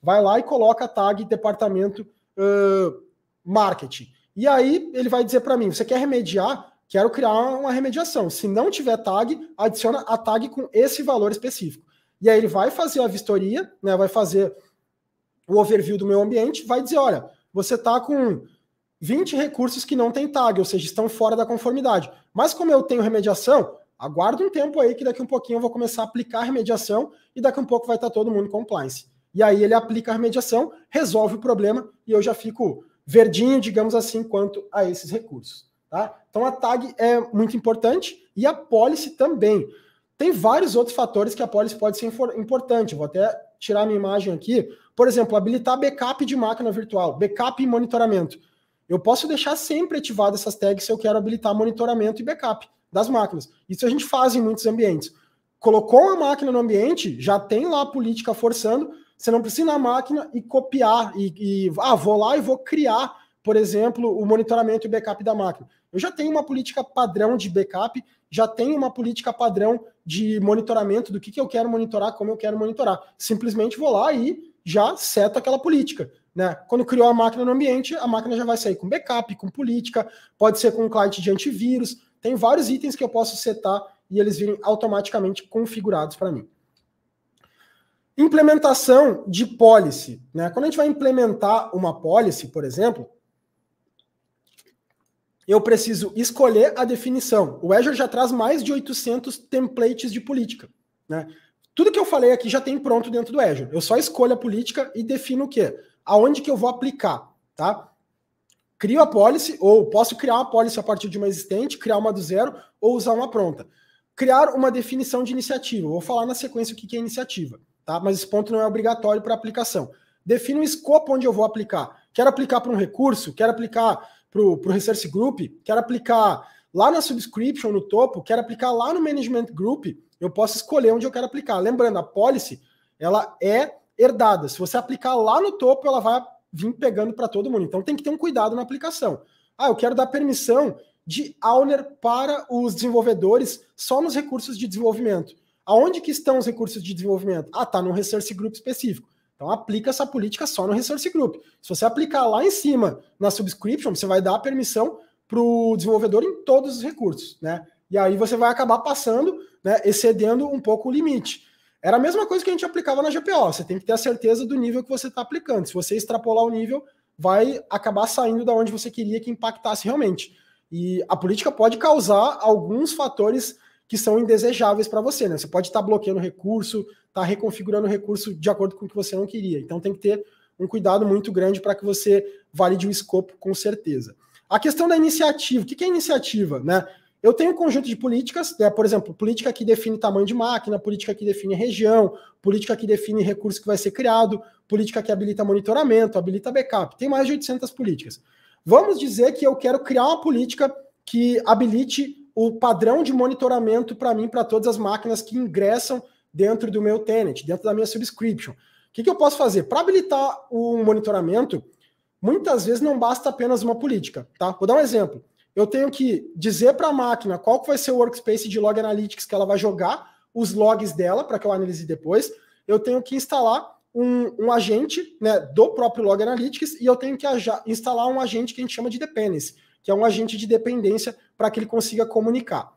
A: vai lá e coloca a tag departamento uh, marketing. E aí ele vai dizer para mim, você quer remediar? Quero criar uma remediação. Se não tiver tag, adiciona a tag com esse valor específico. E aí ele vai fazer a vistoria, né, vai fazer o overview do meu ambiente, vai dizer, olha, você está com 20 recursos que não têm tag, ou seja, estão fora da conformidade. Mas como eu tenho remediação, aguardo um tempo aí que daqui um pouquinho eu vou começar a aplicar a remediação e daqui um pouco vai estar todo mundo compliance. E aí ele aplica a remediação, resolve o problema e eu já fico verdinho, digamos assim, quanto a esses recursos. Tá? Então a tag é muito importante e a policy também. Tem vários outros fatores que a policy pode ser importante. Vou até tirar minha imagem aqui. Por exemplo, habilitar backup de máquina virtual, backup e monitoramento. Eu posso deixar sempre ativadas essas tags se eu quero habilitar monitoramento e backup das máquinas. Isso a gente faz em muitos ambientes. Colocou a máquina no ambiente, já tem lá a política forçando, você não precisa ir na máquina e copiar e, e ah, vou lá e vou criar, por exemplo, o monitoramento e backup da máquina. Eu já tenho uma política padrão de backup, já tenho uma política padrão de monitoramento do que, que eu quero monitorar, como eu quero monitorar. Simplesmente vou lá e já seto aquela política. Né? Quando criou a máquina no ambiente, a máquina já vai sair com backup, com política, pode ser com um cliente de antivírus. Tem vários itens que eu posso setar e eles virem automaticamente configurados para mim. Implementação de policy. Né? Quando a gente vai implementar uma policy, por exemplo, eu preciso escolher a definição. O Azure já traz mais de 800 templates de política. Né? Tudo que eu falei aqui já tem pronto dentro do Azure. Eu só escolho a política e defino o quê? Aonde que eu vou aplicar, tá? Crio a policy, ou posso criar uma policy a partir de uma existente, criar uma do zero, ou usar uma pronta. Criar uma definição de iniciativa. vou falar na sequência o que é iniciativa, tá? Mas esse ponto não é obrigatório para aplicação. Defino um escopo onde eu vou aplicar. Quero aplicar para um recurso, quero aplicar para o Resource Group, quero aplicar lá na subscription, no topo, quero aplicar lá no Management Group, eu posso escolher onde eu quero aplicar. Lembrando, a policy ela é herdada. Se você aplicar lá no topo, ela vai vir pegando para todo mundo. Então tem que ter um cuidado na aplicação. Ah, eu quero dar permissão de owner para os desenvolvedores só nos recursos de desenvolvimento. Aonde que estão os recursos de desenvolvimento? Ah, tá no resource group específico. Então aplica essa política só no resource group. Se você aplicar lá em cima na subscription, você vai dar permissão para o desenvolvedor em todos os recursos, né? E aí você vai acabar passando né, excedendo um pouco o limite. Era a mesma coisa que a gente aplicava na GPO. Você tem que ter a certeza do nível que você está aplicando. Se você extrapolar o nível, vai acabar saindo da onde você queria que impactasse realmente. E a política pode causar alguns fatores que são indesejáveis para você, né? Você pode estar tá bloqueando recurso, estar tá reconfigurando recurso de acordo com o que você não queria. Então tem que ter um cuidado muito grande para que você valide o escopo com certeza. A questão da iniciativa, o que é iniciativa, né? Eu tenho um conjunto de políticas, né, por exemplo, política que define tamanho de máquina, política que define região, política que define recurso que vai ser criado, política que habilita monitoramento, habilita backup. Tem mais de 800 políticas. Vamos dizer que eu quero criar uma política que habilite o padrão de monitoramento para mim, para todas as máquinas que ingressam dentro do meu tenant, dentro da minha subscription. O que, que eu posso fazer? Para habilitar o monitoramento, muitas vezes não basta apenas uma política, tá? Vou dar um exemplo eu tenho que dizer para a máquina qual que vai ser o workspace de log analytics que ela vai jogar, os logs dela, para que eu analise depois. Eu tenho que instalar um, um agente né, do próprio log analytics e eu tenho que instalar um agente que a gente chama de dependency, que é um agente de dependência para que ele consiga comunicar.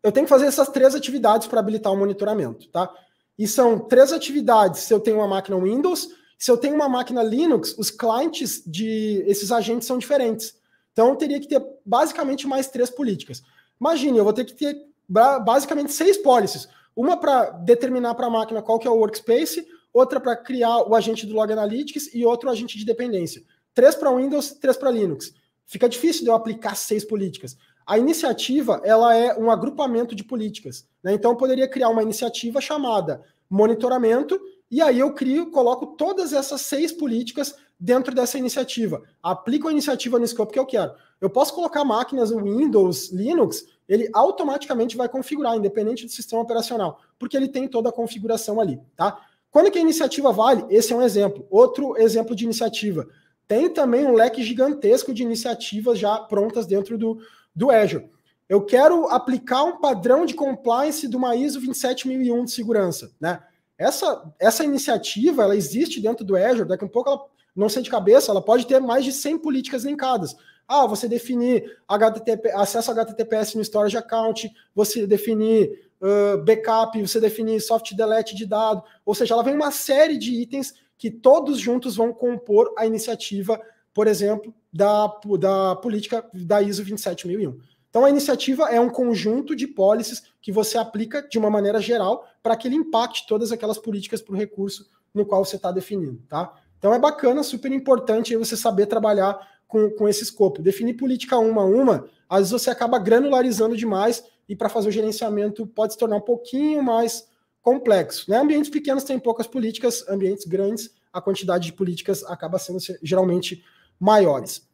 A: Eu tenho que fazer essas três atividades para habilitar o monitoramento, tá? E são três atividades se eu tenho uma máquina Windows, se eu tenho uma máquina Linux, os clientes de esses agentes são diferentes. Então, teria que ter basicamente mais três políticas. Imagine, eu vou ter que ter basicamente seis policies. Uma para determinar para a máquina qual que é o workspace, outra para criar o agente do Log Analytics e outro agente de dependência. Três para Windows, três para Linux. Fica difícil de eu aplicar seis políticas. A iniciativa ela é um agrupamento de políticas. Né? Então, eu poderia criar uma iniciativa chamada monitoramento, e aí eu crio, coloco todas essas seis políticas dentro dessa iniciativa. Aplico a iniciativa no scope que eu quero. Eu posso colocar máquinas Windows, Linux, ele automaticamente vai configurar, independente do sistema operacional, porque ele tem toda a configuração ali, tá? Quando que a iniciativa vale? Esse é um exemplo. Outro exemplo de iniciativa. Tem também um leque gigantesco de iniciativas já prontas dentro do, do Azure. Eu quero aplicar um padrão de compliance do uma ISO 27001 de segurança, né? Essa, essa iniciativa, ela existe dentro do Azure, daqui a pouco ela não sei de cabeça, ela pode ter mais de 100 políticas linkadas. Ah, você definir HTTP, acesso a HTTPS no storage account, você definir uh, backup, você definir soft delete de dado, ou seja, ela vem uma série de itens que todos juntos vão compor a iniciativa, por exemplo, da, da política da ISO 27001. Então, a iniciativa é um conjunto de policies que você aplica de uma maneira geral para que ele impacte todas aquelas políticas para o recurso no qual você está definindo, tá? Então é bacana, super importante você saber trabalhar com, com esse escopo. Definir política uma a uma, às vezes você acaba granularizando demais e para fazer o gerenciamento pode se tornar um pouquinho mais complexo. Né? Ambientes pequenos têm poucas políticas, ambientes grandes, a quantidade de políticas acaba sendo geralmente maiores.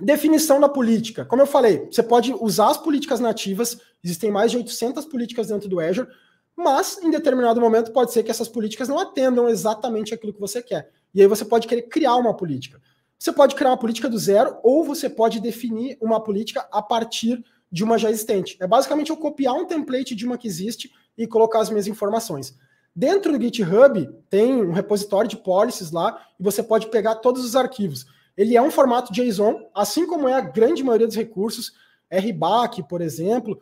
A: Definição da política. Como eu falei, você pode usar as políticas nativas, existem mais de 800 políticas dentro do Azure, mas em determinado momento pode ser que essas políticas não atendam exatamente aquilo que você quer. E aí você pode querer criar uma política. Você pode criar uma política do zero ou você pode definir uma política a partir de uma já existente. É basicamente eu copiar um template de uma que existe e colocar as minhas informações. Dentro do GitHub tem um repositório de policies lá e você pode pegar todos os arquivos. Ele é um formato JSON, assim como é a grande maioria dos recursos, RBAC, por exemplo,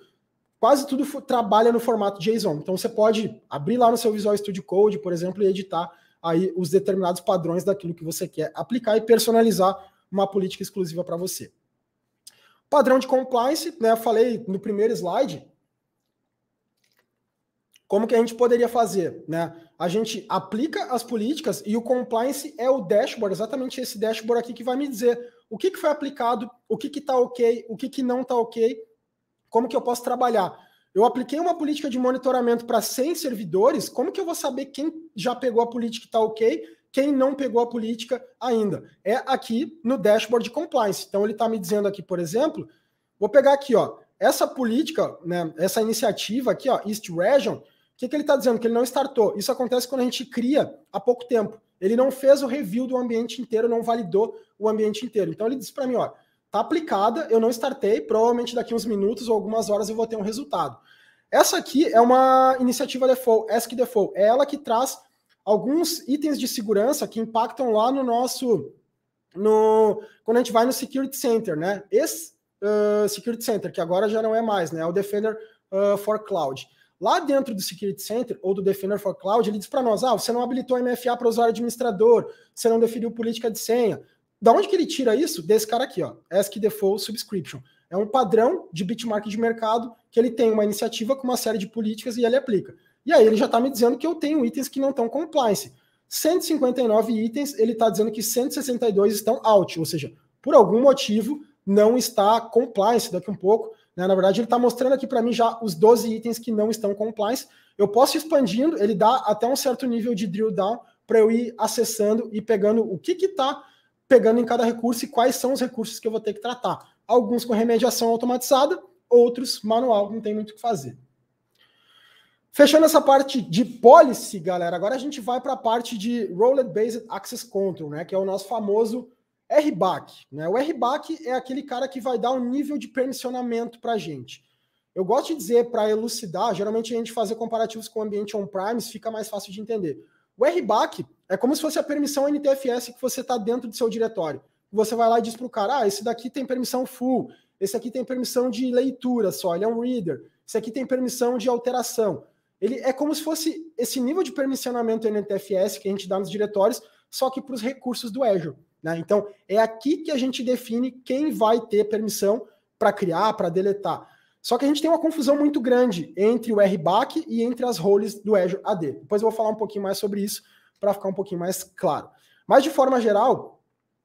A: quase tudo trabalha no formato JSON. Então você pode abrir lá no seu Visual Studio Code, por exemplo, e editar aí os determinados padrões daquilo que você quer aplicar e personalizar uma política exclusiva para você. Padrão de compliance, né? falei no primeiro slide. Como que a gente poderia fazer, né? A gente aplica as políticas e o compliance é o dashboard, exatamente esse dashboard aqui que vai me dizer o que, que foi aplicado, o que está ok, o que, que não está ok, como que eu posso trabalhar? Eu apliquei uma política de monitoramento para 100 servidores, como que eu vou saber quem já pegou a política e está ok, quem não pegou a política ainda? É aqui no dashboard de compliance. Então, ele está me dizendo aqui, por exemplo, vou pegar aqui, ó, essa política, né, essa iniciativa aqui, ó, East Region, o que, que ele está dizendo? Que ele não startou. Isso acontece quando a gente cria há pouco tempo. Ele não fez o review do ambiente inteiro, não validou o ambiente inteiro. Então, ele disse para mim, ó, tá aplicada, eu não startei, provavelmente daqui uns minutos ou algumas horas eu vou ter um resultado. Essa aqui é uma iniciativa default, Ask default, é ela que traz alguns itens de segurança que impactam lá no nosso no quando a gente vai no Security Center, né? Esse uh, Security Center que agora já não é mais, né? É o Defender uh, for Cloud. Lá dentro do Security Center ou do Defender for Cloud, ele diz para nós: ah, você não habilitou MFA para usuário administrador, você não definiu política de senha, da onde que ele tira isso? Desse cara aqui, ó, Ask Default Subscription. É um padrão de bitmark de mercado que ele tem uma iniciativa com uma série de políticas e ele aplica. E aí ele já está me dizendo que eu tenho itens que não estão compliance. 159 itens, ele está dizendo que 162 estão out, ou seja, por algum motivo não está compliance daqui um pouco. Né? Na verdade, ele está mostrando aqui para mim já os 12 itens que não estão compliance. Eu posso ir expandindo, ele dá até um certo nível de drill down para eu ir acessando e pegando o que está pegando em cada recurso e quais são os recursos que eu vou ter que tratar. Alguns com remediação automatizada, outros manual, não tem muito o que fazer. Fechando essa parte de policy, galera, agora a gente vai para a parte de role Based Access Control, né, que é o nosso famoso RBAC. Né? O RBAC é aquele cara que vai dar um nível de permissionamento para a gente. Eu gosto de dizer para elucidar, geralmente a gente fazer comparativos com o ambiente on-premise fica mais fácil de entender. O RBAC é como se fosse a permissão NTFS que você está dentro do seu diretório. Você vai lá e diz para o cara: ah, esse daqui tem permissão full, esse aqui tem permissão de leitura só, ele é um reader, esse aqui tem permissão de alteração. Ele é como se fosse esse nível de permissionamento NTFS que a gente dá nos diretórios, só que para os recursos do Azure. Né? Então, é aqui que a gente define quem vai ter permissão para criar, para deletar. Só que a gente tem uma confusão muito grande entre o RBAC e entre as roles do Azure AD. Depois eu vou falar um pouquinho mais sobre isso, para ficar um pouquinho mais claro. Mas de forma geral,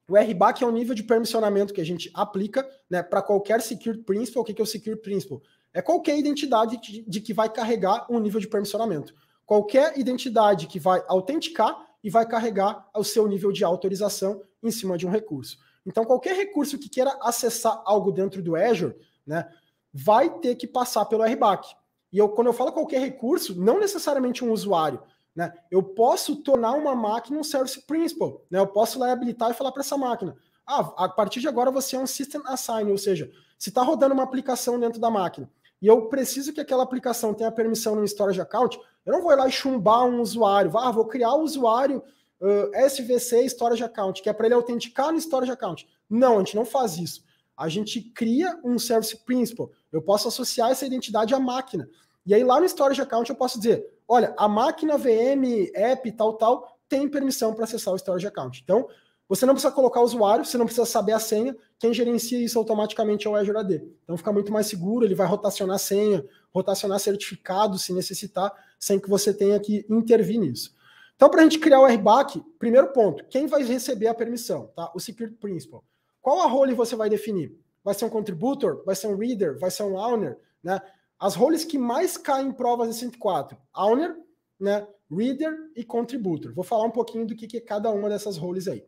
A: o RBAC é um nível de permissionamento que a gente aplica né, para qualquer Secure principle O que é o Secure principle É qualquer identidade de, de que vai carregar um nível de permissionamento. Qualquer identidade que vai autenticar e vai carregar o seu nível de autorização em cima de um recurso. Então, qualquer recurso que queira acessar algo dentro do Azure, né, vai ter que passar pelo RBAC. E eu, quando eu falo qualquer recurso, não necessariamente um usuário, né? Eu posso tornar uma máquina um service principal. Né? Eu posso lá habilitar e falar para essa máquina: ah, a partir de agora você é um system assign, ou seja, se está rodando uma aplicação dentro da máquina e eu preciso que aquela aplicação tenha permissão no storage account, eu não vou lá e chumbar um usuário. Ah, vou criar o um usuário uh, SVC storage account, que é para ele autenticar no storage account. Não, a gente não faz isso. A gente cria um service principal. Eu posso associar essa identidade à máquina. E aí lá no storage account eu posso dizer, olha, a máquina VM, app, tal, tal, tem permissão para acessar o Storage Account. Então, você não precisa colocar o usuário, você não precisa saber a senha, quem gerencia isso automaticamente é o Azure AD. Então fica muito mais seguro, ele vai rotacionar a senha, rotacionar certificado se necessitar, sem que você tenha que intervir nisso. Então, para a gente criar o RBAC, primeiro ponto, quem vai receber a permissão? Tá? O Security Principal. Qual a role você vai definir? Vai ser um contributor? Vai ser um reader? Vai ser um owner? Né? As roles que mais caem em provas de 104, Owner, né, Reader e Contributor. Vou falar um pouquinho do que, que é cada uma dessas roles aí.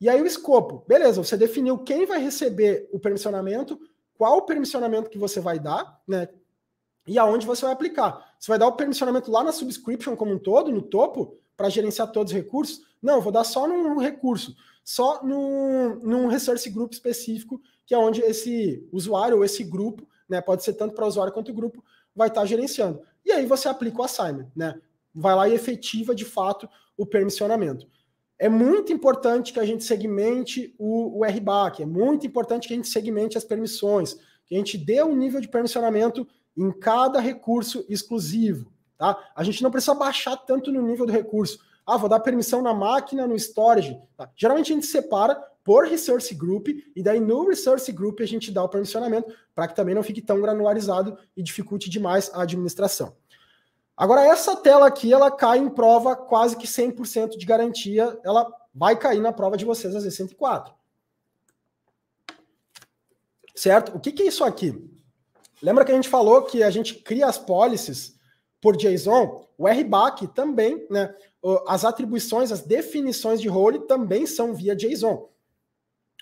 A: E aí o escopo. Beleza, você definiu quem vai receber o permissionamento, qual o permissionamento que você vai dar, né? E aonde você vai aplicar. Você vai dar o permissionamento lá na subscription como um todo, no topo, para gerenciar todos os recursos? Não, vou dar só num recurso, só num, num resource group específico, que é onde esse usuário ou esse grupo né? Pode ser tanto para o usuário quanto o grupo vai estar tá gerenciando. E aí você aplica o assignment, né? Vai lá e efetiva de fato o permissionamento. É muito importante que a gente segmente o, o RBAC, é muito importante que a gente segmente as permissões, que a gente dê um nível de permissionamento em cada recurso exclusivo, tá? A gente não precisa baixar tanto no nível do recurso. Ah, vou dar permissão na máquina, no storage. Tá? Geralmente a gente separa por resource group, e daí no resource group a gente dá o permissionamento para que também não fique tão granularizado e dificulte demais a administração. Agora, essa tela aqui, ela cai em prova quase que 100% de garantia, ela vai cair na prova de vocês, a Z104. Certo? O que, que é isso aqui? Lembra que a gente falou que a gente cria as policies por JSON? O RBAC também, né? As atribuições, as definições de role também são via JSON.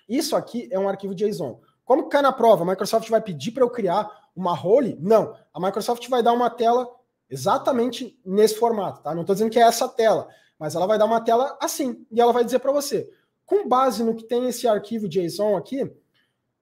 A: Isso aqui é um arquivo JSON. Como cai na prova? A Microsoft vai pedir para eu criar uma role? Não. A Microsoft vai dar uma tela exatamente nesse formato, tá? Não estou dizendo que é essa tela, mas ela vai dar uma tela assim. E ela vai dizer para você, com base no que tem esse arquivo JSON aqui,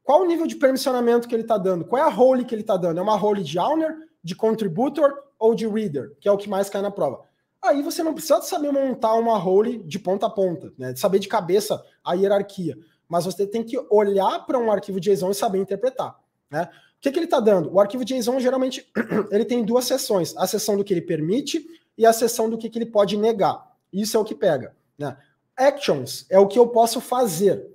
A: qual o nível de permissionamento que ele está dando? Qual é a role que ele está dando? É uma role de owner, de contributor ou de reader, que é o que mais cai na prova. Aí você não precisa saber montar uma role de ponta a ponta, né? De saber de cabeça a hierarquia mas você tem que olhar para um arquivo JSON e saber interpretar. Né? O que, que ele está dando? O arquivo JSON geralmente ele tem duas seções: a seção do que ele permite e a seção do que, que ele pode negar. Isso é o que pega. Né? Actions é o que eu posso fazer.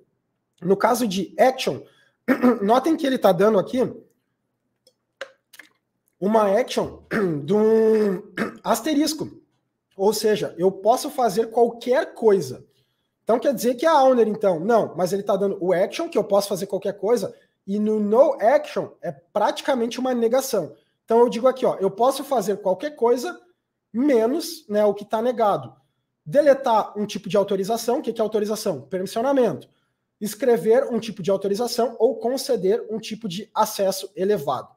A: No caso de action, notem que ele está dando aqui uma action de um asterisco. Ou seja, eu posso fazer qualquer coisa. Então quer dizer que é a owner, então. Não, mas ele está dando o action, que eu posso fazer qualquer coisa, e no no action é praticamente uma negação. Então eu digo aqui, ó, eu posso fazer qualquer coisa menos né, o que está negado. Deletar um tipo de autorização, o que, é autorização? Permissionamento. Escrever um tipo de autorização ou conceder um tipo de acesso elevado.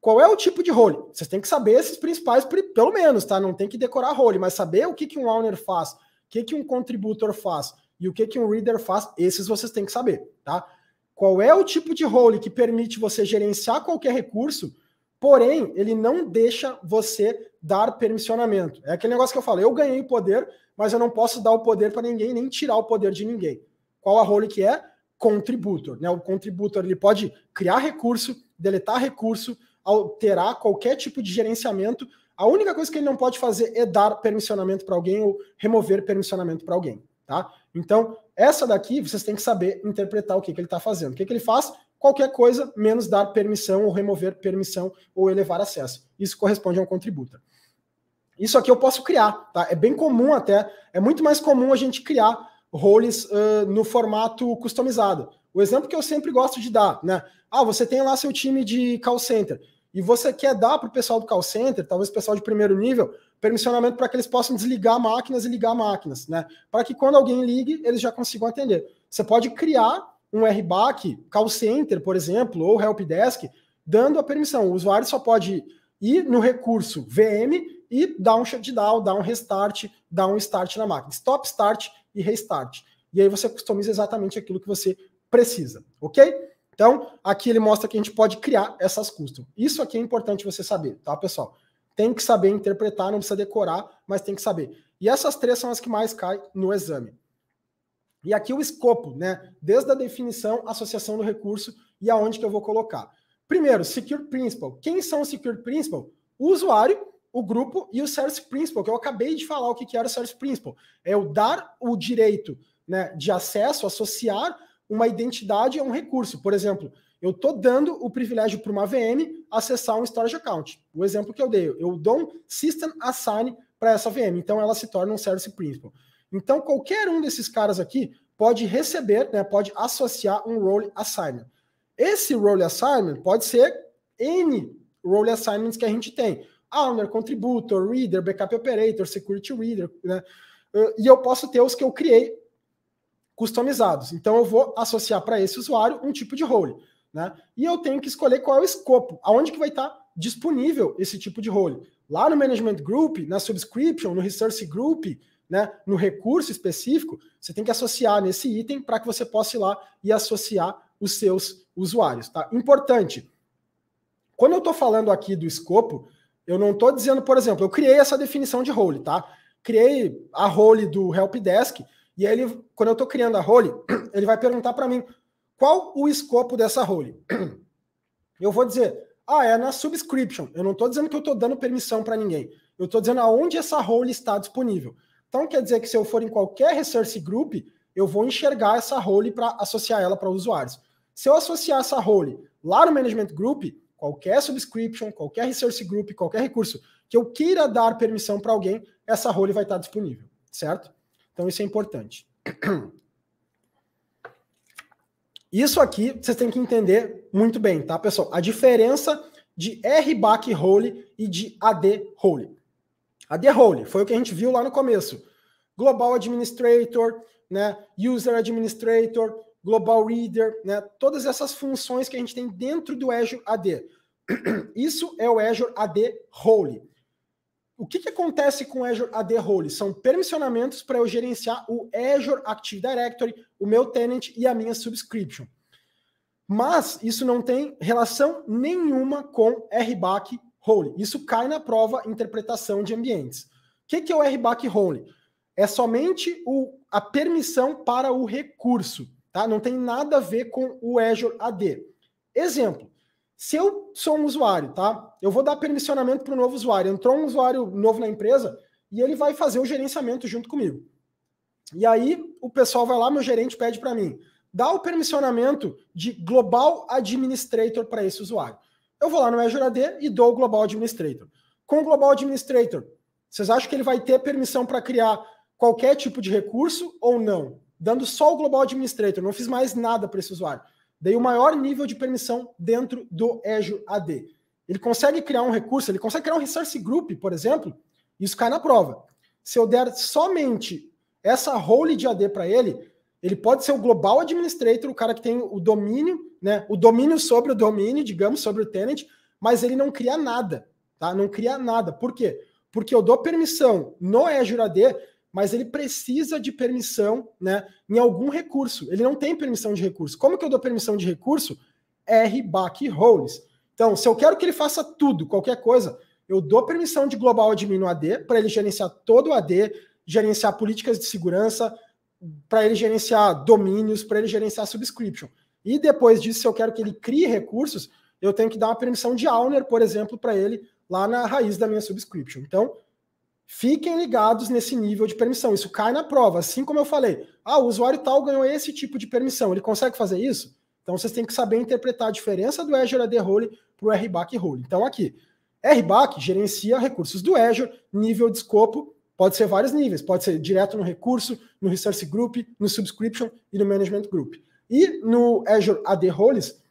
A: Qual é o tipo de role? Vocês têm que saber esses principais, pelo menos, tá? Não tem que decorar role, mas saber o que, que um owner faz que, que um contributor faz e o que, que um reader faz, esses vocês têm que saber, tá? Qual é o tipo de role que permite você gerenciar qualquer recurso, porém, ele não deixa você dar permissionamento. É aquele negócio que eu falo, eu ganhei o poder, mas eu não posso dar o poder para ninguém, nem tirar o poder de ninguém. Qual a role que é? Contributor. Né? O contributor ele pode criar recurso, deletar recurso, alterar qualquer tipo de gerenciamento, a única coisa que ele não pode fazer é dar permissionamento para alguém ou remover permissionamento para alguém, tá? Então, essa daqui vocês têm que saber interpretar o que, que ele está fazendo. O que, que ele faz? Qualquer coisa menos dar permissão ou remover permissão ou elevar acesso. Isso corresponde a um contributor. Isso aqui eu posso criar, tá? É bem comum até, é muito mais comum a gente criar roles uh, no formato customizado. O exemplo que eu sempre gosto de dar, né? Ah, você tem lá seu time de call center e você quer dar para o pessoal do call center, talvez o pessoal de primeiro nível, permissionamento para que eles possam desligar máquinas e ligar máquinas, né? Para que quando alguém ligue, eles já consigam atender. Você pode criar um RBAC, call center, por exemplo, ou help desk, dando a permissão. O usuário só pode ir no recurso VM e dar um shutdown, dar um restart, dar um start na máquina. Stop, start e restart. E aí você customiza exatamente aquilo que você precisa, ok? Então, aqui ele mostra que a gente pode criar essas custom. Isso aqui é importante você saber, tá, pessoal? Tem que saber interpretar, não precisa decorar, mas tem que saber. E essas três são as que mais caem no exame. E aqui o escopo, né? Desde a definição, associação do recurso e aonde que eu vou colocar. Primeiro, Secure Principal. Quem são o Secure Principal? O usuário, o grupo e o Service Principal, que eu acabei de falar o que era o Service Principal. É o dar o direito né, de acesso, associar uma identidade é um recurso. Por exemplo, eu estou dando o privilégio para uma VM acessar um storage account. O exemplo que eu dei, eu dou um system assign para essa VM, então ela se torna um service principal. Então qualquer um desses caras aqui pode receber, né, pode associar um role assignment. Esse role assignment pode ser N role assignments que a gente tem. Owner, contributor, reader, backup operator, security reader, né? Ah, e eu posso ter os que eu criei customizados. Então eu vou associar para esse usuário um tipo de role, né? E eu tenho que escolher qual é o escopo, aonde que vai estar tá disponível esse tipo de role. Lá no management group, na subscription, no resource group, né, no recurso específico, você tem que associar nesse item para que você possa ir lá e associar os seus usuários, tá? Importante. Quando eu estou falando aqui do escopo, eu não estou dizendo, por exemplo, eu criei essa definição de role, tá? Criei a role do help desk, e aí, ele, quando eu estou criando a role, ele vai perguntar para mim qual o escopo dessa role. Eu vou dizer, ah, é na subscription. Eu não estou dizendo que eu estou dando permissão para ninguém. Eu estou dizendo aonde essa role está disponível. Então, quer dizer que se eu for em qualquer resource group, eu vou enxergar essa role para associar ela para usuários. Se eu associar essa role lá no Management Group, qualquer subscription, qualquer resource group, qualquer recurso que eu queira dar permissão para alguém, essa role vai estar tá disponível, certo? Então isso é importante. Isso aqui vocês têm que entender muito bem, tá, pessoal? A diferença de RBAC role e de AD role. AD role foi o que a gente viu lá no começo. Global Administrator, né, User Administrator, Global Reader, né, todas essas funções que a gente tem dentro do Azure AD. Isso é o Azure AD Role o que, que acontece com o Azure AD Role? São permissionamentos para eu gerenciar o Azure Active Directory, o meu tenant e a minha subscription. Mas isso não tem relação nenhuma com RBAC Role. Isso cai na prova interpretação de ambientes. O que, que é o RBAC Role? É somente o, a permissão para o recurso, tá? Não tem nada a ver com o Azure AD. Exemplo, se eu sou um usuário, tá? Eu vou dar permissionamento para o novo usuário. Entrou um usuário novo na empresa e ele vai fazer o gerenciamento junto comigo. E aí o pessoal vai lá, meu gerente pede para mim, dá o permissionamento de Global Administrator para esse usuário. Eu vou lá no Azure AD e dou o Global Administrator. Com o Global Administrator, vocês acham que ele vai ter permissão para criar qualquer tipo de recurso ou não? Dando só o Global Administrator, não fiz mais nada para esse usuário daí o maior nível de permissão dentro do Azure AD. Ele consegue criar um recurso, ele consegue criar um resource group, por exemplo, isso cai na prova. Se eu der somente essa role de AD para ele, ele pode ser o global administrator, o cara que tem o domínio, né, o domínio sobre o domínio, digamos, sobre o tenant, mas ele não cria nada, tá? Não cria nada. Por quê? Porque eu dou permissão no Azure AD mas ele precisa de permissão né, em algum recurso. Ele não tem permissão de recurso. Como que eu dou permissão de recurso? RBAC roles. Então, se eu quero que ele faça tudo, qualquer coisa, eu dou permissão de global admin no AD para ele gerenciar todo o AD, gerenciar políticas de segurança, para ele gerenciar domínios, para ele gerenciar subscription. E depois disso, se eu quero que ele crie recursos, eu tenho que dar uma permissão de owner, por exemplo, para ele lá na raiz da minha subscription. Então, Fiquem ligados nesse nível de permissão. Isso cai na prova. Assim como eu falei, ah, o usuário tal ganhou esse tipo de permissão. Ele consegue fazer isso? Então vocês têm que saber interpretar a diferença do Azure AD Role para o RBAC Role. Então aqui, RBAC gerencia recursos do Azure, nível de escopo, pode ser vários níveis, pode ser direto no recurso, no Resource Group, no Subscription e no Management Group. E no Azure AD Roles,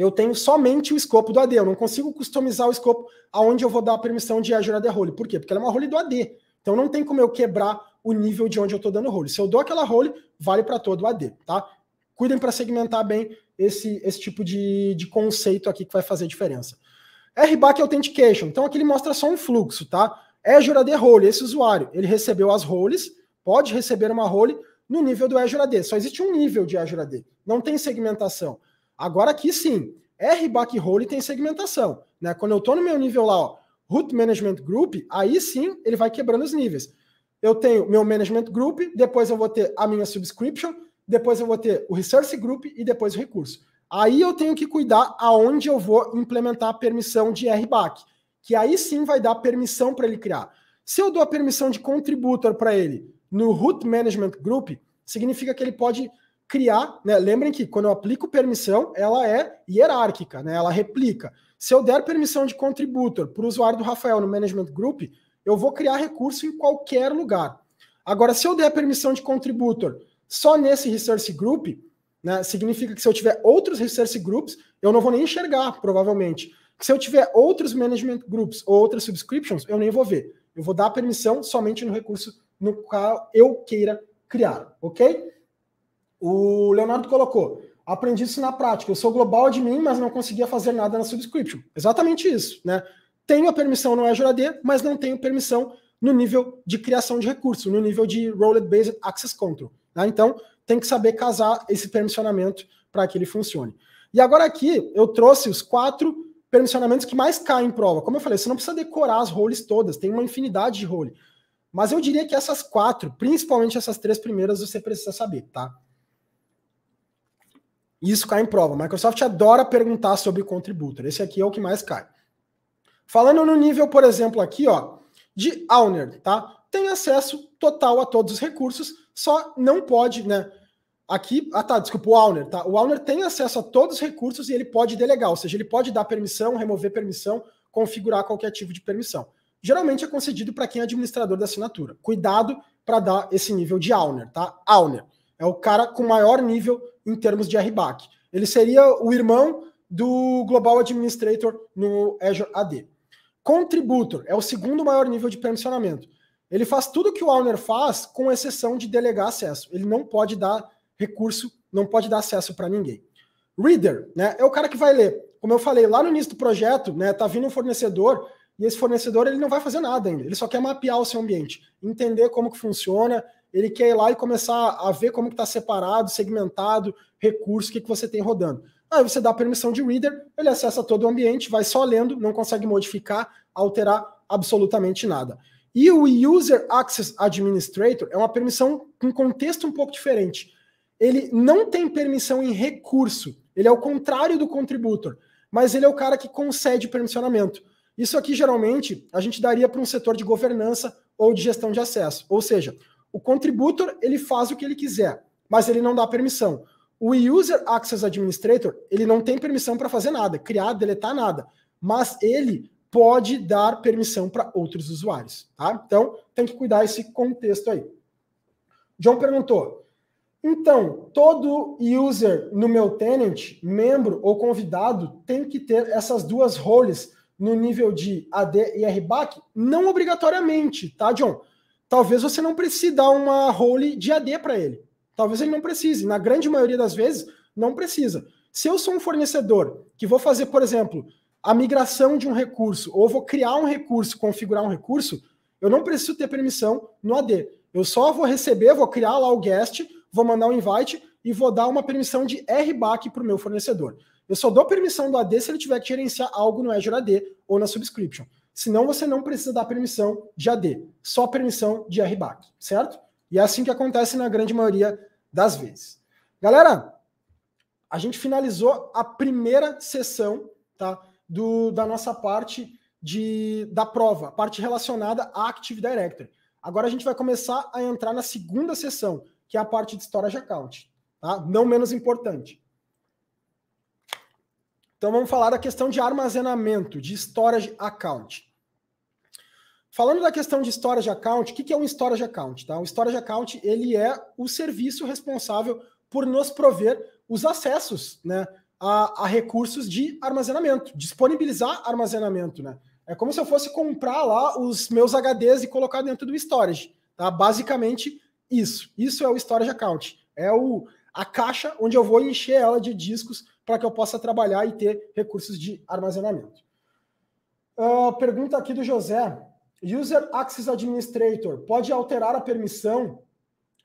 A: eu tenho somente o escopo do AD, eu não consigo customizar o escopo aonde eu vou dar a permissão de Azure AD role. Por quê? Porque ela é uma role do AD. Então não tem como eu quebrar o nível de onde eu estou dando role. Se eu dou aquela role, vale para todo o AD, tá? Cuidem para segmentar bem esse, esse tipo de, de conceito aqui que vai fazer diferença. RBAC Authentication, então aqui ele mostra só um fluxo, tá? Azure é AD Role, esse usuário, ele recebeu as roles, pode receber uma role no nível do Azure AD. Só existe um nível de Azure AD, não tem segmentação. Agora aqui sim, R hole tem segmentação. Né? Quando eu estou no meu nível lá, ó, Root Management Group, aí sim ele vai quebrando os níveis. Eu tenho meu Management Group, depois eu vou ter a minha Subscription, depois eu vou ter o Resource Group e depois o recurso. Aí eu tenho que cuidar aonde eu vou implementar a permissão de RBAC, que aí sim vai dar permissão para ele criar. Se eu dou a permissão de contributor para ele no Root Management Group, significa que ele pode criar, né? Lembrem que quando eu aplico permissão, ela é hierárquica, né? Ela replica. Se eu der permissão de contributor para o usuário do Rafael no Management Group, eu vou criar recurso em qualquer lugar. Agora, se eu der permissão de contributor só nesse resource group, né, significa que se eu tiver outros resource groups, eu não vou nem enxergar, provavelmente. Se eu tiver outros management groups ou outras subscriptions, eu nem vou ver. Eu vou dar permissão somente no recurso no qual eu queira criar, ok? O Leonardo colocou: aprendi isso na prática. Eu sou global admin, mas não conseguia fazer nada na subscription. Exatamente isso, né? Tenho a permissão no Azure AD, mas não tenho permissão no nível de criação de recurso, no nível de Role Based Access Control. Né? Então, tem que saber casar esse permissionamento para que ele funcione. E agora aqui eu trouxe os quatro permissionamentos que mais caem em prova. Como eu falei, você não precisa decorar as roles todas, tem uma infinidade de role. Mas eu diria que essas quatro, principalmente essas três primeiras, você precisa saber, tá? Isso cai em prova. Microsoft adora perguntar sobre contributor. Esse aqui é o que mais cai. Falando no nível, por exemplo, aqui, ó, de Owner, tá? Tem acesso total a todos os recursos, só não pode, né? Aqui, ah tá, desculpa, o Owner, tá? O Owner tem acesso a todos os recursos e ele pode delegar, ou seja, ele pode dar permissão, remover permissão, configurar qualquer tipo de permissão. Geralmente é concedido para quem é administrador da assinatura. Cuidado para dar esse nível de Owner, tá? Owner. É o cara com maior nível em termos de RBAC. Ele seria o irmão do Global Administrator no Azure AD. Contributor é o segundo maior nível de permissionamento. Ele faz tudo que o owner faz, com exceção de delegar acesso. Ele não pode dar recurso, não pode dar acesso para ninguém. Reader, né, é o cara que vai ler. Como eu falei lá no início do projeto, né, tá vindo um fornecedor e esse fornecedor ele não vai fazer nada ainda. Ele só quer mapear o seu ambiente, entender como que funciona, ele quer ir lá e começar a ver como está separado, segmentado, recurso, o que, que você tem rodando. Aí você dá permissão de reader, ele acessa todo o ambiente, vai só lendo, não consegue modificar, alterar absolutamente nada. E o User Access Administrator é uma permissão com contexto um pouco diferente. Ele não tem permissão em recurso, ele é o contrário do contributor, mas ele é o cara que concede permissionamento. Isso aqui geralmente a gente daria para um setor de governança ou de gestão de acesso. Ou seja, o contributor, ele faz o que ele quiser, mas ele não dá permissão. O User Access Administrator, ele não tem permissão para fazer nada, criar, deletar nada, mas ele pode dar permissão para outros usuários, tá? Então, tem que cuidar esse contexto aí. John perguntou: "Então, todo user no meu tenant, membro ou convidado, tem que ter essas duas roles no nível de AD e RBAC?" Não obrigatoriamente, tá, John? talvez você não precise dar uma role de AD para ele. Talvez ele não precise. Na grande maioria das vezes, não precisa. Se eu sou um fornecedor que vou fazer, por exemplo, a migração de um recurso, ou vou criar um recurso, configurar um recurso, eu não preciso ter permissão no AD. Eu só vou receber, vou criar lá o guest, vou mandar um invite e vou dar uma permissão de RBAC para o meu fornecedor. Eu só dou permissão do AD se ele tiver que gerenciar algo no Azure AD ou na subscription senão você não precisa dar permissão de AD, só permissão de RBAC, certo? E é assim que acontece na grande maioria das vezes. Galera, a gente finalizou a primeira sessão tá, do, da nossa parte de, da prova, a parte relacionada à Active Directory. Agora a gente vai começar a entrar na segunda sessão, que é a parte de Storage Account, tá? não menos importante. Então vamos falar da questão de armazenamento, de Storage Account. Falando da questão de storage account, o que é um storage account? Tá? Um storage account ele é o serviço responsável por nos prover os acessos né, a, a recursos de armazenamento, disponibilizar armazenamento. Né? É como se eu fosse comprar lá os meus HDs e colocar dentro do storage. Tá? Basicamente isso. Isso é o storage account. É o, a caixa onde eu vou encher ela de discos para que eu possa trabalhar e ter recursos de armazenamento. Uh, pergunta aqui do José. User Access Administrator pode alterar a permissão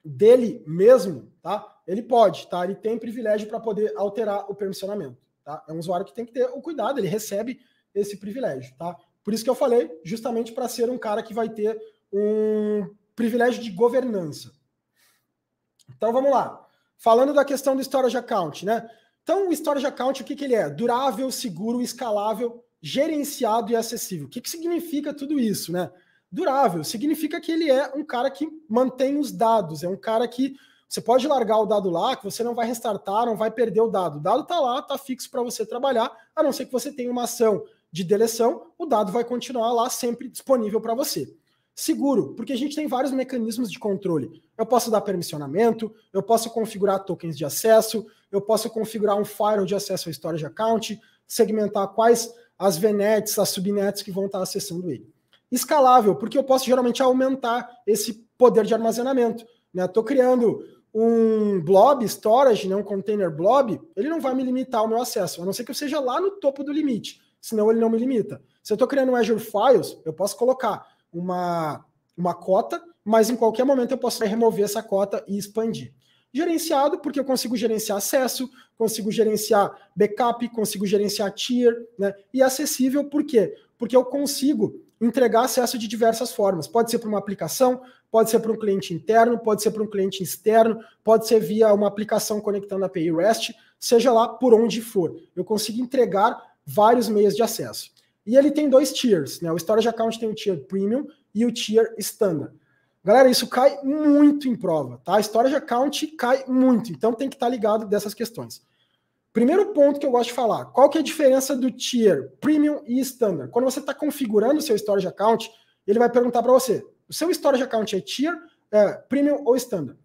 A: dele mesmo, tá? Ele pode, tá? Ele tem privilégio para poder alterar o permissionamento, tá? É um usuário que tem que ter o cuidado, ele recebe esse privilégio, tá? Por isso que eu falei, justamente para ser um cara que vai ter um privilégio de governança. Então vamos lá. Falando da questão do storage account, né? Então o storage account, o que, que ele é? Durável, seguro, escalável gerenciado e acessível. O que, que significa tudo isso, né? Durável significa que ele é um cara que mantém os dados, é um cara que você pode largar o dado lá, que você não vai restartar, não vai perder o dado. O dado está lá, está fixo para você trabalhar, a não ser que você tenha uma ação de deleção, o dado vai continuar lá sempre disponível para você. Seguro, porque a gente tem vários mecanismos de controle. Eu posso dar permissionamento, eu posso configurar tokens de acesso, eu posso configurar um firewall de acesso ao storage account, segmentar quais as VNets, as subnets que vão estar acessando ele. Escalável, porque eu posso geralmente aumentar esse poder de armazenamento. Né? Estou criando um blob storage, né? um container blob, ele não vai me limitar o meu acesso, a não ser que eu seja lá no topo do limite, senão ele não me limita. Se eu estou criando um Azure Files, eu posso colocar uma, uma cota, mas em qualquer momento eu posso remover essa cota e expandir gerenciado, porque eu consigo gerenciar acesso, consigo gerenciar backup, consigo gerenciar tier, né? E acessível por quê? Porque eu consigo entregar acesso de diversas formas. Pode ser para uma aplicação, pode ser para um cliente interno, pode ser para um cliente externo, pode ser via uma aplicação conectando a API REST, seja lá por onde for. Eu consigo entregar vários meios de acesso. E ele tem dois tiers, né? O Storage Account tem o tier Premium e o tier Standard. Galera, isso cai muito em prova, tá? A história de account cai muito, então tem que estar tá ligado dessas questões. Primeiro ponto que eu gosto de falar, qual que é a diferença do tier premium e standard? Quando você está configurando o seu storage account, ele vai perguntar para você, o seu storage account é tier, é, premium ou standard?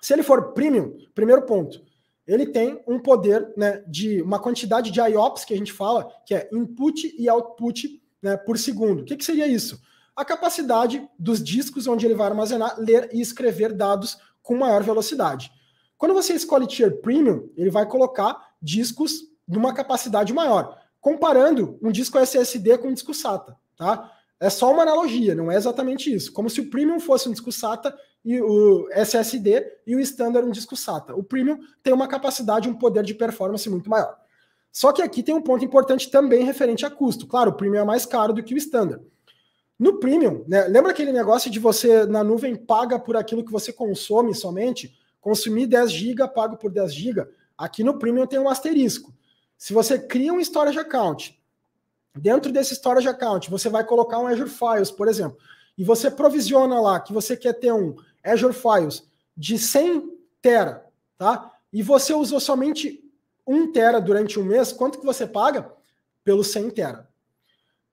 A: Se ele for premium, primeiro ponto, ele tem um poder né, de uma quantidade de IOPS que a gente fala, que é input e output né, por segundo. O que, que seria isso? a capacidade dos discos onde ele vai armazenar, ler e escrever dados com maior velocidade. Quando você escolhe Tier Premium, ele vai colocar discos de uma capacidade maior, comparando um disco SSD com um disco SATA, tá? É só uma analogia, não é exatamente isso. Como se o Premium fosse um disco SATA e o SSD e o Standard um disco SATA. O Premium tem uma capacidade, um poder de performance muito maior. Só que aqui tem um ponto importante também referente a custo. Claro, o Premium é mais caro do que o Standard. No premium, né? lembra aquele negócio de você na nuvem paga por aquilo que você consome somente? Consumir 10 GB, pago por 10 GB. Aqui no premium tem um asterisco. Se você cria um storage account, dentro desse storage account você vai colocar um Azure Files, por exemplo, e você provisiona lá que você quer ter um Azure Files de 100 tera, tá? E você usou somente 1 tera durante um mês, quanto que você paga? Pelo 100 tera.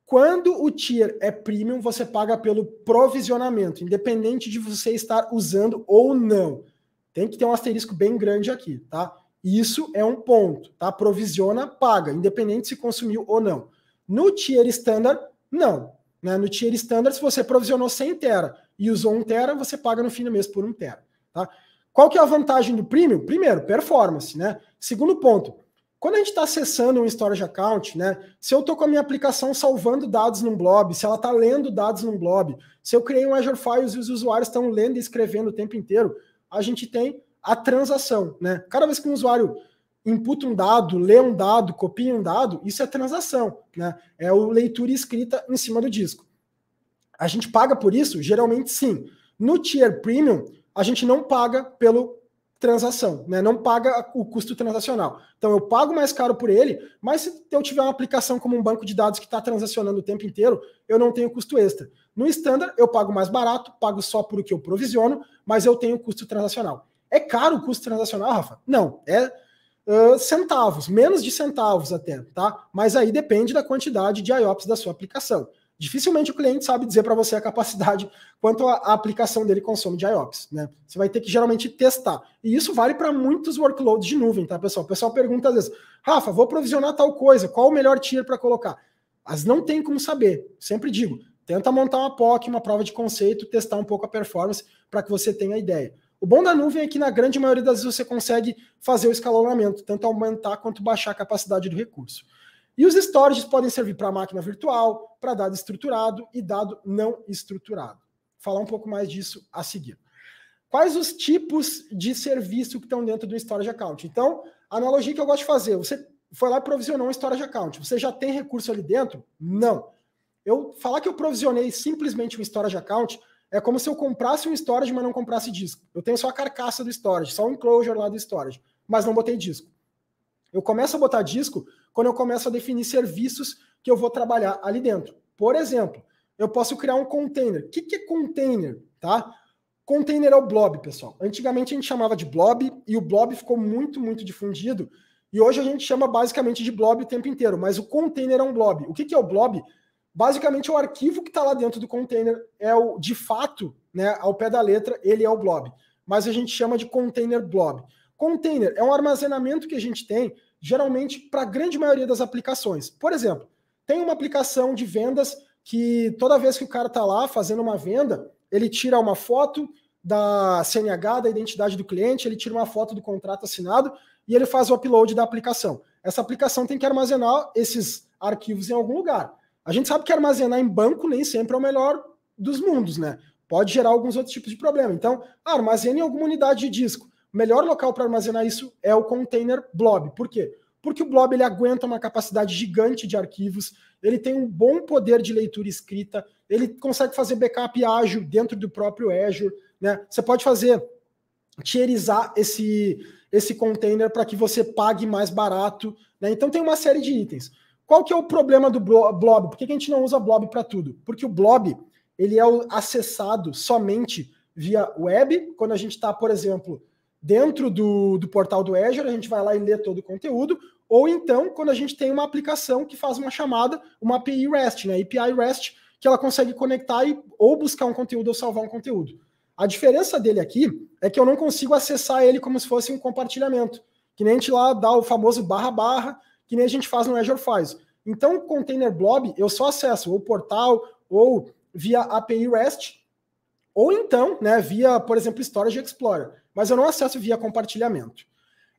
A: Quando o tier é premium, você paga pelo provisionamento, independente de você estar usando ou não. Tem que ter um asterisco bem grande aqui, tá? Isso é um ponto, tá? Provisiona, paga, independente se consumiu ou não. No tier standard, não. Né? No tier standard, se você provisionou 100 tera e usou 1 tera, você paga no fim do mês por 1 tera, tá? Qual que é a vantagem do premium? Primeiro, performance, né? Segundo ponto, quando a gente está acessando um storage account, né? Se eu estou com a minha aplicação salvando dados num blob, se ela está lendo dados num blob, se eu criei um Azure Files e os usuários estão lendo e escrevendo o tempo inteiro, a gente tem a transação, né? Cada vez que um usuário imputa um dado, lê um dado, copia um dado, isso é transação, né? É o leitura e escrita em cima do disco. A gente paga por isso? Geralmente sim. No tier premium, a gente não paga pelo transação, né? Não paga o custo transacional. Então eu pago mais caro por ele, mas se eu tiver uma aplicação como um banco de dados que está transacionando o tempo inteiro, eu não tenho custo extra. No standard eu pago mais barato, pago só por o que eu provisiono, mas eu tenho custo transacional. É caro o custo transacional, Rafa? Não, é uh, centavos, menos de centavos até, tá? Mas aí depende da quantidade de IOPS da sua aplicação dificilmente o cliente sabe dizer para você a capacidade quanto a, a aplicação dele consome de IOPS, né? Você vai ter que geralmente testar. E isso vale para muitos workloads de nuvem, tá, pessoal? O pessoal pergunta às vezes: "Rafa, vou provisionar tal coisa, qual o melhor tier para colocar?" As não tem como saber. Sempre digo, tenta montar uma POC, uma prova de conceito, testar um pouco a performance para que você tenha a ideia. O bom da nuvem é que na grande maioria das vezes você consegue fazer o escalonamento, tanto aumentar quanto baixar a capacidade do recurso. E os storages podem servir para máquina virtual, para dado estruturado e dado não estruturado. Vou falar um pouco mais disso a seguir. Quais os tipos de serviço que estão dentro do storage account? Então, a analogia que eu gosto de fazer, você foi lá e provisionou um storage account. Você já tem recurso ali dentro? Não. Eu falar que eu provisionei simplesmente um storage account é como se eu comprasse um storage, mas não comprasse disco. Eu tenho só a carcaça do storage, só o enclosure lá do storage, mas não botei disco. Eu começo a botar disco quando eu começo a definir serviços que eu vou trabalhar ali dentro. Por exemplo, eu posso criar um container. O que, é container? Tá? Container é o blob, pessoal. Antigamente a gente chamava de blob e o blob ficou muito, muito difundido. E hoje a gente chama basicamente de blob o tempo inteiro, mas o container é um blob. O que, que é o blob? Basicamente, o arquivo que está lá dentro do container é o, de fato, né, ao pé da letra, ele é o blob. Mas a gente chama de container blob. Container é um armazenamento que a gente tem geralmente para a grande maioria das aplicações. Por exemplo, tem uma aplicação de vendas que toda vez que o cara está lá fazendo uma venda, ele tira uma foto da CNH, da identidade do cliente, ele tira uma foto do contrato assinado e ele faz o upload da aplicação. Essa aplicação tem que armazenar esses arquivos em algum lugar. A gente sabe que armazenar em banco nem sempre é o melhor dos mundos, né? Pode gerar alguns outros tipos de problema. Então, armazena em alguma unidade de disco. O melhor local para armazenar isso é o container blob. Por quê? Porque o blob ele aguenta uma capacidade gigante de arquivos, ele tem um bom poder de leitura e escrita, ele consegue fazer backup ágil dentro do próprio Azure, né? Você pode fazer tierizar esse esse container para que você pague mais barato, né? Então tem uma série de itens. Qual que é o problema do blob? Por que a gente não usa blob para tudo? Porque o blob ele é acessado somente via web, quando a gente está, por exemplo, dentro do, do portal do Azure, a gente vai lá e lê todo o conteúdo, ou então quando a gente tem uma aplicação que faz uma chamada, uma API REST, né, API REST, que ela consegue conectar e, ou buscar um conteúdo ou salvar um conteúdo. A diferença dele aqui é que eu não consigo acessar ele como se fosse um compartilhamento, que nem a gente lá dá o famoso barra barra, que nem a gente faz no Azure Files. Então, o container blob, eu só acesso ou portal ou via API REST, ou então, né, via, por exemplo, Storage Explorer, mas eu não acesso via compartilhamento.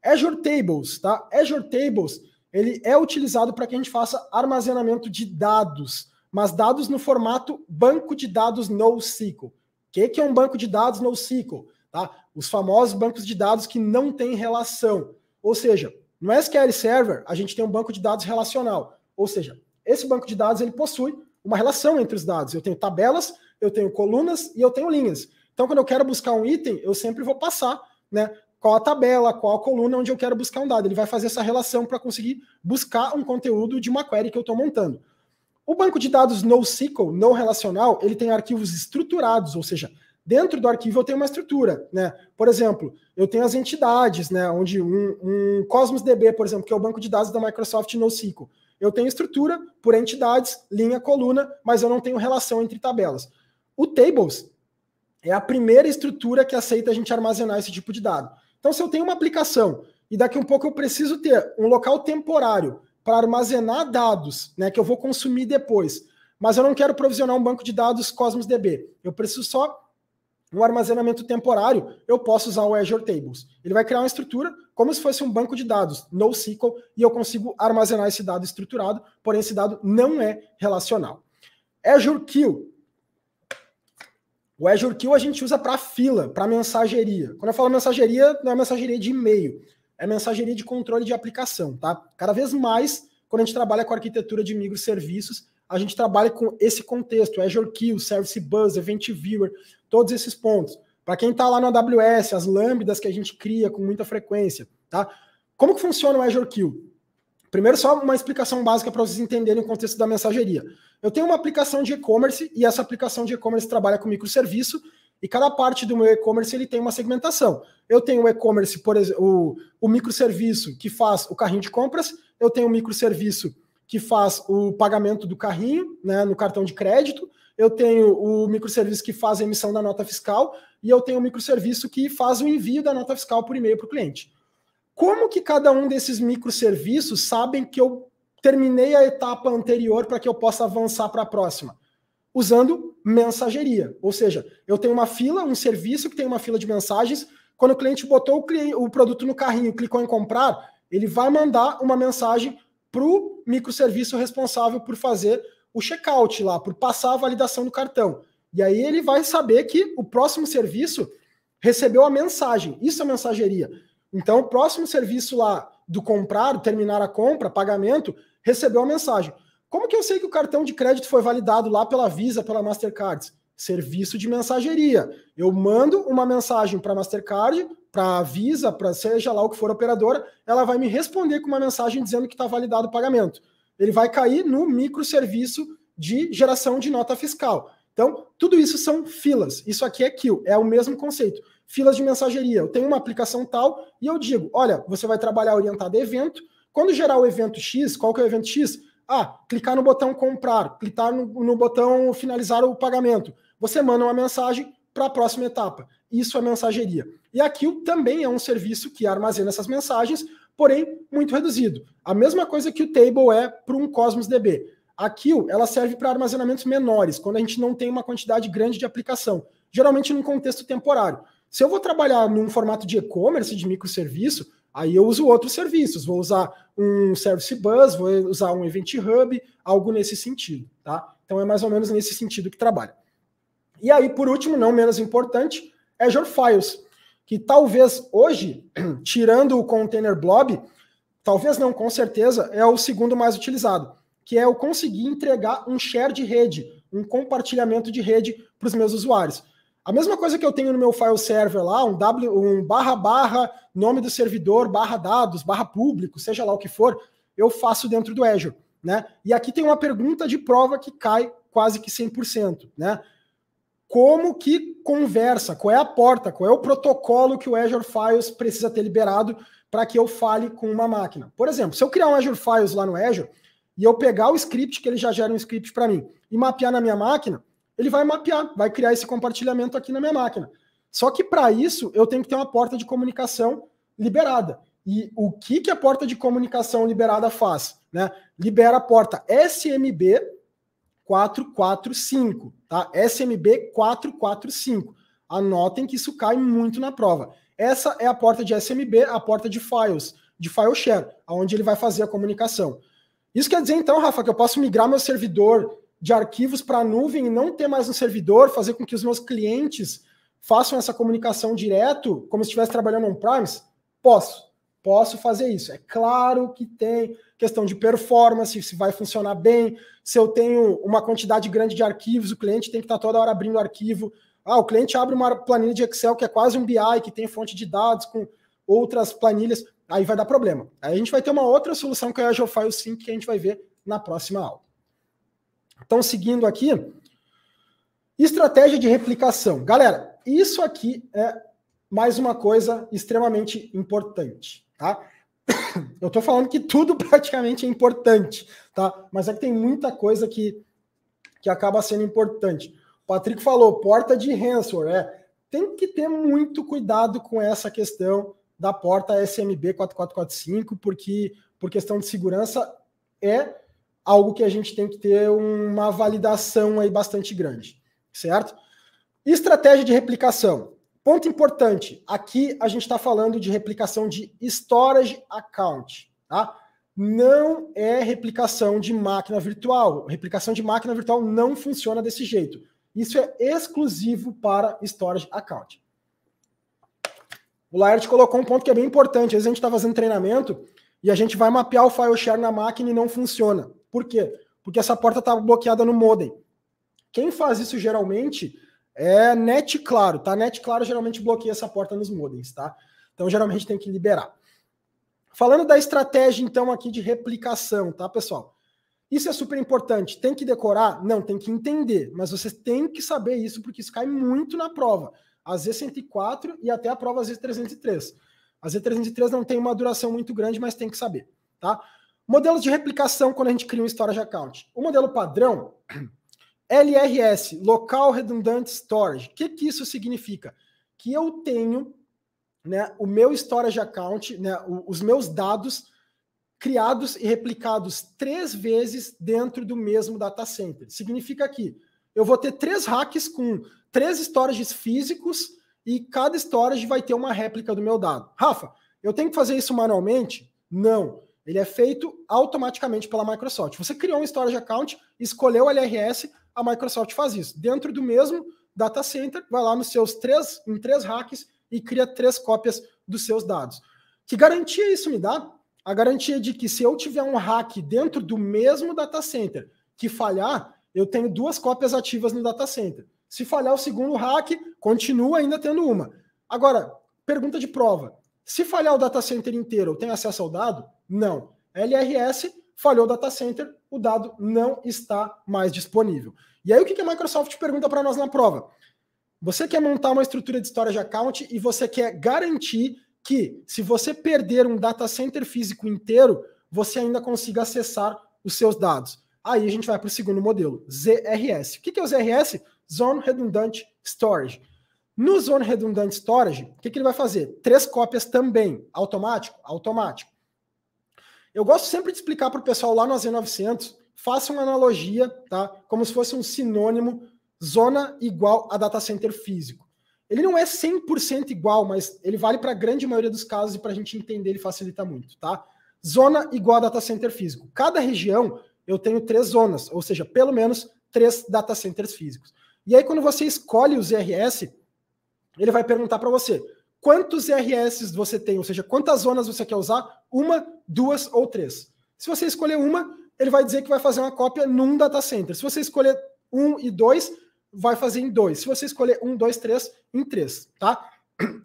A: Azure Tables, tá? Azure Tables, ele é utilizado para que a gente faça armazenamento de dados, mas dados no formato banco de dados NoSQL. O que, é um banco de dados NoSQL? Tá? Os famosos bancos de dados que não têm relação. Ou seja, no SQL Server, a gente tem um banco de dados relacional. Ou seja, esse banco de dados ele possui uma relação entre os dados. Eu tenho tabelas eu tenho colunas e eu tenho linhas. Então, quando eu quero buscar um item, eu sempre vou passar, né? Qual a tabela, qual a coluna onde eu quero buscar um dado. Ele vai fazer essa relação para conseguir buscar um conteúdo de uma query que eu estou montando. O banco de dados NoSQL, não relacional, ele tem arquivos estruturados, ou seja, dentro do arquivo eu tenho uma estrutura, né? Por exemplo, eu tenho as entidades, né? Onde um, um, Cosmos DB, por exemplo, que é o banco de dados da Microsoft NoSQL, eu tenho estrutura por entidades, linha, coluna, mas eu não tenho relação entre tabelas. O Tables é a primeira estrutura que aceita a gente armazenar esse tipo de dado. Então, se eu tenho uma aplicação e daqui um pouco eu preciso ter um local temporário para armazenar dados, né, que eu vou consumir depois, mas eu não quero provisionar um banco de dados Cosmos DB, eu preciso só um armazenamento temporário, eu posso usar o Azure Tables. Ele vai criar uma estrutura como se fosse um banco de dados NoSQL e eu consigo armazenar esse dado estruturado, porém esse dado não é relacional. Azure Queue o Azure Kill a gente usa para fila, para mensageria. Quando eu falo mensageria, não é mensageria de e-mail, é mensageria de controle de aplicação, tá? Cada vez mais, quando a gente trabalha com arquitetura de microserviços, a gente trabalha com esse contexto, Azure Kill, Service Bus, Event Viewer, todos esses pontos. Para quem está lá no AWS, as lambdas que a gente cria com muita frequência, tá? Como que funciona o Azure Kill? Primeiro, só uma explicação básica para vocês entenderem o contexto da mensageria. Eu tenho uma aplicação de e-commerce e essa aplicação de e-commerce trabalha com microserviço e cada parte do meu e-commerce ele tem uma segmentação. Eu tenho o e-commerce, por exemplo, o, microserviço que faz o carrinho de compras, eu tenho o microserviço que faz o pagamento do carrinho né, no cartão de crédito, eu tenho o microserviço que faz a emissão da nota fiscal e eu tenho o microserviço que faz o envio da nota fiscal por e-mail para o cliente. Como que cada um desses microserviços sabem que eu terminei a etapa anterior para que eu possa avançar para a próxima? Usando mensageria. Ou seja, eu tenho uma fila, um serviço que tem uma fila de mensagens. Quando o cliente botou o, cliente, o produto no carrinho, clicou em comprar, ele vai mandar uma mensagem para o microserviço responsável por fazer o checkout lá, por passar a validação do cartão. E aí ele vai saber que o próximo serviço recebeu a mensagem. Isso é mensageria. Então, o próximo serviço lá do comprar, terminar a compra, pagamento, recebeu a mensagem. Como que eu sei que o cartão de crédito foi validado lá pela Visa, pela Mastercard? Serviço de mensageria. Eu mando uma mensagem para a Mastercard, para a Visa, para seja lá o que for operadora, ela vai me responder com uma mensagem dizendo que está validado o pagamento. Ele vai cair no microserviço de geração de nota fiscal. Então, tudo isso são filas. Isso aqui é queue, é o mesmo conceito. Filas de mensageria. Eu tenho uma aplicação tal e eu digo: olha, você vai trabalhar orientado a evento, quando gerar o evento X, qual que é o evento X? Ah, clicar no botão comprar, clicar no, no botão finalizar o pagamento. Você manda uma mensagem para a próxima etapa. Isso é mensageria. E aquilo também é um serviço que armazena essas mensagens, porém muito reduzido. A mesma coisa que o Table é para um Cosmos DB. Aquilo, ela serve para armazenamentos menores, quando a gente não tem uma quantidade grande de aplicação, geralmente num contexto temporário. Se eu vou trabalhar num formato de e-commerce, de microserviço, aí eu uso outros serviços. Vou usar um Service Bus, vou usar um Event Hub, algo nesse sentido, tá? Então é mais ou menos nesse sentido que trabalha. E aí, por último, não menos importante, Azure é Files, que talvez hoje, tirando o Container Blob, talvez não, com certeza, é o segundo mais utilizado, que é eu conseguir entregar um share de rede, um compartilhamento de rede para os meus usuários. A mesma coisa que eu tenho no meu file server lá, um W, um barra barra, nome do servidor, barra dados, barra público, seja lá o que for, eu faço dentro do Azure. Né? E aqui tem uma pergunta de prova que cai quase que 100%. Né? Como que conversa? Qual é a porta? Qual é o protocolo que o Azure Files precisa ter liberado para que eu fale com uma máquina? Por exemplo, se eu criar um Azure Files lá no Azure e eu pegar o script, que ele já gera um script para mim, e mapear na minha máquina, ele vai mapear, vai criar esse compartilhamento aqui na minha máquina. Só que para isso eu tenho que ter uma porta de comunicação liberada. E o que, que a porta de comunicação liberada faz? Né? Libera a porta SMB 445, tá? SMB 445. Anotem que isso cai muito na prova. Essa é a porta de SMB, a porta de files, de file share, onde ele vai fazer a comunicação. Isso quer dizer, então, Rafa, que eu posso migrar meu servidor de arquivos para a nuvem e não ter mais um servidor, fazer com que os meus clientes façam essa comunicação direto, como se estivesse trabalhando on-premise? Posso. Posso fazer isso. É claro que tem questão de performance, se vai funcionar bem, se eu tenho uma quantidade grande de arquivos, o cliente tem que estar tá toda hora abrindo arquivo. Ah, o cliente abre uma planilha de Excel que é quase um BI, que tem fonte de dados com outras planilhas, aí vai dar problema. Aí a gente vai ter uma outra solução que é a GeoFile Sync que a gente vai ver na próxima aula. Então, seguindo aqui, estratégia de replicação. Galera, isso aqui é mais uma coisa extremamente importante, tá? Eu estou falando que tudo praticamente é importante, tá? Mas é que tem muita coisa que, que acaba sendo importante. O Patrick falou, porta de ransomware, é. Tem que ter muito cuidado com essa questão da porta SMB 4445, porque por questão de segurança é algo que a gente tem que ter uma validação aí bastante grande, certo? Estratégia de replicação. Ponto importante, aqui a gente está falando de replicação de storage account, tá? Não é replicação de máquina virtual. Replicação de máquina virtual não funciona desse jeito. Isso é exclusivo para storage account. O Laird colocou um ponto que é bem importante. Às vezes a gente está fazendo treinamento e a gente vai mapear o file share na máquina e não funciona. Por quê? Porque essa porta está bloqueada no modem. Quem faz isso geralmente é net claro, tá? Net claro geralmente bloqueia essa porta nos modems, tá? Então geralmente tem que liberar. Falando da estratégia então aqui de replicação, tá, pessoal? Isso é super importante. Tem que decorar? Não, tem que entender, mas você tem que saber isso porque isso cai muito na prova. A Z104 e até a prova Z303. A Z303 não tem uma duração muito grande, mas tem que saber, tá? Modelos de replicação quando a gente cria um storage account. O modelo padrão, LRS, Local Redundant Storage. O que, que isso significa? Que eu tenho né, o meu storage account, né, os meus dados criados e replicados três vezes dentro do mesmo data center. Significa que eu vou ter três hacks com três storages físicos e cada storage vai ter uma réplica do meu dado. Rafa, eu tenho que fazer isso manualmente? Não. Ele é feito automaticamente pela Microsoft. Você criou um storage account, escolheu o LRS, a Microsoft faz isso. Dentro do mesmo data center, vai lá nos seus três, em três hacks e cria três cópias dos seus dados. Que garantia isso me dá? A garantia de que se eu tiver um hack dentro do mesmo data center que falhar, eu tenho duas cópias ativas no data center. Se falhar o segundo hack, continua ainda tendo uma. Agora, pergunta de prova. Se falhar o data center inteiro, eu tenho acesso ao dado? Não. LRS falhou o data center, o dado não está mais disponível. E aí o que a Microsoft pergunta para nós na prova? Você quer montar uma estrutura de storage account e você quer garantir que, se você perder um data center físico inteiro, você ainda consiga acessar os seus dados. Aí a gente vai para o segundo modelo, ZRS. O que é o ZRS? Zone Redundant Storage. No Zone Redundant Storage, o que ele vai fazer? Três cópias também. Automático? Automático. Eu gosto sempre de explicar para o pessoal lá no AZ900, faça uma analogia, tá? Como se fosse um sinônimo zona igual a data center físico. Ele não é 100% igual, mas ele vale para a grande maioria dos casos e para a gente entender ele facilita muito, tá? Zona igual a data center físico. Cada região eu tenho três zonas, ou seja, pelo menos três data centers físicos. E aí quando você escolhe os ZRS, ele vai perguntar para você: quantos RS você tem, ou seja, quantas zonas você quer usar, uma, duas ou três. Se você escolher uma, ele vai dizer que vai fazer uma cópia num data center. Se você escolher um e dois, vai fazer em dois. Se você escolher um, dois, três, em três, tá?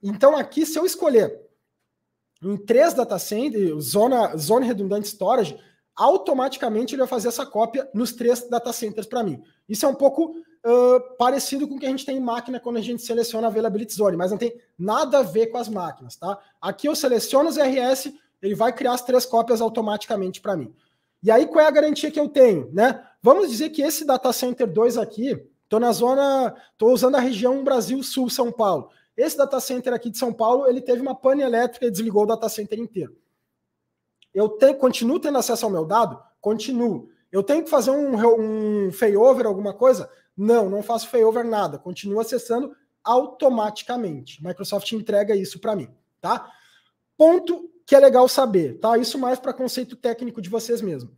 A: Então aqui, se eu escolher em três data centers, zona, zona redundante storage, automaticamente ele vai fazer essa cópia nos três data centers para mim. Isso é um pouco uh, parecido com o que a gente tem em máquina quando a gente seleciona a Availability Zone, mas não tem nada a ver com as máquinas, tá? Aqui eu seleciono os RS, ele vai criar as três cópias automaticamente para mim. E aí qual é a garantia que eu tenho, né? Vamos dizer que esse Data Center 2 aqui, tô na zona, tô usando a região Brasil Sul, São Paulo. Esse data center aqui de São Paulo, ele teve uma pane elétrica e desligou o data center inteiro. Eu tenho, continuo tendo acesso ao meu dado? Continuo. Eu tenho que fazer um, um failover, alguma coisa? Não, não faço failover nada, continuo acessando automaticamente. Microsoft entrega isso para mim, tá? Ponto que é legal saber, tá? Isso mais para conceito técnico de vocês mesmo.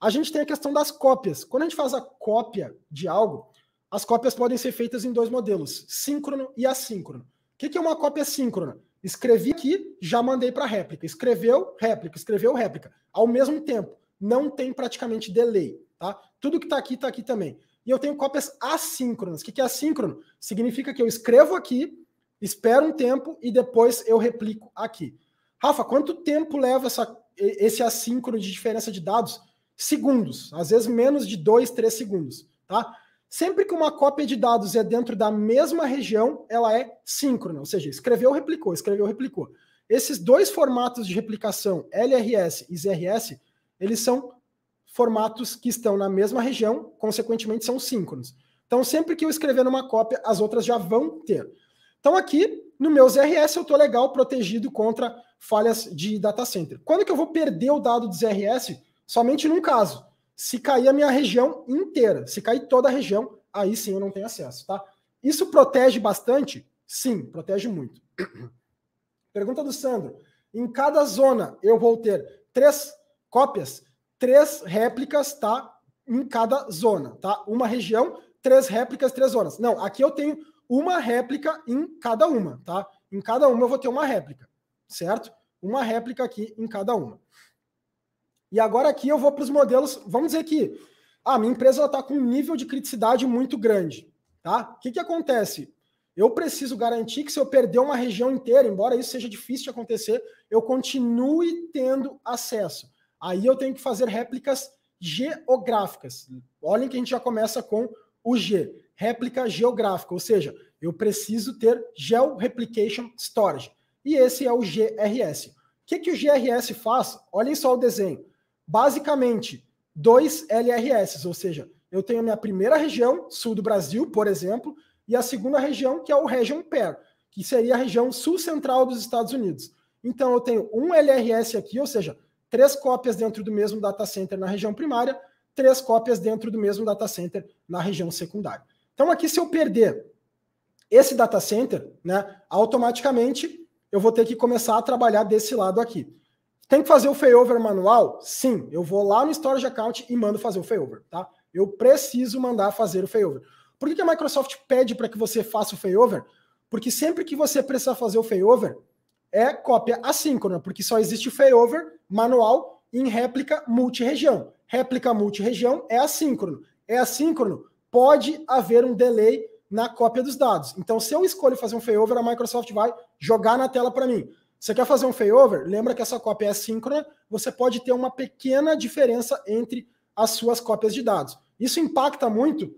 A: A gente tem a questão das cópias. Quando a gente faz a cópia de algo, as cópias podem ser feitas em dois modelos, síncrono e assíncrono. O que é uma cópia síncrona? Escrevi aqui, já mandei para réplica. Escreveu, réplica, escreveu, réplica. Ao mesmo tempo, não tem praticamente delay, tá? Tudo que está aqui, está aqui também e eu tenho cópias assíncronas. O que é assíncrono? Significa que eu escrevo aqui, espero um tempo e depois eu replico aqui. Rafa, quanto tempo leva essa, esse assíncrono de diferença de dados? Segundos, às vezes menos de dois, três segundos, tá? Sempre que uma cópia de dados é dentro da mesma região, ela é síncrona, ou seja, escreveu, replicou, escreveu, replicou. Esses dois formatos de replicação, LRS e ZRS, eles são formatos que estão na mesma região, consequentemente são síncronos. Então, sempre que eu escrever numa cópia, as outras já vão ter. Então, aqui no meu ZRS, eu estou legal protegido contra falhas de data center. Quando que eu vou perder o dado do ZRS? Somente num caso. Se cair a minha região inteira, se cair toda a região, aí sim eu não tenho acesso, tá? Isso protege bastante? Sim, protege muito. Pergunta do Sandro. Em cada zona eu vou ter três cópias? três réplicas, tá? Em cada zona, tá? Uma região, três réplicas, três zonas. Não, aqui eu tenho uma réplica em cada uma, tá? Em cada uma eu vou ter uma réplica, certo? Uma réplica aqui em cada uma. E agora aqui eu vou para os modelos, vamos dizer que a ah, minha empresa está com um nível de criticidade muito grande, tá? O que, que acontece? Eu preciso garantir que se eu perder uma região inteira, embora isso seja difícil de acontecer, eu continue tendo acesso. Aí eu tenho que fazer réplicas geográficas. Olhem que a gente já começa com o G, réplica geográfica, ou seja, eu preciso ter Geo Replication Storage. E esse é o GRS. O que, que o GRS faz? Olhem só o desenho. Basicamente, dois LRSs. ou seja, eu tenho a minha primeira região, sul do Brasil, por exemplo, e a segunda região, que é o Region Pair, que seria a região sul-central dos Estados Unidos. Então, eu tenho um LRS aqui, ou seja, três cópias dentro do mesmo data center na região primária, três cópias dentro do mesmo data center na região secundária. Então, aqui, se eu perder esse data center, né, automaticamente eu vou ter que começar a trabalhar desse lado aqui. Tem que fazer o failover manual? Sim, eu vou lá no storage account e mando fazer o failover, tá? Eu preciso mandar fazer o failover. Por que, a Microsoft pede para que você faça o failover? Porque sempre que você precisar fazer o failover, é cópia assíncrona, porque só existe failover manual em réplica multiregião. Réplica multiregião é assíncrono. É assíncrono, pode haver um delay na cópia dos dados. Então, se eu escolho fazer um failover, a Microsoft vai jogar na tela para mim. Você quer fazer um failover? Lembra que essa cópia é assíncrona, você pode ter uma pequena diferença entre as suas cópias de dados. Isso impacta muito?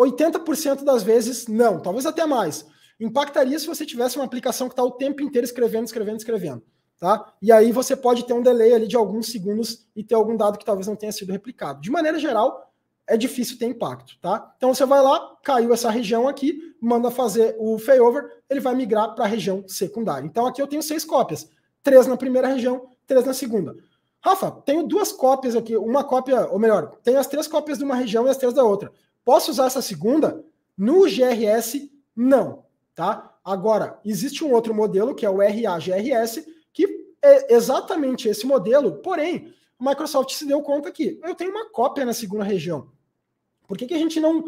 A: 80% das vezes não, talvez até mais. Impactaria se você tivesse uma aplicação que está o tempo inteiro escrevendo, escrevendo, escrevendo. Tá? E aí você pode ter um delay ali de alguns segundos e ter algum dado que talvez não tenha sido replicado. De maneira geral, é difícil ter impacto, tá? Então você vai lá, caiu essa região aqui, manda fazer o failover, ele vai migrar para a região secundária. Então aqui eu tenho seis cópias, três na primeira região, três na segunda. Rafa, tenho duas cópias aqui, uma cópia, ou melhor, tenho as três cópias de uma região e as três da outra. Posso usar essa segunda? No GRS, não. Tá? Agora, existe um outro modelo que é o RAGRS, que é exatamente esse modelo, porém, a Microsoft se deu conta que eu tenho uma cópia na segunda região. Por que, que a gente não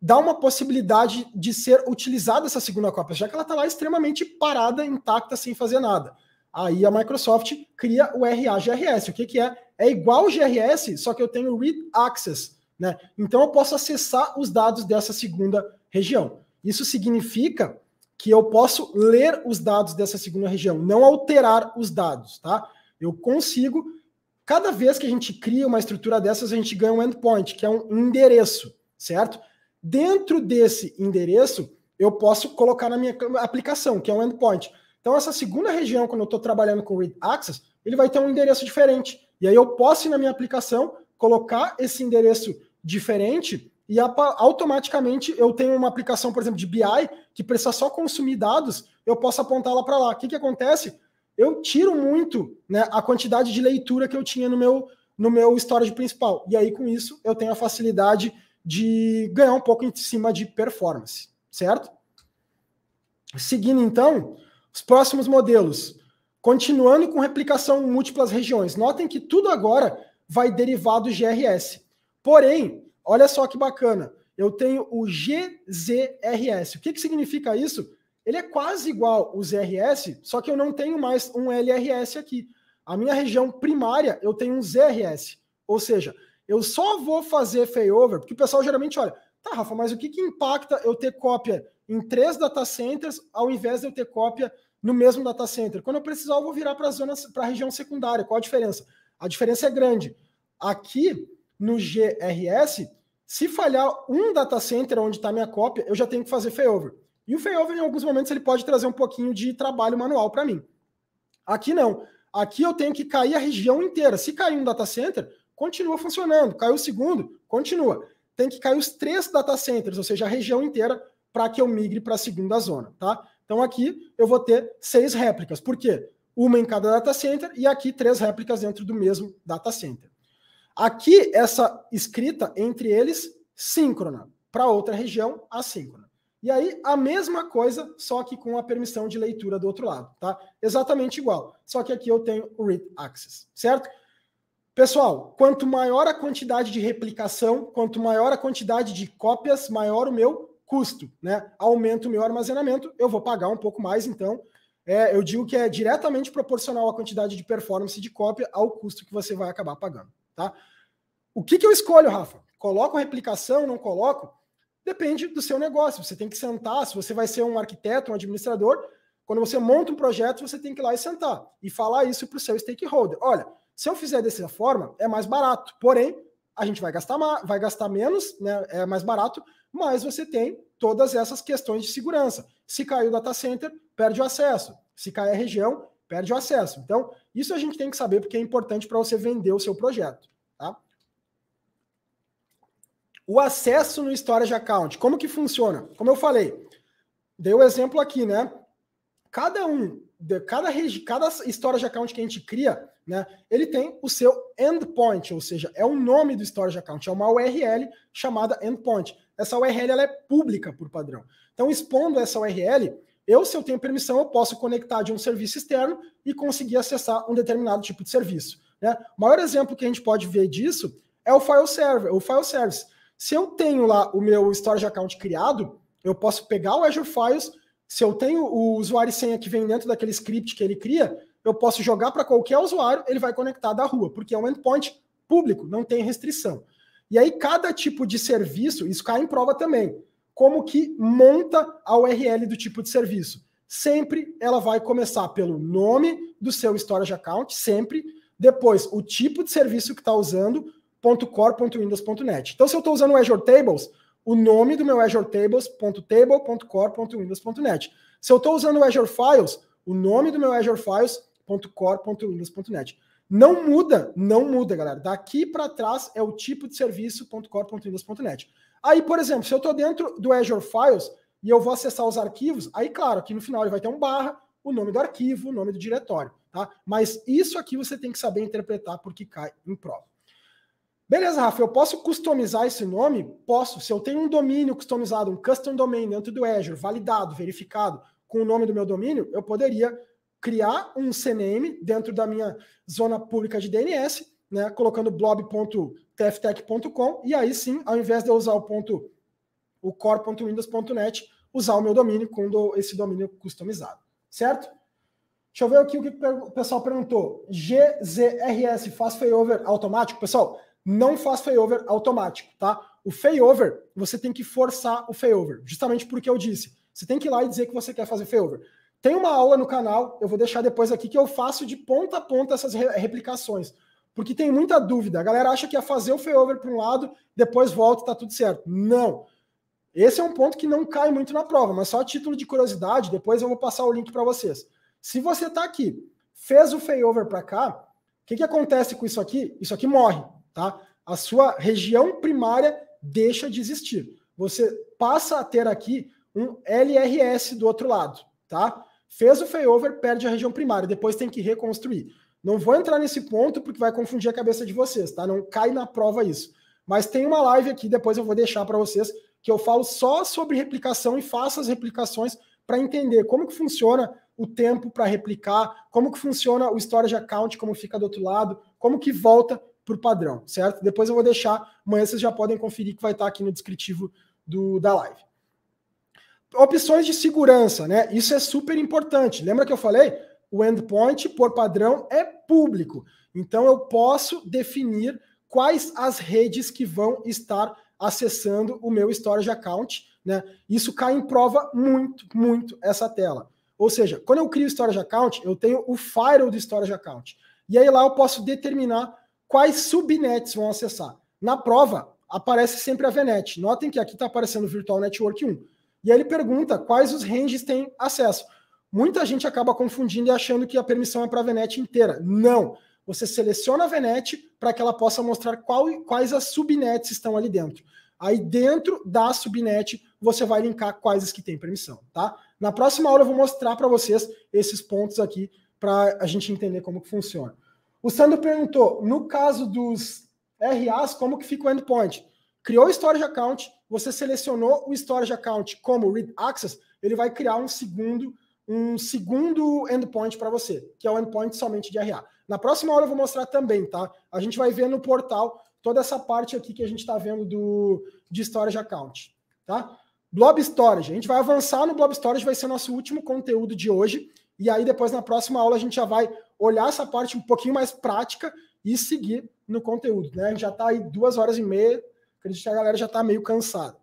A: dá uma possibilidade de ser utilizada essa segunda cópia, já que ela está lá extremamente parada, intacta, sem fazer nada? Aí a Microsoft cria o RAGRS. O que, que é? É igual o GRS, só que eu tenho Read Access. Né? Então eu posso acessar os dados dessa segunda região. Isso significa que eu posso ler os dados dessa segunda região, não alterar os dados, tá? Eu consigo, cada vez que a gente cria uma estrutura dessas, a gente ganha um endpoint, que é um endereço, certo? Dentro desse endereço, eu posso colocar na minha aplicação, que é um endpoint. Então, essa segunda região, quando eu estou trabalhando com Read Access, ele vai ter um endereço diferente. E aí eu posso ir na minha aplicação, colocar esse endereço diferente e automaticamente eu tenho uma aplicação, por exemplo, de BI, que precisa só consumir dados, eu posso apontar ela para lá. O que, que acontece? Eu tiro muito né, a quantidade de leitura que eu tinha no meu, no meu storage principal. E aí, com isso, eu tenho a facilidade de ganhar um pouco em cima de performance, certo? Seguindo, então, os próximos modelos. Continuando com replicação em múltiplas regiões. Notem que tudo agora vai derivar do GRS. Porém, Olha só que bacana. Eu tenho o GZRS. O que, que significa isso? Ele é quase igual o ZRS, só que eu não tenho mais um LRS aqui. A minha região primária, eu tenho um ZRS. Ou seja, eu só vou fazer failover, porque o pessoal geralmente olha, tá, Rafa, mas o que, que impacta eu ter cópia em três data centers ao invés de eu ter cópia no mesmo data center? Quando eu precisar, eu vou virar para a região secundária. Qual a diferença? A diferença é grande. Aqui no GRS, se falhar um data center onde está minha cópia, eu já tenho que fazer failover. E o failover, em alguns momentos, ele pode trazer um pouquinho de trabalho manual para mim. Aqui não. Aqui eu tenho que cair a região inteira. Se cair um data center, continua funcionando. Caiu o segundo, continua. Tem que cair os três data centers, ou seja, a região inteira, para que eu migre para a segunda zona, tá? Então aqui eu vou ter seis réplicas. Por quê? Uma em cada data center e aqui três réplicas dentro do mesmo data center. Aqui, essa escrita entre eles, síncrona. Para outra região, assíncrona. E aí, a mesma coisa, só que com a permissão de leitura do outro lado, tá? Exatamente igual. Só que aqui eu tenho o read access, certo? Pessoal, quanto maior a quantidade de replicação, quanto maior a quantidade de cópias, maior o meu custo, né? Aumenta o meu armazenamento, eu vou pagar um pouco mais, então. É, eu digo que é diretamente proporcional à quantidade de performance de cópia ao custo que você vai acabar pagando. Tá? O que, que eu escolho, Rafa? Coloco a replicação, não coloco? Depende do seu negócio. Você tem que sentar, se você vai ser um arquiteto, um administrador, quando você monta um projeto, você tem que ir lá e sentar e falar isso para o seu stakeholder. Olha, se eu fizer dessa forma, é mais barato. Porém, a gente vai gastar, vai gastar menos, né? é mais barato, mas você tem todas essas questões de segurança. Se cair o data center, perde o acesso. Se cair a região, perde o acesso. Então, isso a gente tem que saber porque é importante para você vender o seu projeto. Tá? O acesso no Storage Account, como que funciona? Como eu falei, dei o um exemplo aqui, né? Cada um, cada, cada Storage Account que a gente cria, né, ele tem o seu endpoint, ou seja, é o nome do Storage Account, é uma URL chamada endpoint. Essa URL ela é pública por padrão. Então, expondo essa URL, eu, se eu tenho permissão, eu posso conectar de um serviço externo e conseguir acessar um determinado tipo de serviço. Né? O maior exemplo que a gente pode ver disso é o file server, o file service. Se eu tenho lá o meu storage account criado, eu posso pegar o Azure Files, se eu tenho o usuário e senha que vem dentro daquele script que ele cria, eu posso jogar para qualquer usuário, ele vai conectar da rua, porque é um endpoint público, não tem restrição. E aí cada tipo de serviço, isso cai em prova também como que monta a URL do tipo de serviço. Sempre ela vai começar pelo nome do seu storage account, sempre. Depois, o tipo de serviço que está usando, .core.windows.net. Então, se eu estou usando o Azure Tables, o nome do meu Azure Tables .table.core.windows.net. Se eu estou usando o Azure Files, o nome do meu Azure Files .core.windows.net. Não muda, não muda, galera. Daqui para trás é o tipo de serviço .core.windows.net. Aí, por exemplo, se eu estou dentro do Azure Files e eu vou acessar os arquivos, aí, claro, aqui no final ele vai ter um barra, o nome do arquivo, o nome do diretório, tá? Mas isso aqui você tem que saber interpretar porque cai em prova. Beleza, Rafa, eu posso customizar esse nome? Posso. Se eu tenho um domínio customizado, um custom domain dentro do Azure, validado, verificado, com o nome do meu domínio, eu poderia criar um CNAME dentro da minha zona pública de DNS, né, colocando blob.com tftech.com, e aí sim, ao invés de eu usar o ponto o core.windows.net, usar o meu domínio com do, esse domínio customizado, certo? Deixa eu ver aqui o que o pessoal perguntou. GZRS faz failover automático? Pessoal, não faz failover automático, tá? O failover, você tem que forçar o failover, justamente porque eu disse. Você tem que ir lá e dizer que você quer fazer failover. Tem uma aula no canal, eu vou deixar depois aqui, que eu faço de ponta a ponta essas replicações. Porque tem muita dúvida. A galera acha que ia é fazer o failover para um lado, depois volta e está tudo certo. Não. Esse é um ponto que não cai muito na prova, mas só a título de curiosidade, depois eu vou passar o link para vocês. Se você está aqui, fez o failover para cá, o que, que acontece com isso aqui? Isso aqui morre, tá? A sua região primária deixa de existir. Você passa a ter aqui um LRS do outro lado, tá? Fez o failover, perde a região primária, depois tem que reconstruir. Não vou entrar nesse ponto porque vai confundir a cabeça de vocês, tá? Não cai na prova isso. Mas tem uma live aqui, depois eu vou deixar para vocês, que eu falo só sobre replicação e faço as replicações para entender como que funciona o tempo para replicar, como que funciona o storage account, como fica do outro lado, como que volta para o padrão, certo? Depois eu vou deixar, amanhã vocês já podem conferir que vai estar tá aqui no descritivo do, da live. Opções de segurança, né? Isso é super importante. Lembra que eu falei? o endpoint, por padrão, é público. Então, eu posso definir quais as redes que vão estar acessando o meu storage account. Né? Isso cai em prova muito, muito essa tela. Ou seja, quando eu crio o storage account, eu tenho o firewall do storage account. E aí lá eu posso determinar quais subnets vão acessar. Na prova, aparece sempre a VNet. Notem que aqui está aparecendo Virtual Network 1. E aí ele pergunta quais os ranges têm acesso. Muita gente acaba confundindo e achando que a permissão é para a VNet inteira. Não! Você seleciona a VNet para que ela possa mostrar qual, quais as subnets estão ali dentro. Aí dentro da subnet você vai linkar quais as que têm permissão, tá? Na próxima aula eu vou mostrar para vocês esses pontos aqui para a gente entender como que funciona. O Sandro perguntou, no caso dos RAs, como que fica o endpoint? Criou o storage account, você selecionou o storage account como read access, ele vai criar um segundo um segundo endpoint para você, que é o endpoint somente de RA. Na próxima aula eu vou mostrar também, tá? A gente vai ver no portal toda essa parte aqui que a gente está vendo do, de Storage Account, tá? Blob Storage. A gente vai avançar no Blob Storage, vai ser o nosso último conteúdo de hoje. E aí depois na próxima aula a gente já vai olhar essa parte um pouquinho mais prática e seguir no conteúdo, né? Já está aí duas horas e meia, acredito que a galera já está meio cansada.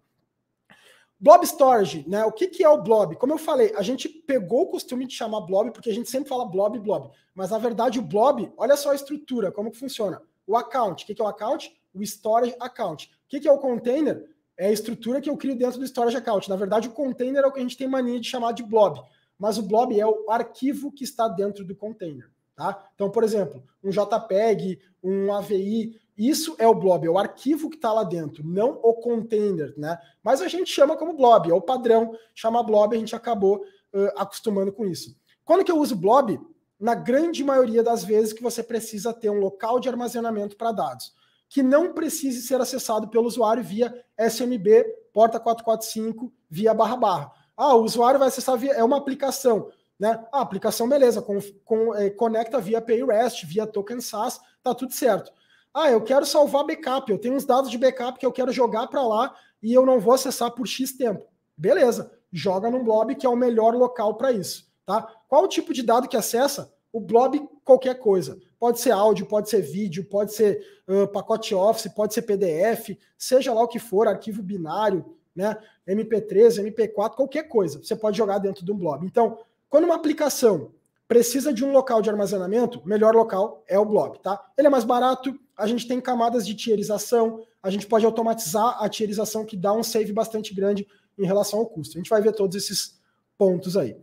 A: Blob Storage, né? O que, que é o blob? Como eu falei, a gente pegou o costume de chamar blob, porque a gente sempre fala blob, blob. Mas na verdade, o blob, olha só a estrutura, como que funciona. O account, o que, que é o account? O storage account. O que, que é o container? É a estrutura que eu crio dentro do storage account. Na verdade, o container é o que a gente tem mania de chamar de blob. Mas o blob é o arquivo que está dentro do container. Tá? Então, por exemplo, um JPEG, um AVI, isso é o blob, é o arquivo que está lá dentro, não o container, né? Mas a gente chama como blob, é o padrão, chama blob, a gente acabou uh, acostumando com isso. Quando que eu uso blob? Na grande maioria das vezes que você precisa ter um local de armazenamento para dados, que não precise ser acessado pelo usuário via SMB, porta 445, via barra barra. Ah, o usuário vai acessar via, é uma aplicação, né? Ah, aplicação, beleza, com, com, é, conecta via API REST, via token SaaS, tá tudo certo ah, eu quero salvar backup, eu tenho uns dados de backup que eu quero jogar para lá e eu não vou acessar por X tempo. Beleza, joga num blob que é o melhor local para isso, tá? Qual o tipo de dado que acessa? O blob qualquer coisa. Pode ser áudio, pode ser vídeo, pode ser uh, pacote Office, pode ser PDF, seja lá o que for, arquivo binário, né? MP3, MP4, qualquer coisa. Você pode jogar dentro de um blob. Então, quando uma aplicação Precisa de um local de armazenamento? O melhor local é o blob, tá? Ele é mais barato, a gente tem camadas de tierização, a gente pode automatizar a tierização que dá um save bastante grande em relação ao custo. A gente vai ver todos esses pontos aí.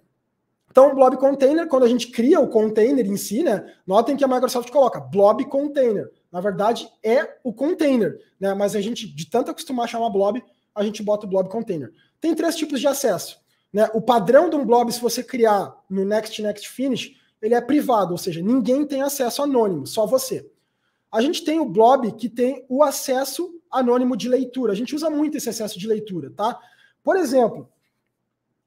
A: Então, blob container, quando a gente cria o container em si, né? Notem que a Microsoft coloca blob container. Na verdade, é o container, né? Mas a gente, de tanto acostumar a chamar blob, a gente bota o blob container. Tem três tipos de acesso. Né? O padrão de um blob, se você criar no Next Next Finish, ele é privado, ou seja, ninguém tem acesso anônimo, só você. A gente tem o blob que tem o acesso anônimo de leitura. A gente usa muito esse acesso de leitura, tá? Por exemplo,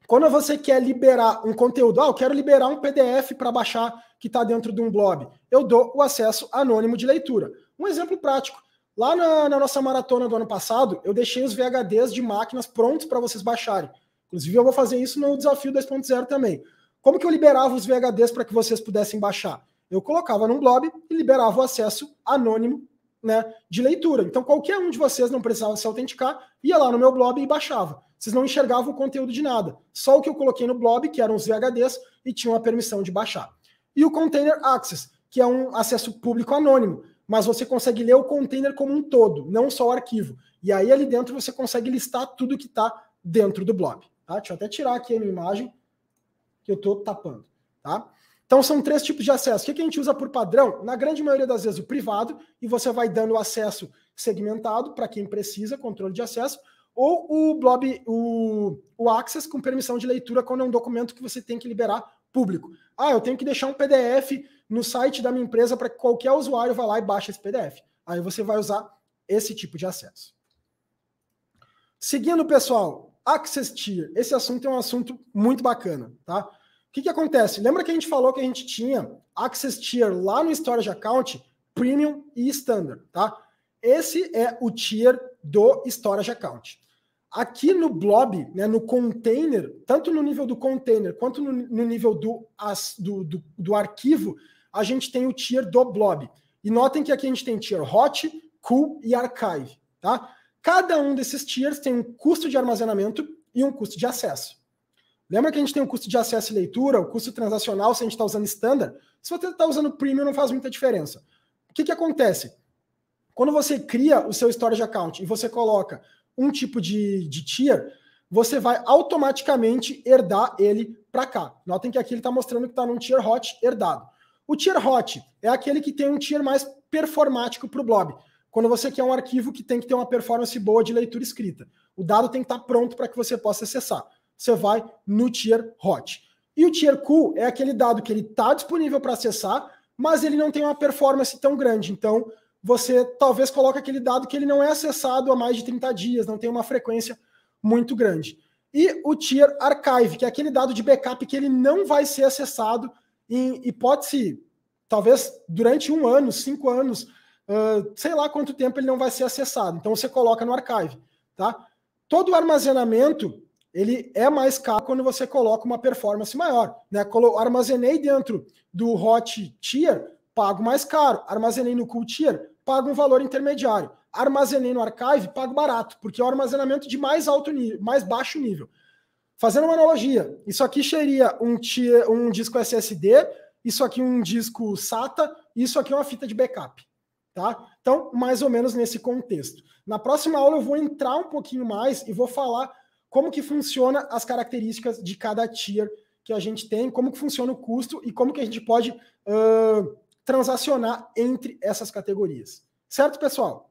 A: quando você quer liberar um conteúdo, ah, eu quero liberar um PDF para baixar que está dentro de um blob, eu dou o acesso anônimo de leitura. Um exemplo prático. Lá na, na nossa maratona do ano passado, eu deixei os VHDs de máquinas prontos para vocês baixarem. Inclusive, eu vou fazer isso no desafio 2.0 também. Como que eu liberava os VHDs para que vocês pudessem baixar? Eu colocava num blob e liberava o acesso anônimo né, de leitura. Então, qualquer um de vocês não precisava se autenticar, ia lá no meu blob e baixava. Vocês não enxergavam o conteúdo de nada. Só o que eu coloquei no blob, que eram os VHDs, e tinham a permissão de baixar. E o Container Access, que é um acesso público anônimo, mas você consegue ler o container como um todo, não só o arquivo. E aí, ali dentro, você consegue listar tudo que está dentro do blob. Tá? Deixa eu até tirar aqui a minha imagem que eu estou tapando. Tá? Então são três tipos de acesso. O que, que a gente usa por padrão? Na grande maioria das vezes o privado, e você vai dando acesso segmentado para quem precisa, controle de acesso, ou o blob, o, o access com permissão de leitura quando é um documento que você tem que liberar público. Ah, eu tenho que deixar um PDF no site da minha empresa para que qualquer usuário vá lá e baixe esse PDF. Aí você vai usar esse tipo de acesso. Seguindo, pessoal, Access Tier. Esse assunto é um assunto muito bacana, tá? O que, que acontece? Lembra que a gente falou que a gente tinha Access Tier lá no Storage Account, Premium e Standard, tá? Esse é o tier do Storage Account. Aqui no blob, né, no container, tanto no nível do container quanto no, no nível do, as, do, do, do arquivo, a gente tem o tier do blob. E notem que aqui a gente tem tier hot, cool e archive, tá? Cada um desses tiers tem um custo de armazenamento e um custo de acesso. Lembra que a gente tem o custo de acesso e leitura, o custo transacional se a gente está usando standard? Se você está usando premium, não faz muita diferença. O que, que acontece? Quando você cria o seu storage account e você coloca um tipo de, de tier, você vai automaticamente herdar ele para cá. Notem que aqui ele está mostrando que está num tier hot herdado. O tier hot é aquele que tem um tier mais performático para o blob quando você quer um arquivo que tem que ter uma performance boa de leitura escrita. O dado tem que estar pronto para que você possa acessar. Você vai no tier hot. E o tier cool é aquele dado que ele está disponível para acessar, mas ele não tem uma performance tão grande. Então, você talvez coloque aquele dado que ele não é acessado há mais de 30 dias, não tem uma frequência muito grande. E o tier archive, que é aquele dado de backup que ele não vai ser acessado em hipótese, talvez durante um ano, cinco anos, uh, sei lá quanto tempo ele não vai ser acessado. Então você coloca no archive, tá? Todo o armazenamento ele é mais caro quando você coloca uma performance maior, né? Armazenei dentro do hot tier, pago mais caro. Armazenei no cool tier, pago um valor intermediário. Armazenei no archive, pago barato, porque é o armazenamento de mais alto nível, mais baixo nível. Fazendo uma analogia, isso aqui seria um, tier, um disco SSD, isso aqui um disco SATA, isso aqui é uma fita de backup. Tá? Então, mais ou menos nesse contexto. Na próxima aula eu vou entrar um pouquinho mais e vou falar como que funciona as características de cada tier que a gente tem, como que funciona o custo e como que a gente pode uh, transacionar entre essas categorias. Certo, pessoal?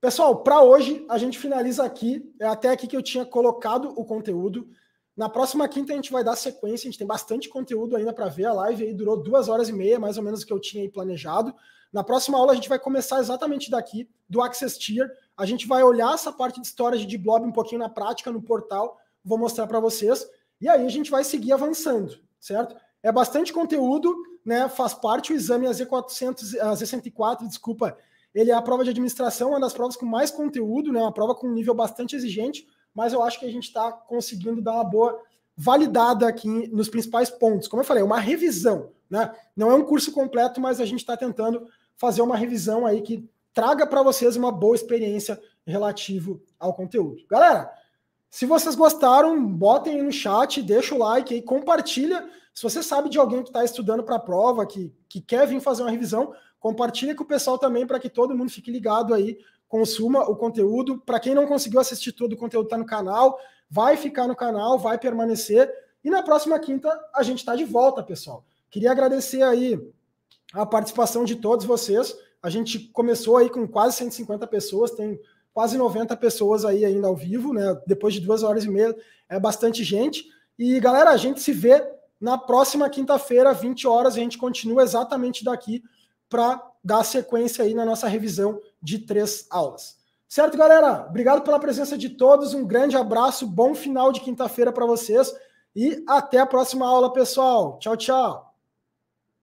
A: Pessoal, para hoje a gente finaliza aqui. É até aqui que eu tinha colocado o conteúdo. Na próxima quinta a gente vai dar sequência, a gente tem bastante conteúdo ainda para ver. A live aí durou duas horas e meia, mais ou menos o que eu tinha planejado. Na próxima aula, a gente vai começar exatamente daqui, do Access Tier. A gente vai olhar essa parte de storage de blob um pouquinho na prática, no portal. Vou mostrar para vocês. E aí a gente vai seguir avançando, certo? É bastante conteúdo, né? Faz parte o exame AZ400, AZ104, desculpa. Ele é a prova de administração, uma das provas com mais conteúdo, né? Uma prova com um nível bastante exigente, mas eu acho que a gente está conseguindo dar uma boa validada aqui nos principais pontos. Como eu falei, é uma revisão, né? Não é um curso completo, mas a gente está tentando fazer uma revisão aí que traga para vocês uma boa experiência relativo ao conteúdo. Galera, se vocês gostaram, botem aí no chat, deixa o like aí, compartilha. Se você sabe de alguém que está estudando para a prova, que, que quer vir fazer uma revisão, compartilha com o pessoal também para que todo mundo fique ligado aí, consuma o conteúdo. Para quem não conseguiu assistir todo o conteúdo está no canal, vai ficar no canal, vai permanecer. E na próxima quinta a gente está de volta, pessoal. Queria agradecer aí a participação de todos vocês. A gente começou aí com quase 150 pessoas, tem quase 90 pessoas aí ainda ao vivo, né? Depois de duas horas e meia, é bastante gente. E galera, a gente se vê na próxima quinta-feira, 20 horas, a gente continua exatamente daqui para dar sequência aí na nossa revisão de três aulas. Certo, galera? Obrigado pela presença de todos. Um grande abraço, bom final de quinta-feira para vocês e até a próxima aula, pessoal. Tchau, tchau.